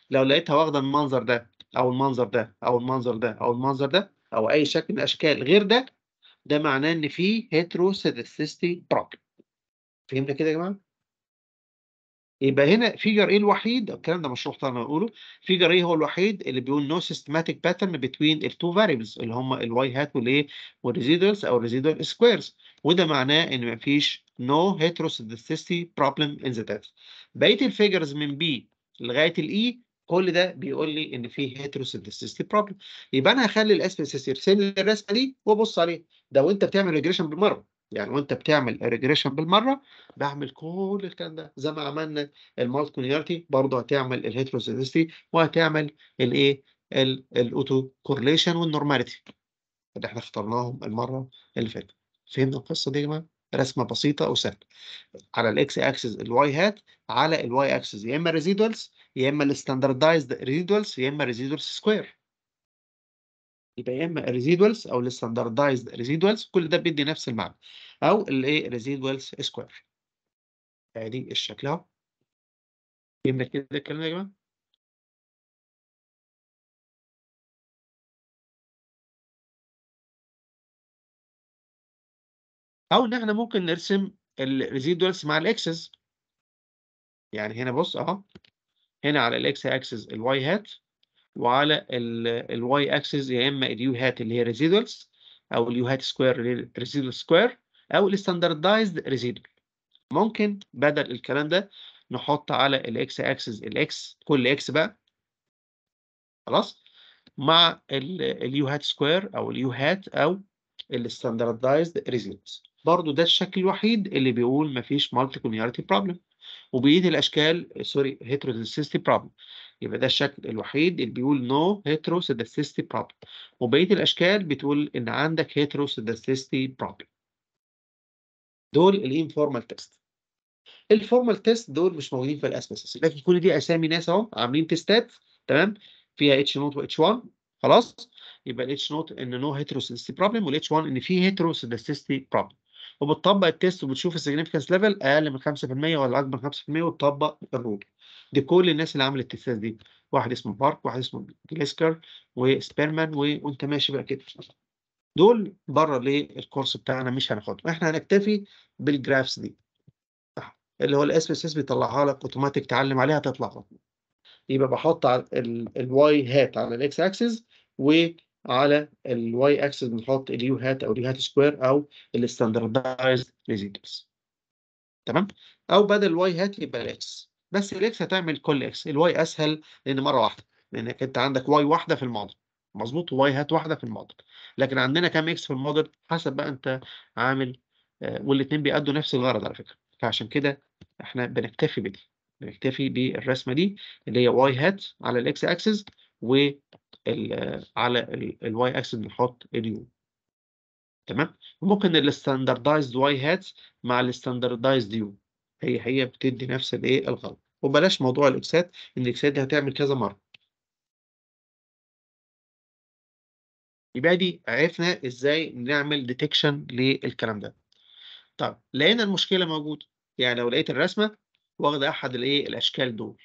لو لقيتها واخده المنظر ده او المنظر ده او المنظر ده او المنظر ده او اي شكل من الاشكال غير ده ده معناه ان في هيتروسيستي بروبلم فهمنا كده يا جماعه يبقى هنا فيجر ايه الوحيد الكلام ده مشروح طبعا انا بقوله فيجر ايه هو الوحيد اللي بيقول نو سيستماتيك باترن بتوين التو فاريبلز اللي هم الواي هات والايه والريزيدوالز او الريزيدوال سكويرز وده معناه ان مفيش نو هيتروسيستي بروبلم ان ذا داتا بقيه الفيجرز من بي لغايه الاي e كل ده بيقول لي ان في هيتروسينثيستي بروبلم يبقى انا هخلي الاسبيسيس يرسم لي الرسمه دي وابص عليها ده وانت بتعمل ريجريشن بالمره يعني وانت بتعمل ريجريشن بالمره بعمل كل الكلام ده زي ما عملنا المالتي برضه هتعمل الهيتروسينثيستي وهتعمل الايه الاوتو كورليشن والنورماليتي اللي احنا اخترناهم المره اللي فاتت فهمنا القصه دي يا جماعه رسمه بسيطه وسهله على الاكس اكسس الواي هات على الواي اكسس يا اما ريزيدوالز يا اما الستاندردايزد ريزيدوالز يا اما الريزيدوالز سكوير يبقى يا اما الريزيدوالز او الستاندردايزد ريزيدوالز كل ده بيدي نفس المعنى او الايه ريزيدوالز سكوير ادي الشكل اهو فهمنا كده الكلام ده يا جماعه او ان احنا ممكن نرسم الريزيدوالز مع الاكسس يعني هنا بص اهو هنا على الاكس اكسس الواي هات وعلى الواي اكسس يا اما اليو هات اللي هي ريزيدوالز او اليو هات سكوير ريزيدوال سكوير او الستاندردايزد ريزيدوال ممكن بدل الكلام ده نحط على الاكس اكسس الاكس كل اكس بقى خلاص مع اليو هات سكوير او اليو هات او الستاندردايزد ريزيدوالز برضه ده الشكل الوحيد اللي بيقول مفيش مالتي كونيارتي بروبلم وبيدي الاشكال سوري هيتروسيستي بروبلم يبقى ده الشكل الوحيد اللي بيقول نو هيتروسيستي بروبلم وبقيه الاشكال بتقول ان عندك هيتروسيستي بروبلم دول الانفورمال تيست الفورمال تيست دول مش موجودين في الاسمسس لكن كل دي اسامي ناس اهو عاملين تيستات تمام فيها اتش نوت واتش 1 خلاص يبقى الاتش نوت ان نو هيتروسيستي بروبلم والاتش 1 ان في هيتروسيستي بروبلم وبتطبق التيست وبتشوف السيجنفكنس ليفل اقل من 5% ولا اكبر من 5% وتطبق الرول دي كل الناس اللي عملت التيستات دي واحد اسمه بارك واحد اسمه جليسكر وسبيرمان وانت ماشي بقى كده دول بره للكورس بتاعنا مش هناخدهم احنا هنكتفي بالجرافس دي اللي هو الاس اس اس بيطلعها لك اوتوماتيك تعلم عليها تطلع يبقى بحط الواي هات على الاكس اكسس و على الواي اكسس بنحط اليو هات او اليو هات سكوير او الستاندردايزد ريزيدوز تمام او بدل الواي هات يبقى الاكس بس الاكس هتعمل كل اكس الواي اسهل لان مره واحده لانك انت عندك واي واحده في الموديل مظبوط واي هات واحده في الموديل لكن عندنا كام اكس في الموديل حسب بقى انت عامل آه، والاثنين بيأدوا نفس الغرض على فكره فعشان كده احنا بنكتفي بدي بنكتفي بالرسمه دي اللي هي واي هات على الاكس اكسس و ال على الواي اكسس بنحط اليو تمام ممكن الستاندردايزد واي هات مع الستاندردايزد يو هي هي بتدي نفس الايه الغلط وبلاش موضوع الاكسات ان الاكسات دي هتعمل كذا مره يبقى دي عرفنا ازاي نعمل ديتكشن للكلام ده طب لقينا المشكله موجوده يعني لو لقيت الرسمه واخده احد الايه الاشكال دول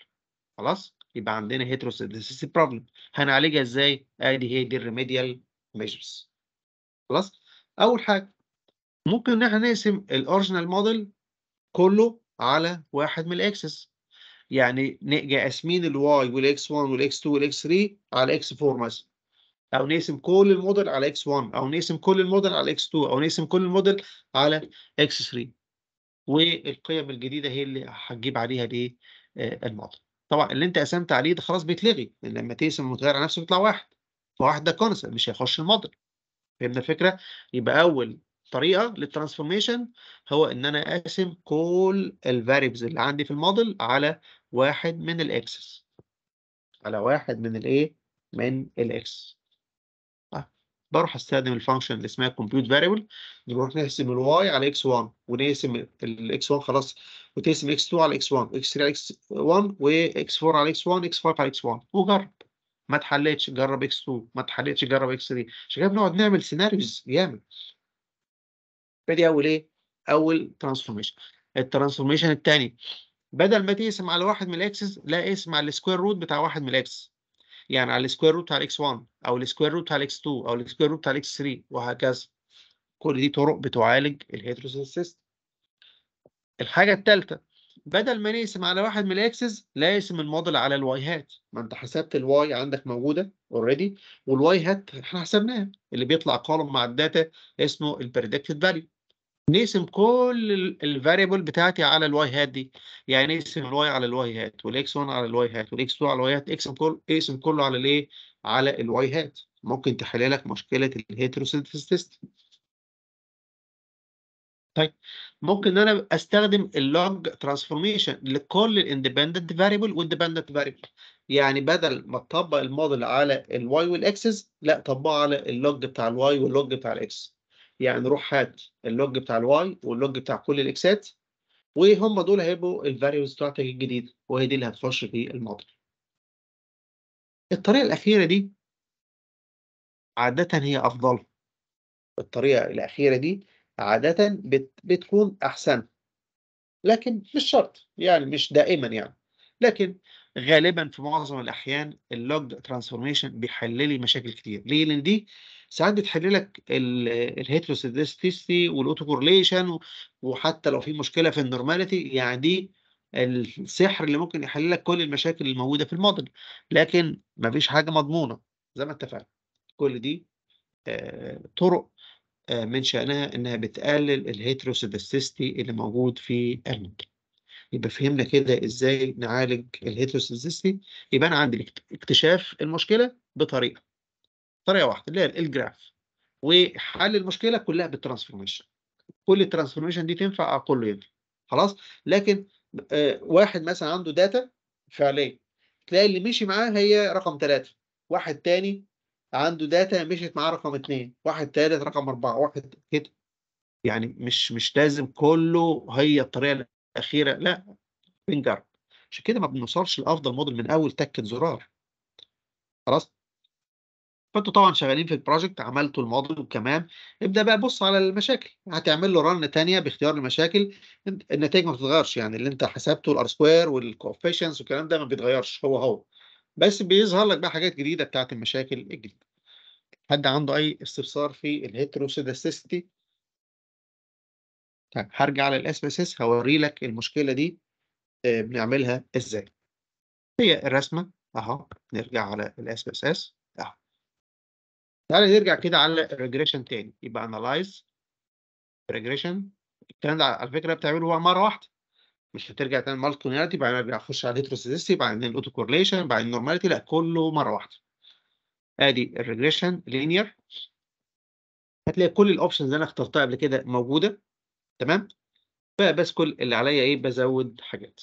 خلاص يبقى عندنا هيتروسيدس بروبلم هنعالجها ازاي ادي هي دي الريميديال ميجرز خلاص اول حاجه ممكن ان احنا نقسم الاورجنال موديل كله على واحد من الاكسس يعني نبقى قاسمين الواي والاكس 1 والاكس 2 والاكس 3 على اكس 4 مثلا او نقسم كل الموديل على اكس 1 او نقسم كل الموديل على اكس 2 او نقسم كل الموديل على اكس 3 والقيم الجديده هي اللي هتجيب عليها الايه الموديل طبعا اللي انت قسمت عليه ده خلاص بيتلغي لان لما تقسم وتغير على نفسه بيطلع واحد فواحد ده كونستنت مش هيخش الموديل فهمنا الفكره يبقى اول طريقه للترانسفورميشن هو ان انا اقسم كل الفاريبلز اللي عندي في الموديل على واحد من الاكسس على واحد من الايه من الاكسس بروح استخدم الفانكشن اللي اسمها compute variable نروح نقسم الواي على اكس 1 ونقسم الاكس 1 خلاص وتقسم اكس 2 على اكس 1 اكس 3 على اكس 1 واكس 4 على اكس 1 اكس 5 على اكس 1 وجرب ما اتحلتش جرب اكس 2 ما اتحلتش جرب اكس 3 عشان كده بنقعد نعمل سيناريوز جامد فدي اول ايه اول ترانسفورميشن الترانسفورميشن الثاني بدل ما تقسم على واحد من الاكسس لا اقسم على السكوير روت بتاع واحد من الاكسس يعني على السكوير روت على اكس 1 او السكوير روت على اكس 2 او السكوير روت على اكس 3 وهكذا كل دي طرق بتعالج الهيتروسيس الحاجه الثالثه بدل ما نقسم على واحد من الاكسس لا يقسم الموديل على الواي هات ما انت حسبت الواي عندك موجوده اوريدي والواي هات احنا حسبناها اللي بيطلع كولوم مع الداتا اسمه البريدكتد فاليو نقسم كل الفاريبل بتاعتي على الواي هات دي يعني نقسم الواي على الواي هات والاكس 1 على الواي هات والاكس 2 على الواي هات اقسم كل اقسم كله على الايه على الواي هات ممكن تحل لك مشكله heterosynthesis تيست طيب ممكن ان انا استخدم اللوج ترانسفورميشن لكل الاندبندنت فاريبل والاندبندنت فاريبل يعني بدل ما تطبق الموديل على الواي والاكسس لا طبقه على اللوج بتاع الواي واللوج بتاع الاكس يعني روح هات اللوج بتاع الواي واللوج بتاع كل الاكسات وهم دول هيبقوا الفاريوز بتاعتك الجديده وهي دي اللي هتخش في الموديل الطريقه الاخيره دي عاده هي افضل الطريقه الاخيره دي عاده بت بتكون احسن لكن مش شرط يعني مش دائما يعني لكن غالبا في معظم الاحيان اللوج ترانسفورميشن بيحل لي مشاكل كتير ليه لان دي ساعات بتحل لك الهيتروسيدستيستي والاوتوكورليشن وحتى لو في مشكله في النورماليتي يعني دي السحر اللي ممكن يحل لك كل المشاكل الموجوده في الموديل لكن مفيش حاجه مضمونه زي ما اتفقنا كل دي آه، طرق آه، من شأنها إنها بتقلل الهيتروسيدستيستي اللي موجود في الموديل يبقى فهمنا كده إزاي نعالج الهيتروسيدستي يبقى أنا عندي اكتشاف المشكلة بطريقة طريقه واحده اللي هي الجراف وحل المشكله كلها بالترانسفورميشن كل الترانسفورميشن دي تنفع كله ينفع خلاص لكن آه واحد مثلا عنده داتا فعليه تلاقي اللي مشي معاه هي رقم ثلاثة واحد ثاني عنده داتا مشيت معاه رقم اثنين واحد ثالث رقم أربعة واحد كده يعني مش مش لازم كله هي الطريقة الأخيرة لا بنجرب عشان كده ما بنوصلش لأفضل موديل من أول تكة زرار خلاص فانتوا طبعا شغالين في البروجكت عملتوا الموديل كمان ابدا بقى بص على المشاكل هتعمل له رن ثانيه باختيار المشاكل النتائج ما بتتغيرش يعني اللي انت حسبته الار سكوير والكوفيشنز والكلام ده ما بيتغيرش هو هو بس بيظهر لك بقى حاجات جديده بتاعه المشاكل الجديده حد عنده اي استفسار في الهيتروسيداستيستي طيب هرجع على الاس بي اس هوري لك المشكله دي آه، بنعملها ازاي هي الرسمه اهو نرجع على الاس بي اس اهو تعالى نرجع كده على الريجريشن تاني يبقى انلايز ريجريشن الكلام ده على فكره بتعمله هو مره واحده مش هترجع تاني مالتي بعدين ارجع اخش على الهيتروسيدستي بعدين الاوتو كورليشن بعدين النورماليتي لا كله مره واحده ادي الريجريشن لينير هتلاقي كل الاوبشنز اللي انا اخترتها قبل كده موجوده تمام بس كل اللي عليا ايه بزود حاجات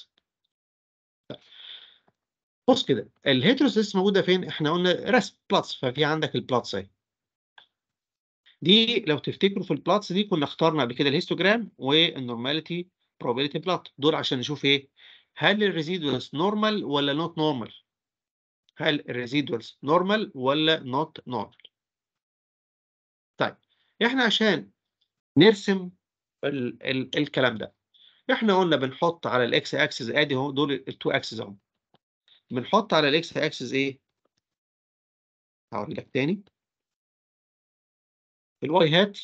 طيب. بص كده الهيتروسيس موجوده فين احنا قلنا رسم بلاتس ففي عندك البلاتس اهي دي لو تفتكروا في البلاتس دي كنا اخترنا قبل كده الهيستوجرام والنورماليتي probability plot دول عشان نشوف ايه هل الريزيدوالز نورمال ولا نوت نورمال هل الريزيدوالز نورمال ولا نوت نورمال طيب احنا عشان نرسم ال ال الكلام ده احنا قلنا بنحط على الاكس اكسس ادي اهو دول التو اكسس اهو بنحط على الاكس اكسس ايه هقول لك تاني الواي هات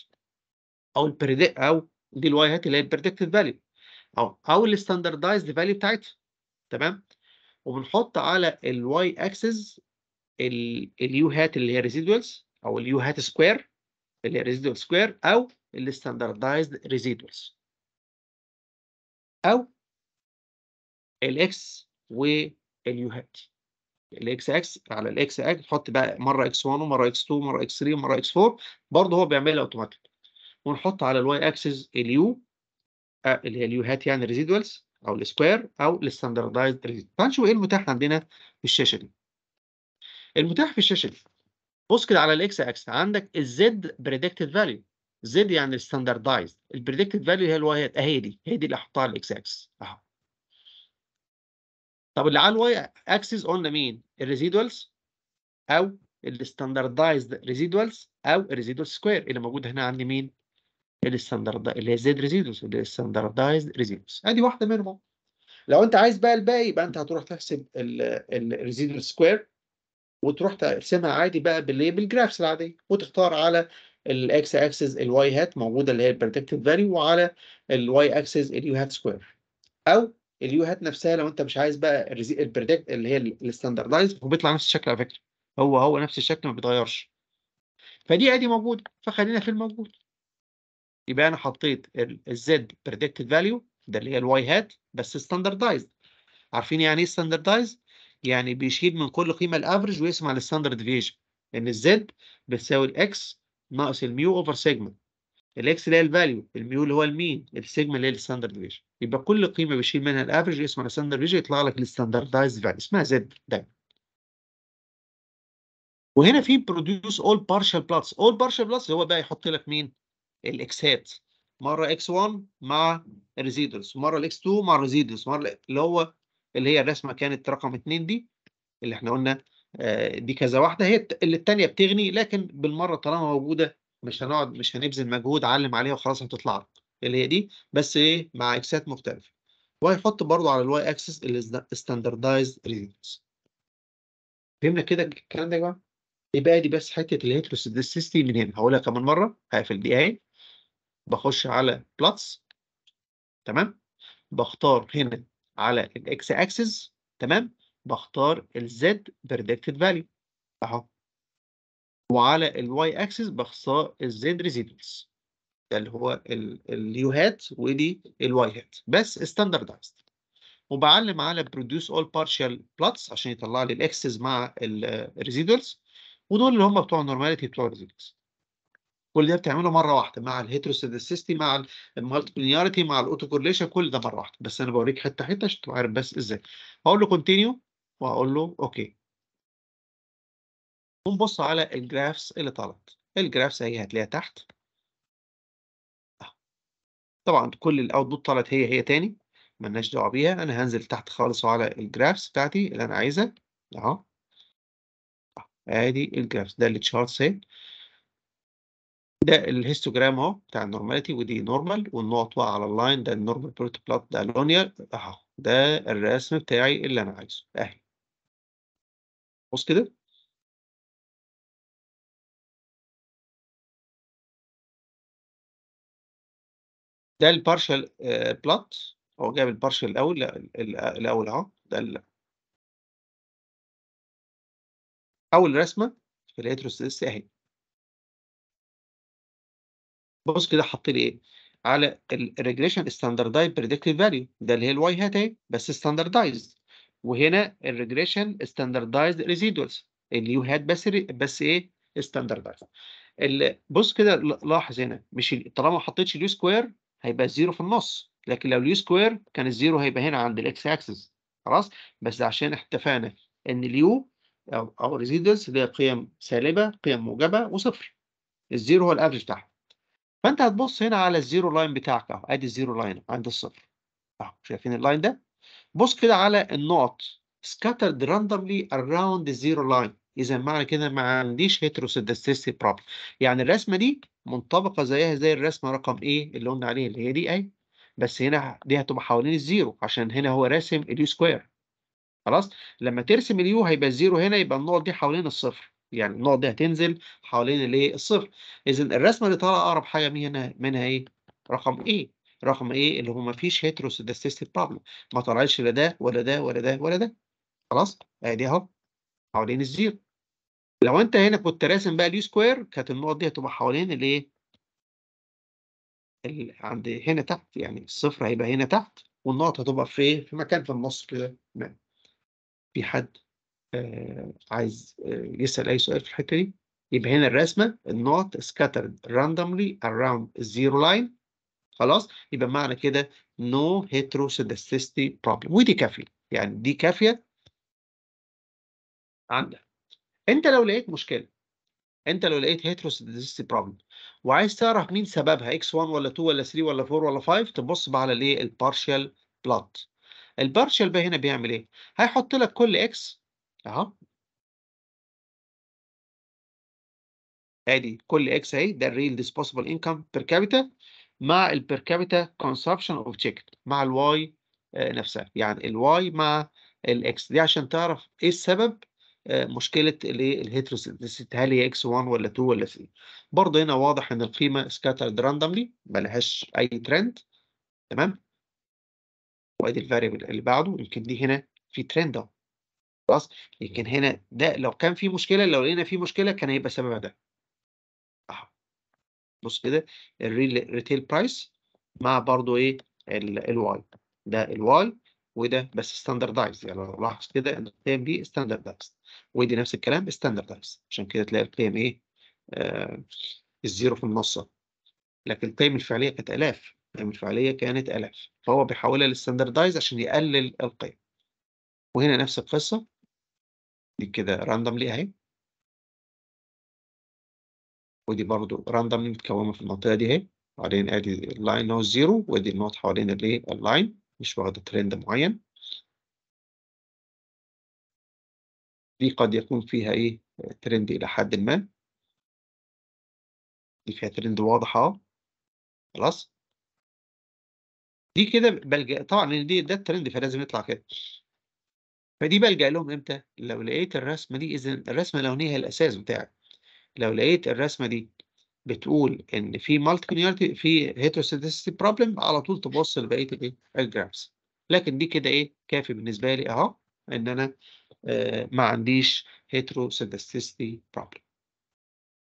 او البريد او دي الواي هات اللي هي البريدكتد فاليو او او الستاندردايزد فاليو بتاعتها تمام وبنحط على الواي اكسس اليو هات اللي هي ريزيدوالز او اليو هات سكوير اللي هي ريزيدوال سكوير او الستاندردايزد ريزيدوالز او الاكس واليو هات الاكس اكس على الاكس اكس نحط بقى مره اكس 1 ومره اكس 2 ومره اكس 3 ومره اكس 4 برضه هو بيعملها اوتوماتيك ونحط على الواي اكسس اليو اللي هي اليو هات يعني ريزيدوالز او السكوير او ريزيدوالز تعال نشوف ايه المتاح عندنا في الشاشه دي المتاح في الشاشه دي بص كده على الاكس اكس عندك الزد بريدكتد فاليو زد يعني الستاندردايزد البريدكتد فاليو هي الواي هات اهي دي هي دي اللي احطها على الاكس اكس اهو طب اللي على الواي اكسس قلنا مين الريزيدوالز او الستاندردايزد ريزيدوالز او الريزيدوال سكوير اللي موجود هنا عندي مين الستاندرد اللي هي زد ريزيدوالز اللي الستاندردايزد ريزيدوالز ادي واحده منهم لو انت عايز بقى الباقي يبقى انت هتروح تحسب الريزيدوال سكوير وتروح تقسمها عادي بقى بالليبل جرافس العاديه وتختار على الاكس اكسس الواي هات موجوده اللي هي البريدكتد فاليو وعلى الواي اكسس اليو هات سكوير او اليوهات نفسها لو انت مش عايز بقى البريدكت اللي هي الستاندردايز هو بيطلع نفس الشكل على فكره هو هو نفس الشكل ما بيتغيرش فدي ادي موجوده فخلينا في الموجود يبقى انا حطيت الزد بريدكتد فاليو ده اللي هي الواي هات بس ستاندردايز عارفين يعني ايه ستاندردايز؟ يعني بيشيل من كل قيمه الافرج ويقسم على الستاندرد ديفيشن ان الزد بتساوي الاكس ناقص الميو اوفر سيجما الاكس اللي هي الفاليو الميو اللي هو المين السيجما اللي هي الستاندرد ديفيشن يبقى كل قيمه بشيل منها الافرج اسمها الستاندرد ديفيشن يطلع لك الستاندردايز فاليو اسمها زد دايما وهنا في برودوس اول بارشال بلس اول بارشال بلاتس هو بقى يحط لك مين الاكسات مره اكس 1 مع الريزيدوس مره الاكس 2 مع الريزيدوس مره اللي هو اللي هي الرسمه كانت رقم 2 دي اللي احنا قلنا آه، دي كذا واحده هي اللي الثانيه بتغني لكن بالمره طالما موجوده مش هنقعد مش هنبذل مجهود علم عليها وخلاص هتطلع لك اللي هي دي بس ايه مع اكسات مختلفه وهيحط برضه على الواي اكسس الستاندردايز ريزنس فهمنا كده الكلام ده يا جماعه يبقى دي بس حته الهيتروسيدستي من هنا هقولها كمان مره هقفل دي اهي بخش على بلاتس تمام بختار هنا على الاكس اكسس تمام بختار الزد بريدكتد فاليو اهو وعلى الواي اكسس بخصها الزد ريزيدوالز ده اللي هو اليو هات ودي الواي هات بس ستاندردايزد وبعلم على برودوس اول بارشال بلوتس عشان يطلع لي الاكسس مع الريزيدوالز ودول اللي هم بتوع النورماليتي بتوع الريزيدوالز كل ده بتعمله مره واحده مع الهيتروسيدستي مع المالتيبلينياريتي مع كورليشن كل ده مره واحده بس انا بوريك حته حته عشان تبقى عارف بس ازاي هقول له كونتينيو وهقول له اوكي ونبص على الجرافس اللي طلعت الجرافس هي هتلاقيها تحت طبعا كل الاوتبوت طلعت هي هي تاني ملناش دعوه بيها انا هنزل تحت خالص على الجرافس بتاعتي اللي انا عايزها اهو ادي الجرافس ده اللي تشارتس اهي ده الهيستوجرام اهو بتاع النورماليتي ودي نورمال والنقط بقى على اللاين ده النورمال بروت بلوت ده لونير اهو ده الرسم بتاعي اللي انا عايزه اهي بص كده ده البارشال آه، بلوت هو جايب البارشال الاول الاول اهو ده اول رسمه في الهيتروسيس اهي بص كده حط لي ايه على الريجريشن ستاندردايز بريدكتيف فاليو ده اللي هي الواي هات اهي بس ستاندردايز وهنا الريجريشن ستاندردايز ريزيدوالز اليو هات بس ري... بس ايه ستاندردايز بص كده لاحظ هنا مش طالما ما حطيتش اليو سكوير هيبقى الزيرو في النص لكن لو اليو سكوير كان الزيرو هيبقى هنا عند الاكس اكسس خلاص بس عشان اتفقنا ان اليو او او ريزيدنس اللي هي قيم سالبه قيم موجبه وصفر الزيرو هو الافرج بتاعها فانت هتبص هنا على الزيرو لاين بتاعك اهو ادي الزيرو لاين عند الصفر اهو شايفين اللاين ده بص كده على النقط scattered randomly around the zero line اذا معنى كده ما عنديش هيتروسيدستي بروبلم يعني الرسمه دي منطبقة زيها زي الرسمة رقم ايه اللي قلنا عليه اللي هي دي اي بس هنا دي هتبقى حوالين الزيرو عشان هنا هو راسم اليو سكوير خلاص لما ترسم اليو هيبقى الزيرو هنا يبقى النقط دي حوالين الصفر يعني النقط دي هتنزل حوالين الايه الصفر اذا الرسمه اللي طالعه اقرب حاجه منها منها ايه رقم ايه رقم ايه اللي هو مفيش فيش هيتروسيدستيستي بروبلم ما طلعتش لا ده ولا ده ولا ده ولا ده خلاص ادي اهو حوالين الزيرو لو انت هنا كنت راسم بقى اليو سكوير كانت النقط دي هتبقى حوالين الايه عند هنا تحت يعني الصفر هيبقى هنا تحت والنقط هتبقى في ايه في مكان في النص كده في حد آه عايز آه يسأل أي سؤال في الحتة دي يبقى هنا الرسمة النقط scattered randomly around zero line خلاص يبقى معنى كده no heterosedasticity problem ودي كافية يعني دي كافية عندك انت لو لقيت مشكله انت لو لقيت هيتروسيدستي بروبلم وعايز تعرف مين سببها اكس 1 ولا 2 ولا 3 ولا 4 ولا 5 تبص بقى على الايه البارشال بلوت البارشال بقى هنا بيعمل ايه هيحط لك كل اكس اهو ادي كل اكس اهي ده الريل ديسبوسبل انكم بير كابيتا مع البير كابيتا كونسبشن اوف تشيكن مع الواي آه، نفسها يعني الواي مع الاكس دي عشان تعرف ايه السبب آه، مشكله الايه الهيتروسيتيسيتي هل هي اكس 1 ولا 2 ولا 3 برضه هنا واضح ان القيمه سكاترد راندوملي لهاش اي ترند تمام وادي الفاريبل اللي بعده يمكن دي هنا في ترند اهو خلاص يمكن هنا ده لو كان في مشكله لو لقينا في مشكله كان هيبقى سببها ده اهو بص كده الريتيل برايس مع برضه ايه الواي ده الواي وده بس ستاندردايز يعني لو لاحظ كده ان القيم دي ستاندردايز ودي نفس الكلام ستاندردايز عشان كده تلاقي القيم ايه آه الزيرو في المنصه لكن القيم الفعليه كانت الاف القيم الفعليه كانت الاف فهو بيحولها للستاندردايز عشان يقلل القيم وهنا نفس القصه دي كده راندوملي اهي ودي برضو راندوملي متكومه في المنطقه دي اهي وبعدين ادي اللاين هو الزيرو ودي النقط حوالين الايه اللاين مش واخده ترند معين دي قد يكون فيها ايه ترند الى حد ما دي فيها ترند واضحه خلاص دي كده بلجأ طبعا دي ده الترند فلازم يطلع كده فدي بلجأ لهم امتى لو لقيت الرسمه دي اذا الرسمه اللونيه هي الاساس بتاعك لو لقيت الرسمه دي بتقول ان في مالتي في هيتروسيتي بروبلم على طول تبص لبقيه الايه الجرافز لكن دي كده ايه كافي بالنسبه لي اهو ان انا آه، ما عنديش هيتروسيدستيستي بروبلم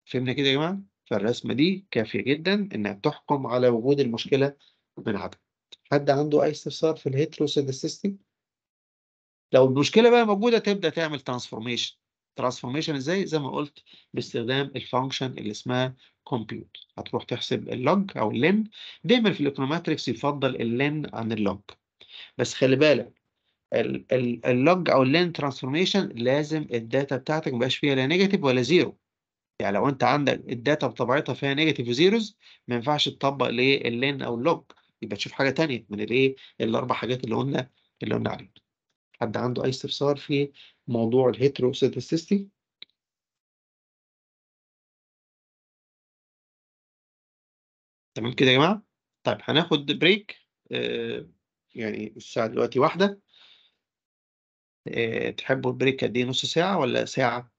فهمنا كده يا جماعه فالرسمه دي كافيه جدا انها تحكم على وجود المشكله من عدم حد عنده اي استفسار في الهيتروسيدستيستي لو المشكله بقى موجوده تبدا تعمل ترانسفورميشن ترانسفورميشن ازاي زي ما قلت باستخدام الفانكشن اللي اسمها كومبيوت هتروح تحسب اللوج او اللين دايما في الايكونوماتريكس يفضل اللين عن اللوج بس خلي بالك اللوج او اللين ترانسفورميشن لازم الداتا بتاعتك مبقاش فيها لا نيجاتيف ولا زيرو يعني لو انت عندك الداتا بطبيعتها فيها نيجاتيف وزيروز ما ينفعش تطبق الايه اللين او اللوج يبقى تشوف حاجه ثانيه من الايه الاربع حاجات اللي قلنا اللي قلنا عليهم حد عنده اي استفسار في موضوع الهيترو الهيتروسيتستي تمام كده يا جماعه طيب هناخد بريك آه يعني الساعه دلوقتي واحده آه، تحبوا البريك قد ايه نص ساعه ولا ساعه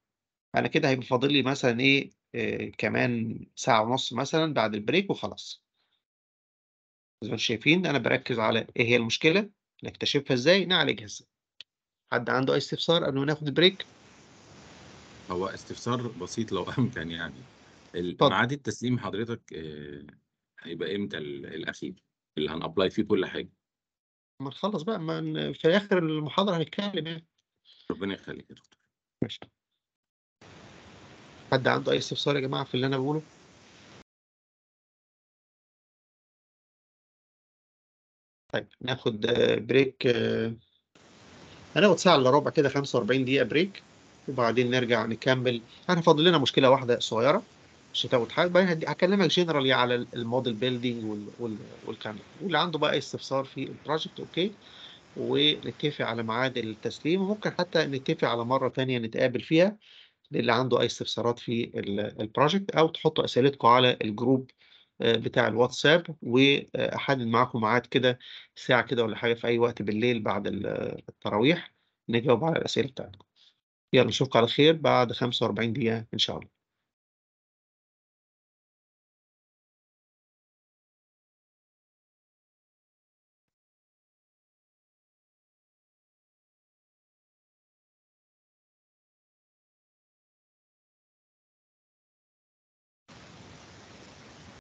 انا كده هيبقى فاضل لي مثلا ايه آه، كمان ساعه ونص مثلا بعد البريك وخلاص زي ما شايفين انا بركز على ايه هي المشكله نكتشفها ازاي نعالجها ازاي حد عنده اي استفسار قبل ما ناخد البريك هو استفسار بسيط لو امكن يعني ميعاد التسليم حضرتك آه، هيبقى امتى الاخير اللي هنابلاي فيه كل حاجه ما نخلص بقى ما ن... في اخر المحاضره هنتكلم يعني ربنا يخليك يا دكتور ماشي حد عنده اي استفسار يا جماعه في اللي انا بقوله طيب ناخد بريك آه، هناخد ساعه الا ربع كده 45 دقيقه بريك وبعدين نرجع نكمل احنا فاضل لنا مشكله واحده صغيره الشتاء والحاجات بعدين هكلمك جنرالي على الموديل بيلدينج والكلام ده واللي عنده بقى استفسار في البروجكت اوكي ونتفق على ميعاد التسليم وممكن حتى نتفق على مره ثانيه نتقابل فيها للي عنده اي استفسارات في البروجكت او تحطوا اسئلتكم على الجروب آه، بتاع الواتساب واحدد معاكم ميعاد كده ساعه كده ولا حاجه في اي وقت بالليل بعد التراويح نجاوب على الاسئله بتاعتكم يلا نشوفكم على خير بعد 45 دقيقه ان شاء الله